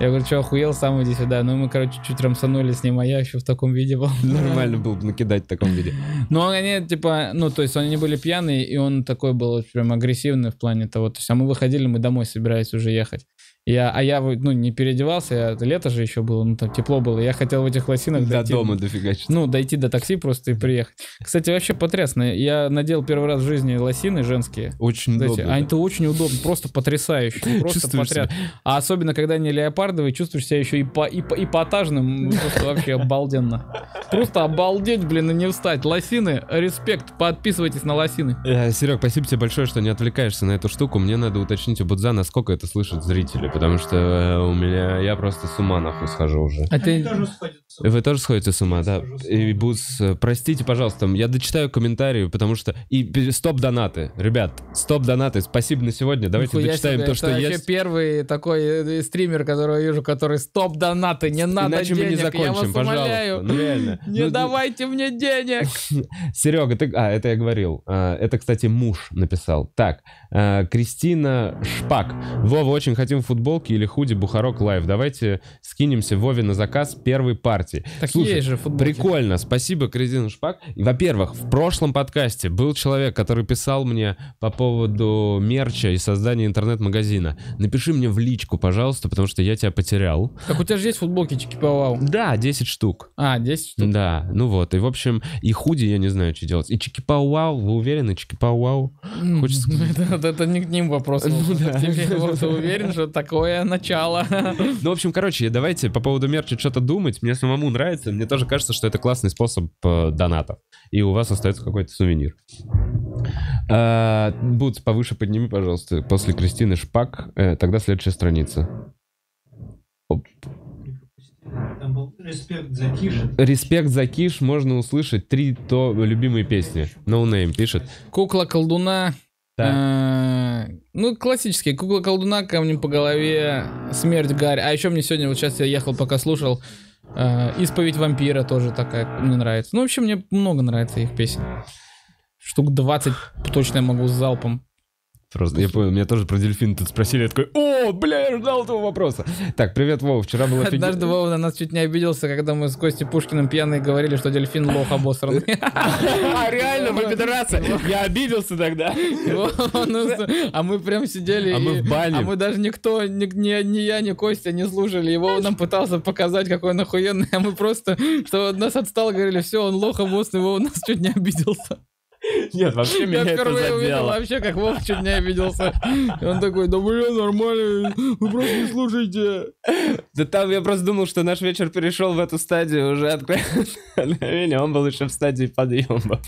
Я говорю, что охуел, сам иди сюда. Ну, мы, короче, чуть рамсанули с ним, а я еще в таком виде был. Ну, нормально было бы накидать в таком виде. Ну, они, типа, ну, то есть они были пьяные, и он такой был прям агрессивный в плане того. То есть, а мы выходили, мы домой собирались уже ехать. Я, а я, ну, не переодевался, я, лето же еще было, ну, там тепло было. Я хотел в этих лосинах до дойти. дома дофига что Ну, дойти до такси просто и приехать. Кстати, вообще потрясно. Я надел первый раз в жизни лосины женские. Очень Кстати, удобно. Они-то да. очень удобно, просто потрясающе. Просто потрясно. А особенно, когда они леопардовые, чувствуешь себя еще и, по, и, по, и потажным, ну, Просто вообще обалденно. Просто обалдеть, блин, и не встать. Лосины, респект, подписывайтесь на лосины. Э, Серег, спасибо тебе большое, что не отвлекаешься на эту штуку. Мне надо уточнить у Будза, насколько это слышит зрители потому что э, у меня... Я просто с ума нахуй схожу уже. А, а ты... Вы тоже сходите с ума, да? С ума. И Бус, э, простите, пожалуйста, я дочитаю комментарии, потому что... И стоп донаты, ребят, стоп донаты, спасибо на сегодня. Давайте Нихуя дочитаем себе. то, что это есть. вообще первый такой э, стример, которого я вижу, который стоп донаты, не надо Иначе денег, мы не закончим, я вас пожалуйста. Умоляю. Ну реально. Не ну, давайте мне денег. Серега, ты... А, это я говорил. А, это, кстати, муж написал. Так, Э, Кристина Шпак. Вова, очень хотим футболки или худи Бухарок Лайв. Давайте скинемся Вове на заказ первой партии. Так Слушай, же футболки. прикольно. Спасибо, Кристина Шпак. Во-первых, в прошлом подкасте был человек, который писал мне по поводу мерча и создания интернет-магазина. Напиши мне в личку, пожалуйста, потому что я тебя потерял. Так у тебя же есть футболки Чикиповал? Да, 10 штук. А, 10 штук. Да, ну вот. И, в общем, и худи я не знаю, что делать. И Чикипауау, вы уверены, Чикипауау? Хочется... вот это не к ним вопрос. Ну, да. Тебе уверен, что такое начало. Ну, в общем, короче, давайте по поводу мерча что-то думать. Мне самому нравится. Мне тоже кажется, что это классный способ э, доната. И у вас остается какой-то сувенир. А, повыше подними, пожалуйста. После Кристины Шпак. Э, тогда следующая страница. Там был респект за киш. Респект за киш можно услышать три то любимые песни. No Name пишет. Кукла колдуна. Да. Э, ну, классические. Кукла колдуна, камнем по голове, смерть Гарри. А еще мне сегодня, вот сейчас я ехал, пока слушал, э, исповедь вампира тоже такая, мне нравится. Ну, в общем, мне много нравится их песен. Штук 20 точно я могу с залпом Просто, я понял, меня тоже про дельфин тут спросили, я такой, о, бля, я ждал этого вопроса. Так, привет, Вова, вчера было... Офиг... Однажды Вова на нас чуть не обиделся, когда мы с Костей Пушкиным пьяные говорили, что дельфин лох обосранный. А реально, мы пидорасы, я обиделся тогда. Ну а мы прям сидели... А мы в бане. А мы даже никто, ни я, ни Костя не служили. его нам пытался показать, какой он охуенный, а мы просто, что нас отстал, говорили, все, он лох обосранный, Вова нас чуть не обиделся. Нет, вообще меня это задело. Я впервые увидел вообще, как Вов чуть не обиделся. Он такой, да блин, нормально, вы просто не слушайте. Да там я просто думал, что наш вечер перешел в эту стадию уже откровения. Он был еще в стадии подъема.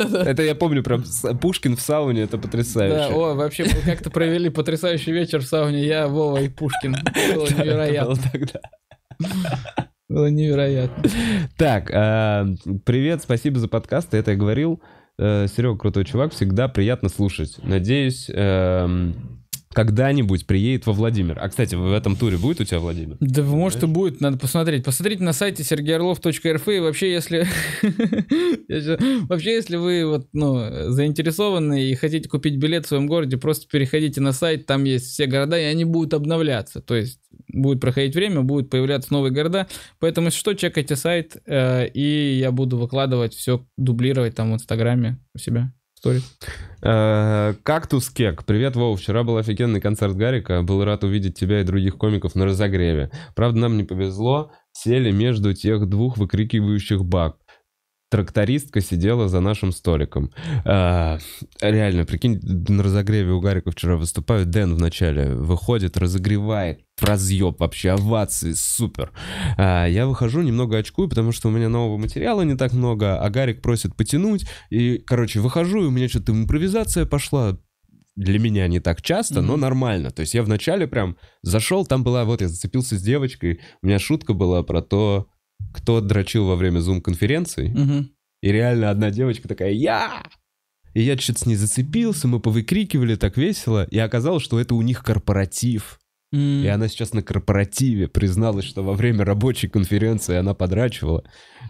Это я помню прям Пушкин в сауне, это потрясающе. Да, о, вообще как-то провели потрясающий вечер в сауне. Я, Вова и Пушкин. Было невероятно. тогда было невероятно. Так, э, привет, спасибо за подкаст, это я говорил. Э, Серега крутой чувак, всегда приятно слушать. Надеюсь, э, когда-нибудь приедет во Владимир. А, кстати, в этом туре будет у тебя Владимир? Да, Знаешь? может и будет, надо посмотреть. Посмотрите на сайте sergeyarlov.rf и вообще, если... вообще, если вы вот, ну, заинтересованы и хотите купить билет в своем городе, просто переходите на сайт, там есть все города, и они будут обновляться. То есть будет проходить время, будут появляться новые города. Поэтому, если что, чекайте сайт, э, и я буду выкладывать все, дублировать там в Инстаграме у себя. Story. Э, Кактус Кек. Привет, Вова. Вчера был офигенный концерт Гарика. Был рад увидеть тебя и других комиков на разогреве. Правда, нам не повезло. Сели между тех двух выкрикивающих баб. Трактористка сидела за нашим столиком. А, реально, прикинь, на разогреве у Гарика вчера выступаю, Дэн вначале выходит, разогревает, разъеб вообще, овации, супер. А, я выхожу, немного очкую, потому что у меня нового материала не так много, а Гарик просит потянуть, и, короче, выхожу, и у меня что-то импровизация пошла, для меня не так часто, mm-hmm. но нормально. То есть я вначале прям зашел, там была, вот я зацепился с девочкой, у меня шутка была про то, кто дрочил во время зум-конференций. Угу. И реально одна девочка такая «Я!» И я чуть с ней зацепился, мы повыкрикивали так весело, и оказалось, что это у них корпоратив. Mm. И она сейчас на корпоративе призналась, что во время рабочей конференции она подрачивала.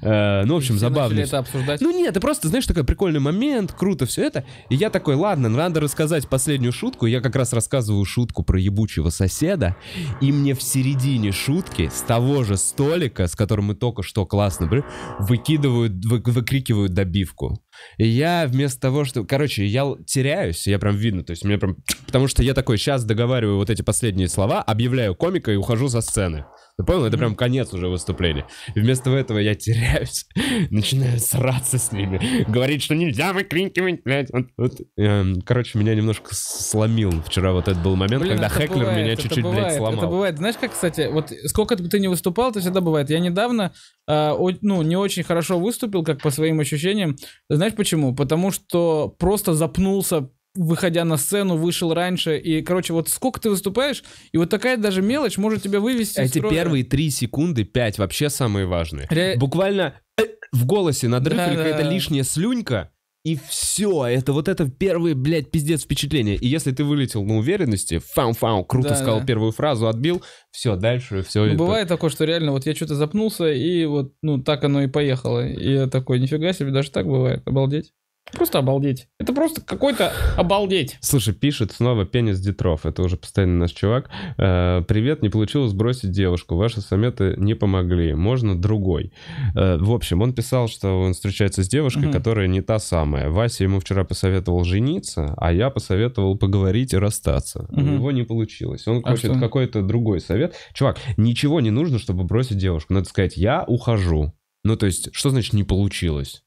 Э, ну, в общем, забавно. это обсуждать? Ну нет, это просто, знаешь, такой прикольный момент, круто все это. И я такой, ладно, ну, надо рассказать последнюю шутку. Я как раз рассказываю шутку про ебучего соседа. И мне в середине шутки с того же столика, с которым мы только что классно были, выкидывают, вы, выкрикивают добивку. И я вместо того, что... Короче, я теряюсь, я прям видно, то есть мне прям... Потому что я такой, сейчас договариваю вот эти последние слова, объявляю комика и ухожу со сцены. Ты ну, понял, это прям конец уже выступления. И вместо этого я теряюсь, начинаю сраться с ними, говорить, что нельзя выкрикивать, блядь. Вот, вот, эм, короче, меня немножко сломил вчера вот этот был момент, Блин, когда Хеклер бывает, меня чуть-чуть, блядь, сломал. Это бывает. Знаешь, как, кстати, вот сколько бы ты не выступал, это всегда бывает. Я недавно, э, ну, не очень хорошо выступил, как по своим ощущениям. Знаешь почему? Потому что просто запнулся выходя на сцену, вышел раньше. И, короче, вот сколько ты выступаешь, и вот такая даже мелочь может тебя вывести. Эти строя. первые три секунды, пять, вообще самые важные. Ре... Буквально э, в голосе надрыв да, или да. какая-то лишняя слюнька, и все, это вот это первые, блядь, пиздец впечатление. И если ты вылетел на уверенности, фау-фау, круто да, сказал да. первую фразу, отбил, все, дальше все. Ну, это... Бывает такое, что реально вот я что-то запнулся, и вот, ну, так оно и поехало. И я такой, нифига себе, даже так бывает, обалдеть. Просто обалдеть. Это просто какой-то обалдеть. Слушай, пишет снова пенис Детров. Это уже постоянно наш чувак. Э, Привет, не получилось бросить девушку. Ваши советы не помогли. Можно другой. Э, В общем, он писал, что он встречается с девушкой, Мгм. которая не та самая. Вася ему вчера посоветовал жениться, а я посоветовал поговорить и расстаться. У него не получилось. Он а хочет что? какой-то другой совет. Чувак, ничего не нужно, чтобы бросить девушку. Надо сказать, я ухожу. Ну, то есть, что значит не получилось?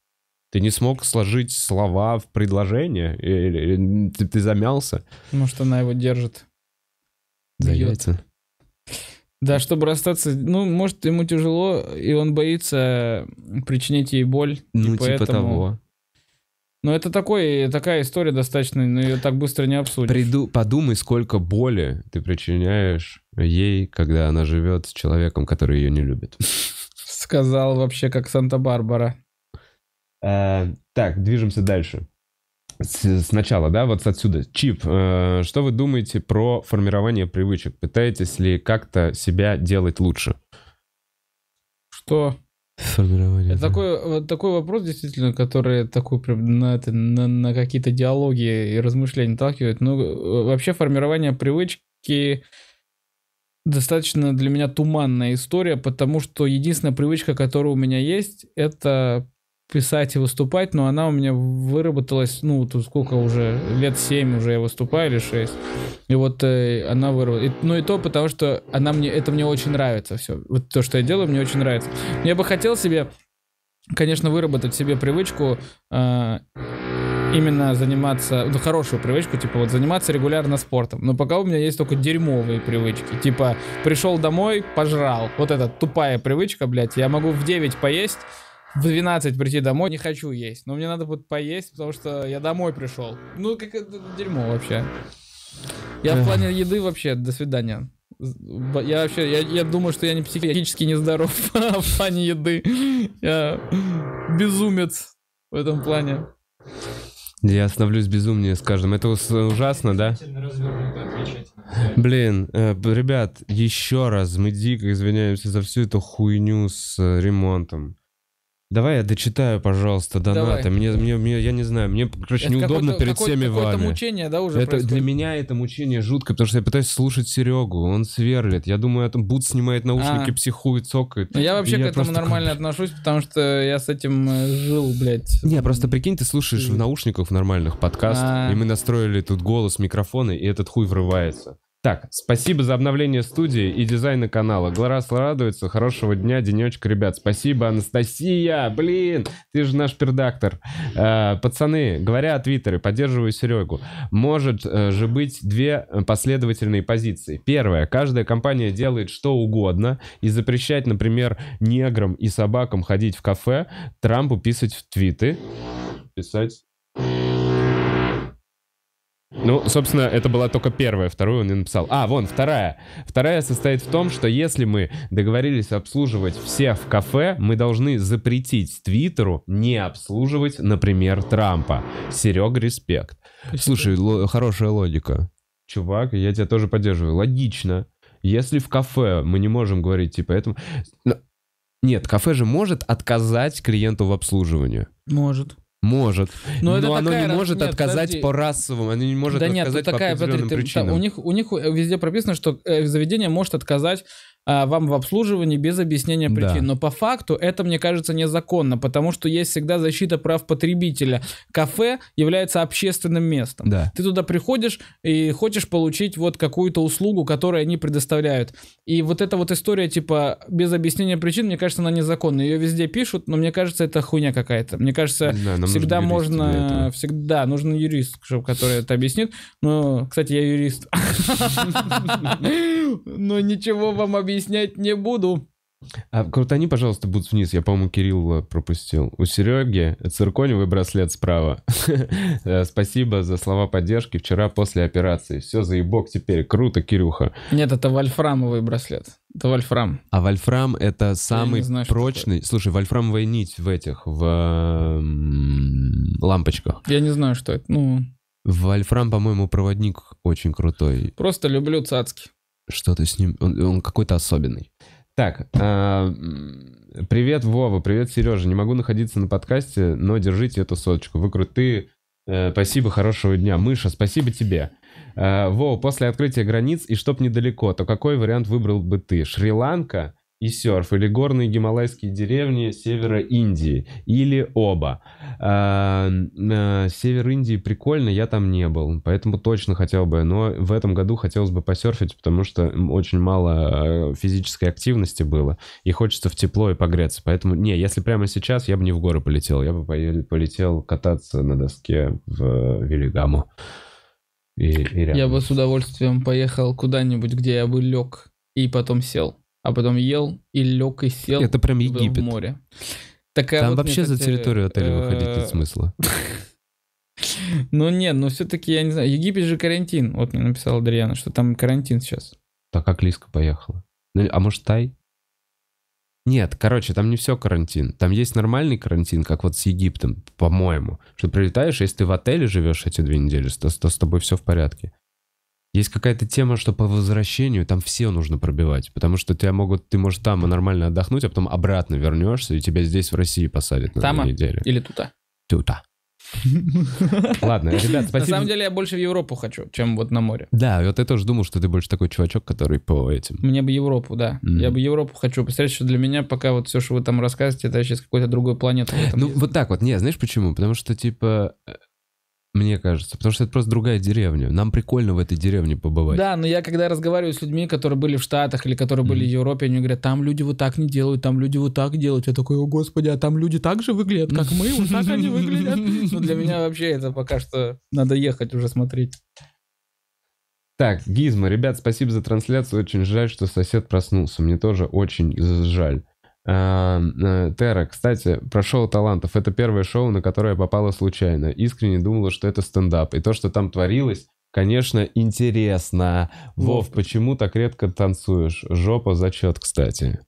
Ты не смог сложить слова в предложение? Или ты, ты замялся? Может, она его держит. За яйца? Да, чтобы расстаться, ну, может, ему тяжело, и он боится причинить ей боль. Ну, типа поэтому... того. Но ну, это такой, такая история достаточно, но ее так быстро не обсудишь. Приду, подумай, сколько боли ты причиняешь ей, когда она живет с человеком, который ее не любит. Сказал вообще как Санта-Барбара. Э, так, движемся дальше. Сначала, да, вот отсюда. Чип, э, что вы думаете про формирование привычек? Пытаетесь ли как-то себя делать лучше? Что? Формирование. Это да. такой, вот такой вопрос, действительно, который такой на, это, на, на какие-то диалоги и размышления наталкивает. Ну, э, вообще формирование привычки достаточно для меня туманная история, потому что единственная привычка, которая у меня есть, это писать и выступать, но она у меня выработалась, ну, тут сколько уже, лет семь уже я выступаю или шесть, И вот э, она выработалась. И, ну и то, потому что она мне, это мне очень нравится все. Вот то, что я делаю, мне очень нравится. Я бы хотел себе, конечно, выработать себе привычку э, именно заниматься, ну, хорошую привычку, типа вот заниматься регулярно спортом. Но пока у меня есть только дерьмовые привычки. Типа пришел домой, пожрал. Вот эта тупая привычка, блядь. Я могу в 9 поесть, в 12 прийти домой, не хочу есть. Но мне надо будет поесть, потому что я домой пришел. Ну, как это дерьмо вообще. Я в плане еды вообще, до свидания. Я вообще, я, я думаю, что я не психически нездоров в плане еды. Я безумец в этом плане. Я становлюсь безумнее с каждым. Это ужасно, да? Блин, э, ребят, еще раз мы дико извиняемся за всю эту хуйню с э, ремонтом. Давай я дочитаю, пожалуйста, донаты. Мне, мне, мне, я не знаю, мне, короче, это неудобно перед всеми вами. Это мучение, да, уже это, Для меня это мучение жутко, потому что я пытаюсь слушать Серегу, он сверлит. Я думаю, это Бут снимает наушники, а. психует, цокает. Но ну, я вообще к этому нормально такой... отношусь, потому что я с этим э, жил, блядь. Не, просто прикинь, ты слушаешь и... в наушниках в нормальных подкаст, а. и мы настроили тут голос, микрофоны, и этот хуй врывается. Так, спасибо за обновление студии и дизайна канала. Глорас радуется. Хорошего дня, денечка, ребят. Спасибо, Анастасия. Блин, ты же наш пердактор. Э, пацаны, говоря о Твиттере, поддерживаю Серегу. Может э, же быть две последовательные позиции. Первая. Каждая компания делает что угодно и запрещать, например, неграм и собакам ходить в кафе, Трампу писать в твиты. Писать ну, собственно, это была только первая, вторую он не написал. А, вон, вторая. Вторая состоит в том, что если мы договорились обслуживать всех в кафе, мы должны запретить Твиттеру не обслуживать, например, Трампа. Серег, респект. Слушай, хорошая логика. Чувак, я тебя тоже поддерживаю. Логично. Если в кафе мы не можем говорить, типа, этому... Но- Нет, кафе же может отказать клиенту в обслуживании. Может. Может. Но, но оно такая... не может нет, отказать подожди. по расовому, оно не может да отказать нет, по такая, по определенным подожди, причинам. Ты, у, них, у них везде прописано, что э, заведение может отказать а, вам в обслуживании без объяснения причин. Да. Но по факту это, мне кажется, незаконно, потому что есть всегда защита прав потребителя. Кафе является общественным местом. Да. Ты туда приходишь и хочешь получить вот какую-то услугу, которую они предоставляют. И вот эта вот история, типа, без объяснения причин, мне кажется, она незаконна. Ее везде пишут, но мне кажется, это хуйня какая-то. Мне кажется, да, всегда можно... Всегда нужен юрист, который это объяснит. Но, кстати, я юрист. Но ничего вам объяснить объяснять не буду. А крутани, пожалуйста, будут вниз. Я, по-моему, Кирилла пропустил. У Сереги цирконевый браслет справа. Э, спасибо за слова поддержки вчера после операции. Все, заебок теперь. Круто, Кирюха. Нет, это вольфрамовый браслет. Это вольфрам. А вольфрам это самый знаю, прочный... Слушай, вольфрамовая нить в этих, в лампочках. Я не знаю, что это. Ну... Вольфрам, по-моему, проводник очень крутой. Просто люблю цацки. Что-то с ним... Он, он какой-то особенный. Так, э, привет, Вова, привет, Сережа. Не могу находиться на подкасте, но держите эту соточку. Вы крутые. Э, спасибо, хорошего дня. Мыша, спасибо тебе. Э, Вова, после открытия границ и чтоб недалеко, то какой вариант выбрал бы ты? Шри-Ланка и серф, или горные гималайские деревни севера Индии, или оба. А, а, север Индии прикольно, я там не был, поэтому точно хотел бы, но в этом году хотелось бы посерфить, потому что очень мало э, физической активности было, и хочется в тепло и погреться, поэтому, не, если прямо сейчас, я бы не в горы полетел, я бы полетел кататься на доске в э, Велигаму. И, и я бы с удовольствием поехал куда-нибудь, где я бы лег и потом сел а потом ел и лег и сел. Это прям Египет. В море. Такая Там вот вообще за территорию отеля э, выходить нет смысла. Ну нет, но ну, все-таки я не знаю. Египет же карантин. Вот мне написала Адриана, что там карантин сейчас. Так а как Лиска поехала? Ну, а может Тай? Нет, короче, там не все карантин. Там есть нормальный карантин, как вот с Египтом, по-моему. Что прилетаешь, если ты в отеле живешь эти две недели, то, то с тобой все в порядке. Есть какая-то тема, что по возвращению там все нужно пробивать, потому что тебя могут, ты можешь там нормально отдохнуть, а потом обратно вернешься, и тебя здесь в России посадят на Тама две а? или тута? Тута. Ладно, ребят, спасибо. На самом деле я больше в Европу хочу, чем вот на море. Да, вот я тоже думал, что ты больше такой чувачок, который по этим. Мне бы Европу, да. Mm. Я бы Европу хочу. Представляешь, что для меня пока вот все, что вы там рассказываете, это вообще с какой-то другой планеты. Ну, есть. вот так вот. Не, знаешь почему? Потому что, типа, э, мне кажется, потому что это просто другая деревня. Нам прикольно в этой деревне побывать. Да, но я когда разговариваю с людьми, которые были в Штатах или которые были mm. в Европе, они говорят, там люди вот так не делают, там люди вот так делают. Я такой, о господи, а там люди так же выглядят, как мы, вот так они выглядят. Ну для меня вообще это пока что надо ехать уже смотреть. Так, Гизма, ребят, спасибо за трансляцию. Очень жаль, что сосед проснулся. Мне тоже очень жаль. Э, э, Тера, кстати, про шоу талантов. Это первое шоу, на которое я попала случайно. Искренне думала, что это стендап. И то, что там творилось, конечно, интересно. Вов, почему так редко танцуешь? Жопа зачет, кстати.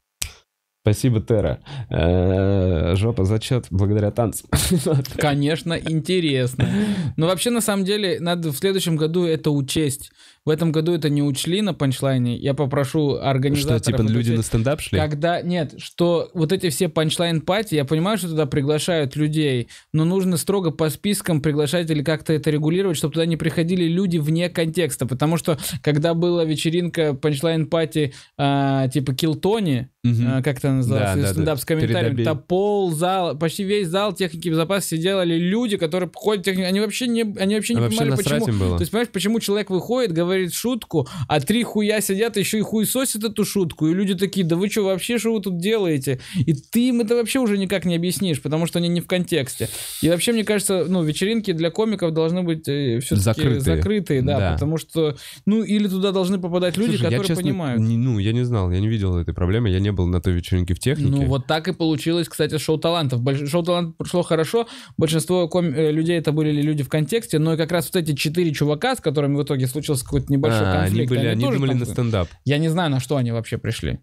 Спасибо, Тера. Э, жопа зачет благодаря танцам. Конечно, интересно. Но ну, вообще, на самом деле, надо в следующем году это учесть. В этом году это не учли на панчлайне. Я попрошу организатора... Что, типа люди на стендап шли? Когда... Нет, что вот эти все панчлайн-пати, я понимаю, что туда приглашают людей, но нужно строго по спискам приглашать или как-то это регулировать, чтобы туда не приходили люди вне контекста. Потому что, когда была вечеринка панчлайн-пати э, а, типа Килтони, Угу. А, как это называется? Да, да, стендап да. с комментариями. Передобей. Там пол зал, почти весь зал техники безопасности делали люди, которые ходят техники. Они вообще не, они вообще не а понимали, вообще почему. Было. То есть, понимаешь, почему человек выходит, говорит шутку, а три хуя сидят, еще и хуй сосят эту шутку. И люди такие, да вы что, вообще, что вы тут делаете? И ты им это вообще уже никак не объяснишь, потому что они не в контексте. И вообще, мне кажется, ну, вечеринки для комиков должны быть э, все-таки закрытые, закрытые да, да, потому что, ну, или туда должны попадать люди, Слушай, которые я, честно, понимают. Не, ну, я не знал, я не видел этой проблемы, я не не был на той вечеринке в технике. Ну, вот так и получилось, кстати, шоу талантов. Больш... Шоу талантов прошло хорошо. Большинство ком... Э, людей это были люди в контексте, но и как раз вот эти четыре чувака, с которыми в итоге случился какой-то небольшой а, конфликт. Они, были, они, они думали там... на стендап. Я не знаю, на что они вообще пришли.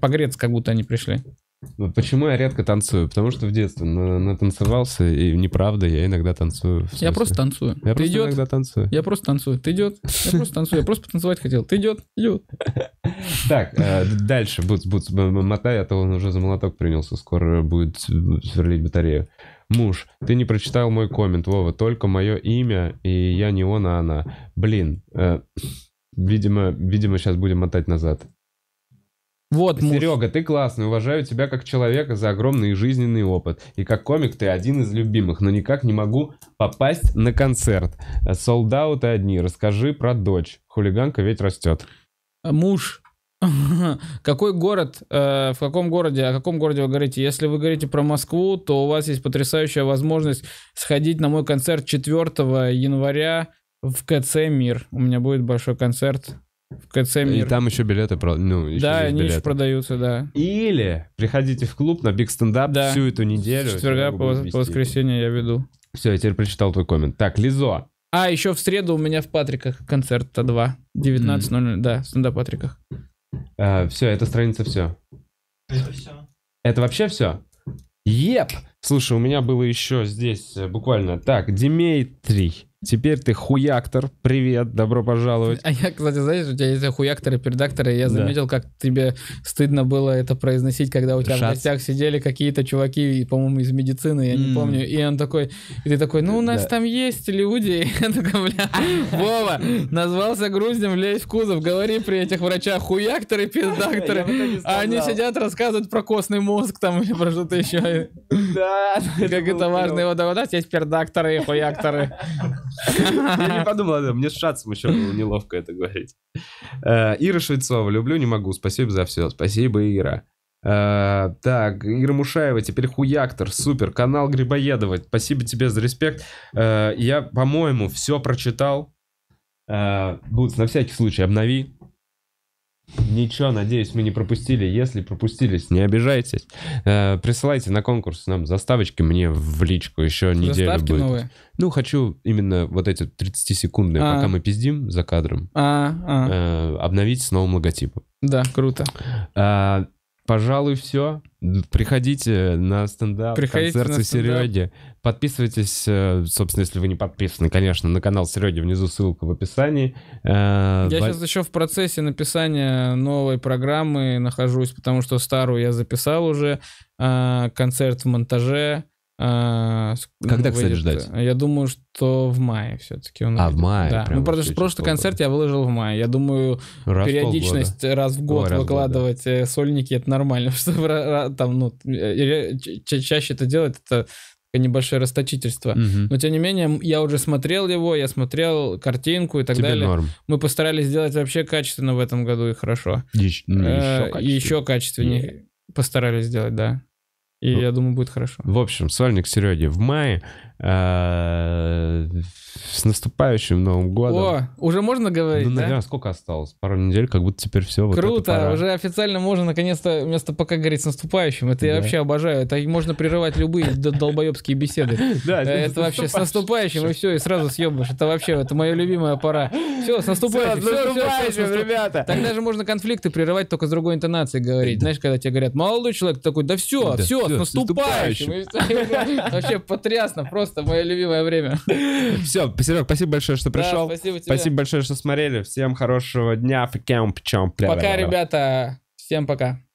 Погреться как будто они пришли. Почему я редко танцую? Потому что в детстве на- натанцевался, и неправда, я иногда танцую. Я просто танцую. Я ты просто идет? иногда танцую. Я просто танцую. Ты идет? Я просто танцую. Я просто потанцевать хотел. Ты идет? Идет. Так, э, дальше. Буц, буц, мотай, а то он уже за молоток принялся. Скоро будет сверлить батарею. Муж, ты не прочитал мой коммент, Вова. Только мое имя, и я не он, а она. Блин, э, видимо, видимо, сейчас будем мотать назад. Вот, Серега, типа, муж. ты классный, уважаю тебя как человека за огромный жизненный опыт. И как комик ты один из любимых, но никак не могу попасть на концерт. Солдауты одни, расскажи про дочь. Хулиганка ведь растет. Муж, какой город, э, в каком городе, о каком городе вы говорите? Если вы говорите про Москву, то у вас есть потрясающая возможность сходить на мой концерт 4 января в КЦ «Мир». У меня будет большой концерт в КЦ «Мир». И там еще билеты, ну, еще они билеты. еще продаются, да. Или приходите в клуб на Биг Стендап да. всю эту неделю. С четверга по, по воскресенье я веду. Все, я теперь прочитал твой коммент. Так, Лизо. А, еще в среду у меня в Патриках концерт Т2. 19.00, mm. да, стендап Патриках. А, все, эта страница все. Это все. Это вообще все? Еп! Слушай, у меня было еще здесь э, буквально... Так, Дмитрий. Теперь ты хуяктор. Привет, добро пожаловать. А я, кстати, знаешь, у тебя есть хуяктор и пердактор, и я заметил, да. как тебе стыдно было это произносить, когда у тебя Шац. в гостях сидели какие-то чуваки, по-моему, из медицины, я не mm. помню. И он такой, и ты такой, ну у нас да. там есть люди. И я такой, бля, Вова, назвался груздем, лезь в кузов, говори при этих врачах хуякторы, пиздакторы. А они сидят, рассказывают про костный мозг там или про что-то еще. Да. Ну, как это важно его доводать, есть пердакторы и хуякторы. Я не подумал об Мне с шансом еще было неловко это говорить. Э, Ира Швецова. Люблю, не могу. Спасибо за все. Спасибо, Ира. Э, так, Ира Мушаева, теперь хуяктор, супер, канал Грибоедова, спасибо тебе за респект. Э, я, по-моему, все прочитал. А, Будь, на всякий случай обнови, Ничего, надеюсь, мы не пропустили. Если пропустились, не обижайтесь. Э, присылайте на конкурс нам заставочки мне в личку. Еще Заставки неделю будет. новые? Ну, хочу именно вот эти 30-секундные, А. пока мы пиздим за кадром, А, а. э, обновить с новым логотипом. Да, круто. А, Пожалуй, все. Приходите на стендап, Приходите концерты на стендап. Сереги. Подписывайтесь, э, собственно, если вы не подписаны, конечно, на канал Сереги. Внизу ссылка в описании. Э, я Бо... сейчас еще в процессе написания новой программы нахожусь, потому что старую я записал уже. Э, концерт в монтаже. А, ну, Когда, выйдет, кстати, ждать? Э, я думаю, что в мае все-таки он. А, в мае. Да. Ну, потому что прошлый полгода. концерт я выложил в мае. Я думаю, раз периодичность в раз в год Ой, раз выкладывать год, да. Э, сольники это нормально. Что там, ну, э, ча чаще это делать, это небольшое расточительство. Угу. Но тем не менее, я уже смотрел его, я смотрел картинку и так Тебе далее. Норм. Мы постарались сделать вообще качественно в этом году и хорошо. Еще, ну, еще, качественнее. еще качественнее. Постарались сделать, да. И ну, я думаю, будет хорошо. В общем, сольник Сереги в мае. Э, с наступающим Новым годом. О, уже можно говорить, Ну, наверное, да? сколько осталось? Пару недель, как будто теперь все. Круто, вот уже официально можно наконец-то вместо пока говорить с наступающим. Это да. я вообще обожаю. Это можно прерывать любые долбоебские беседы. Да, э, это вообще с наступающим, и все, и сразу съебаешь. Это вообще, это моя любимая пора. Все, с наступающим. ребята. тогда же можно конфликты прерывать, только с другой интонацией говорить. Знаешь, когда тебе говорят, молодой человек такой, да все, все, с наступающим. Вообще потрясно, просто просто мое любимое время. Все, Серег, спасибо большое, что пришел. Да, спасибо тебе. Спасибо большое, что смотрели. Всем хорошего дня. Пока, ребята. Всем пока.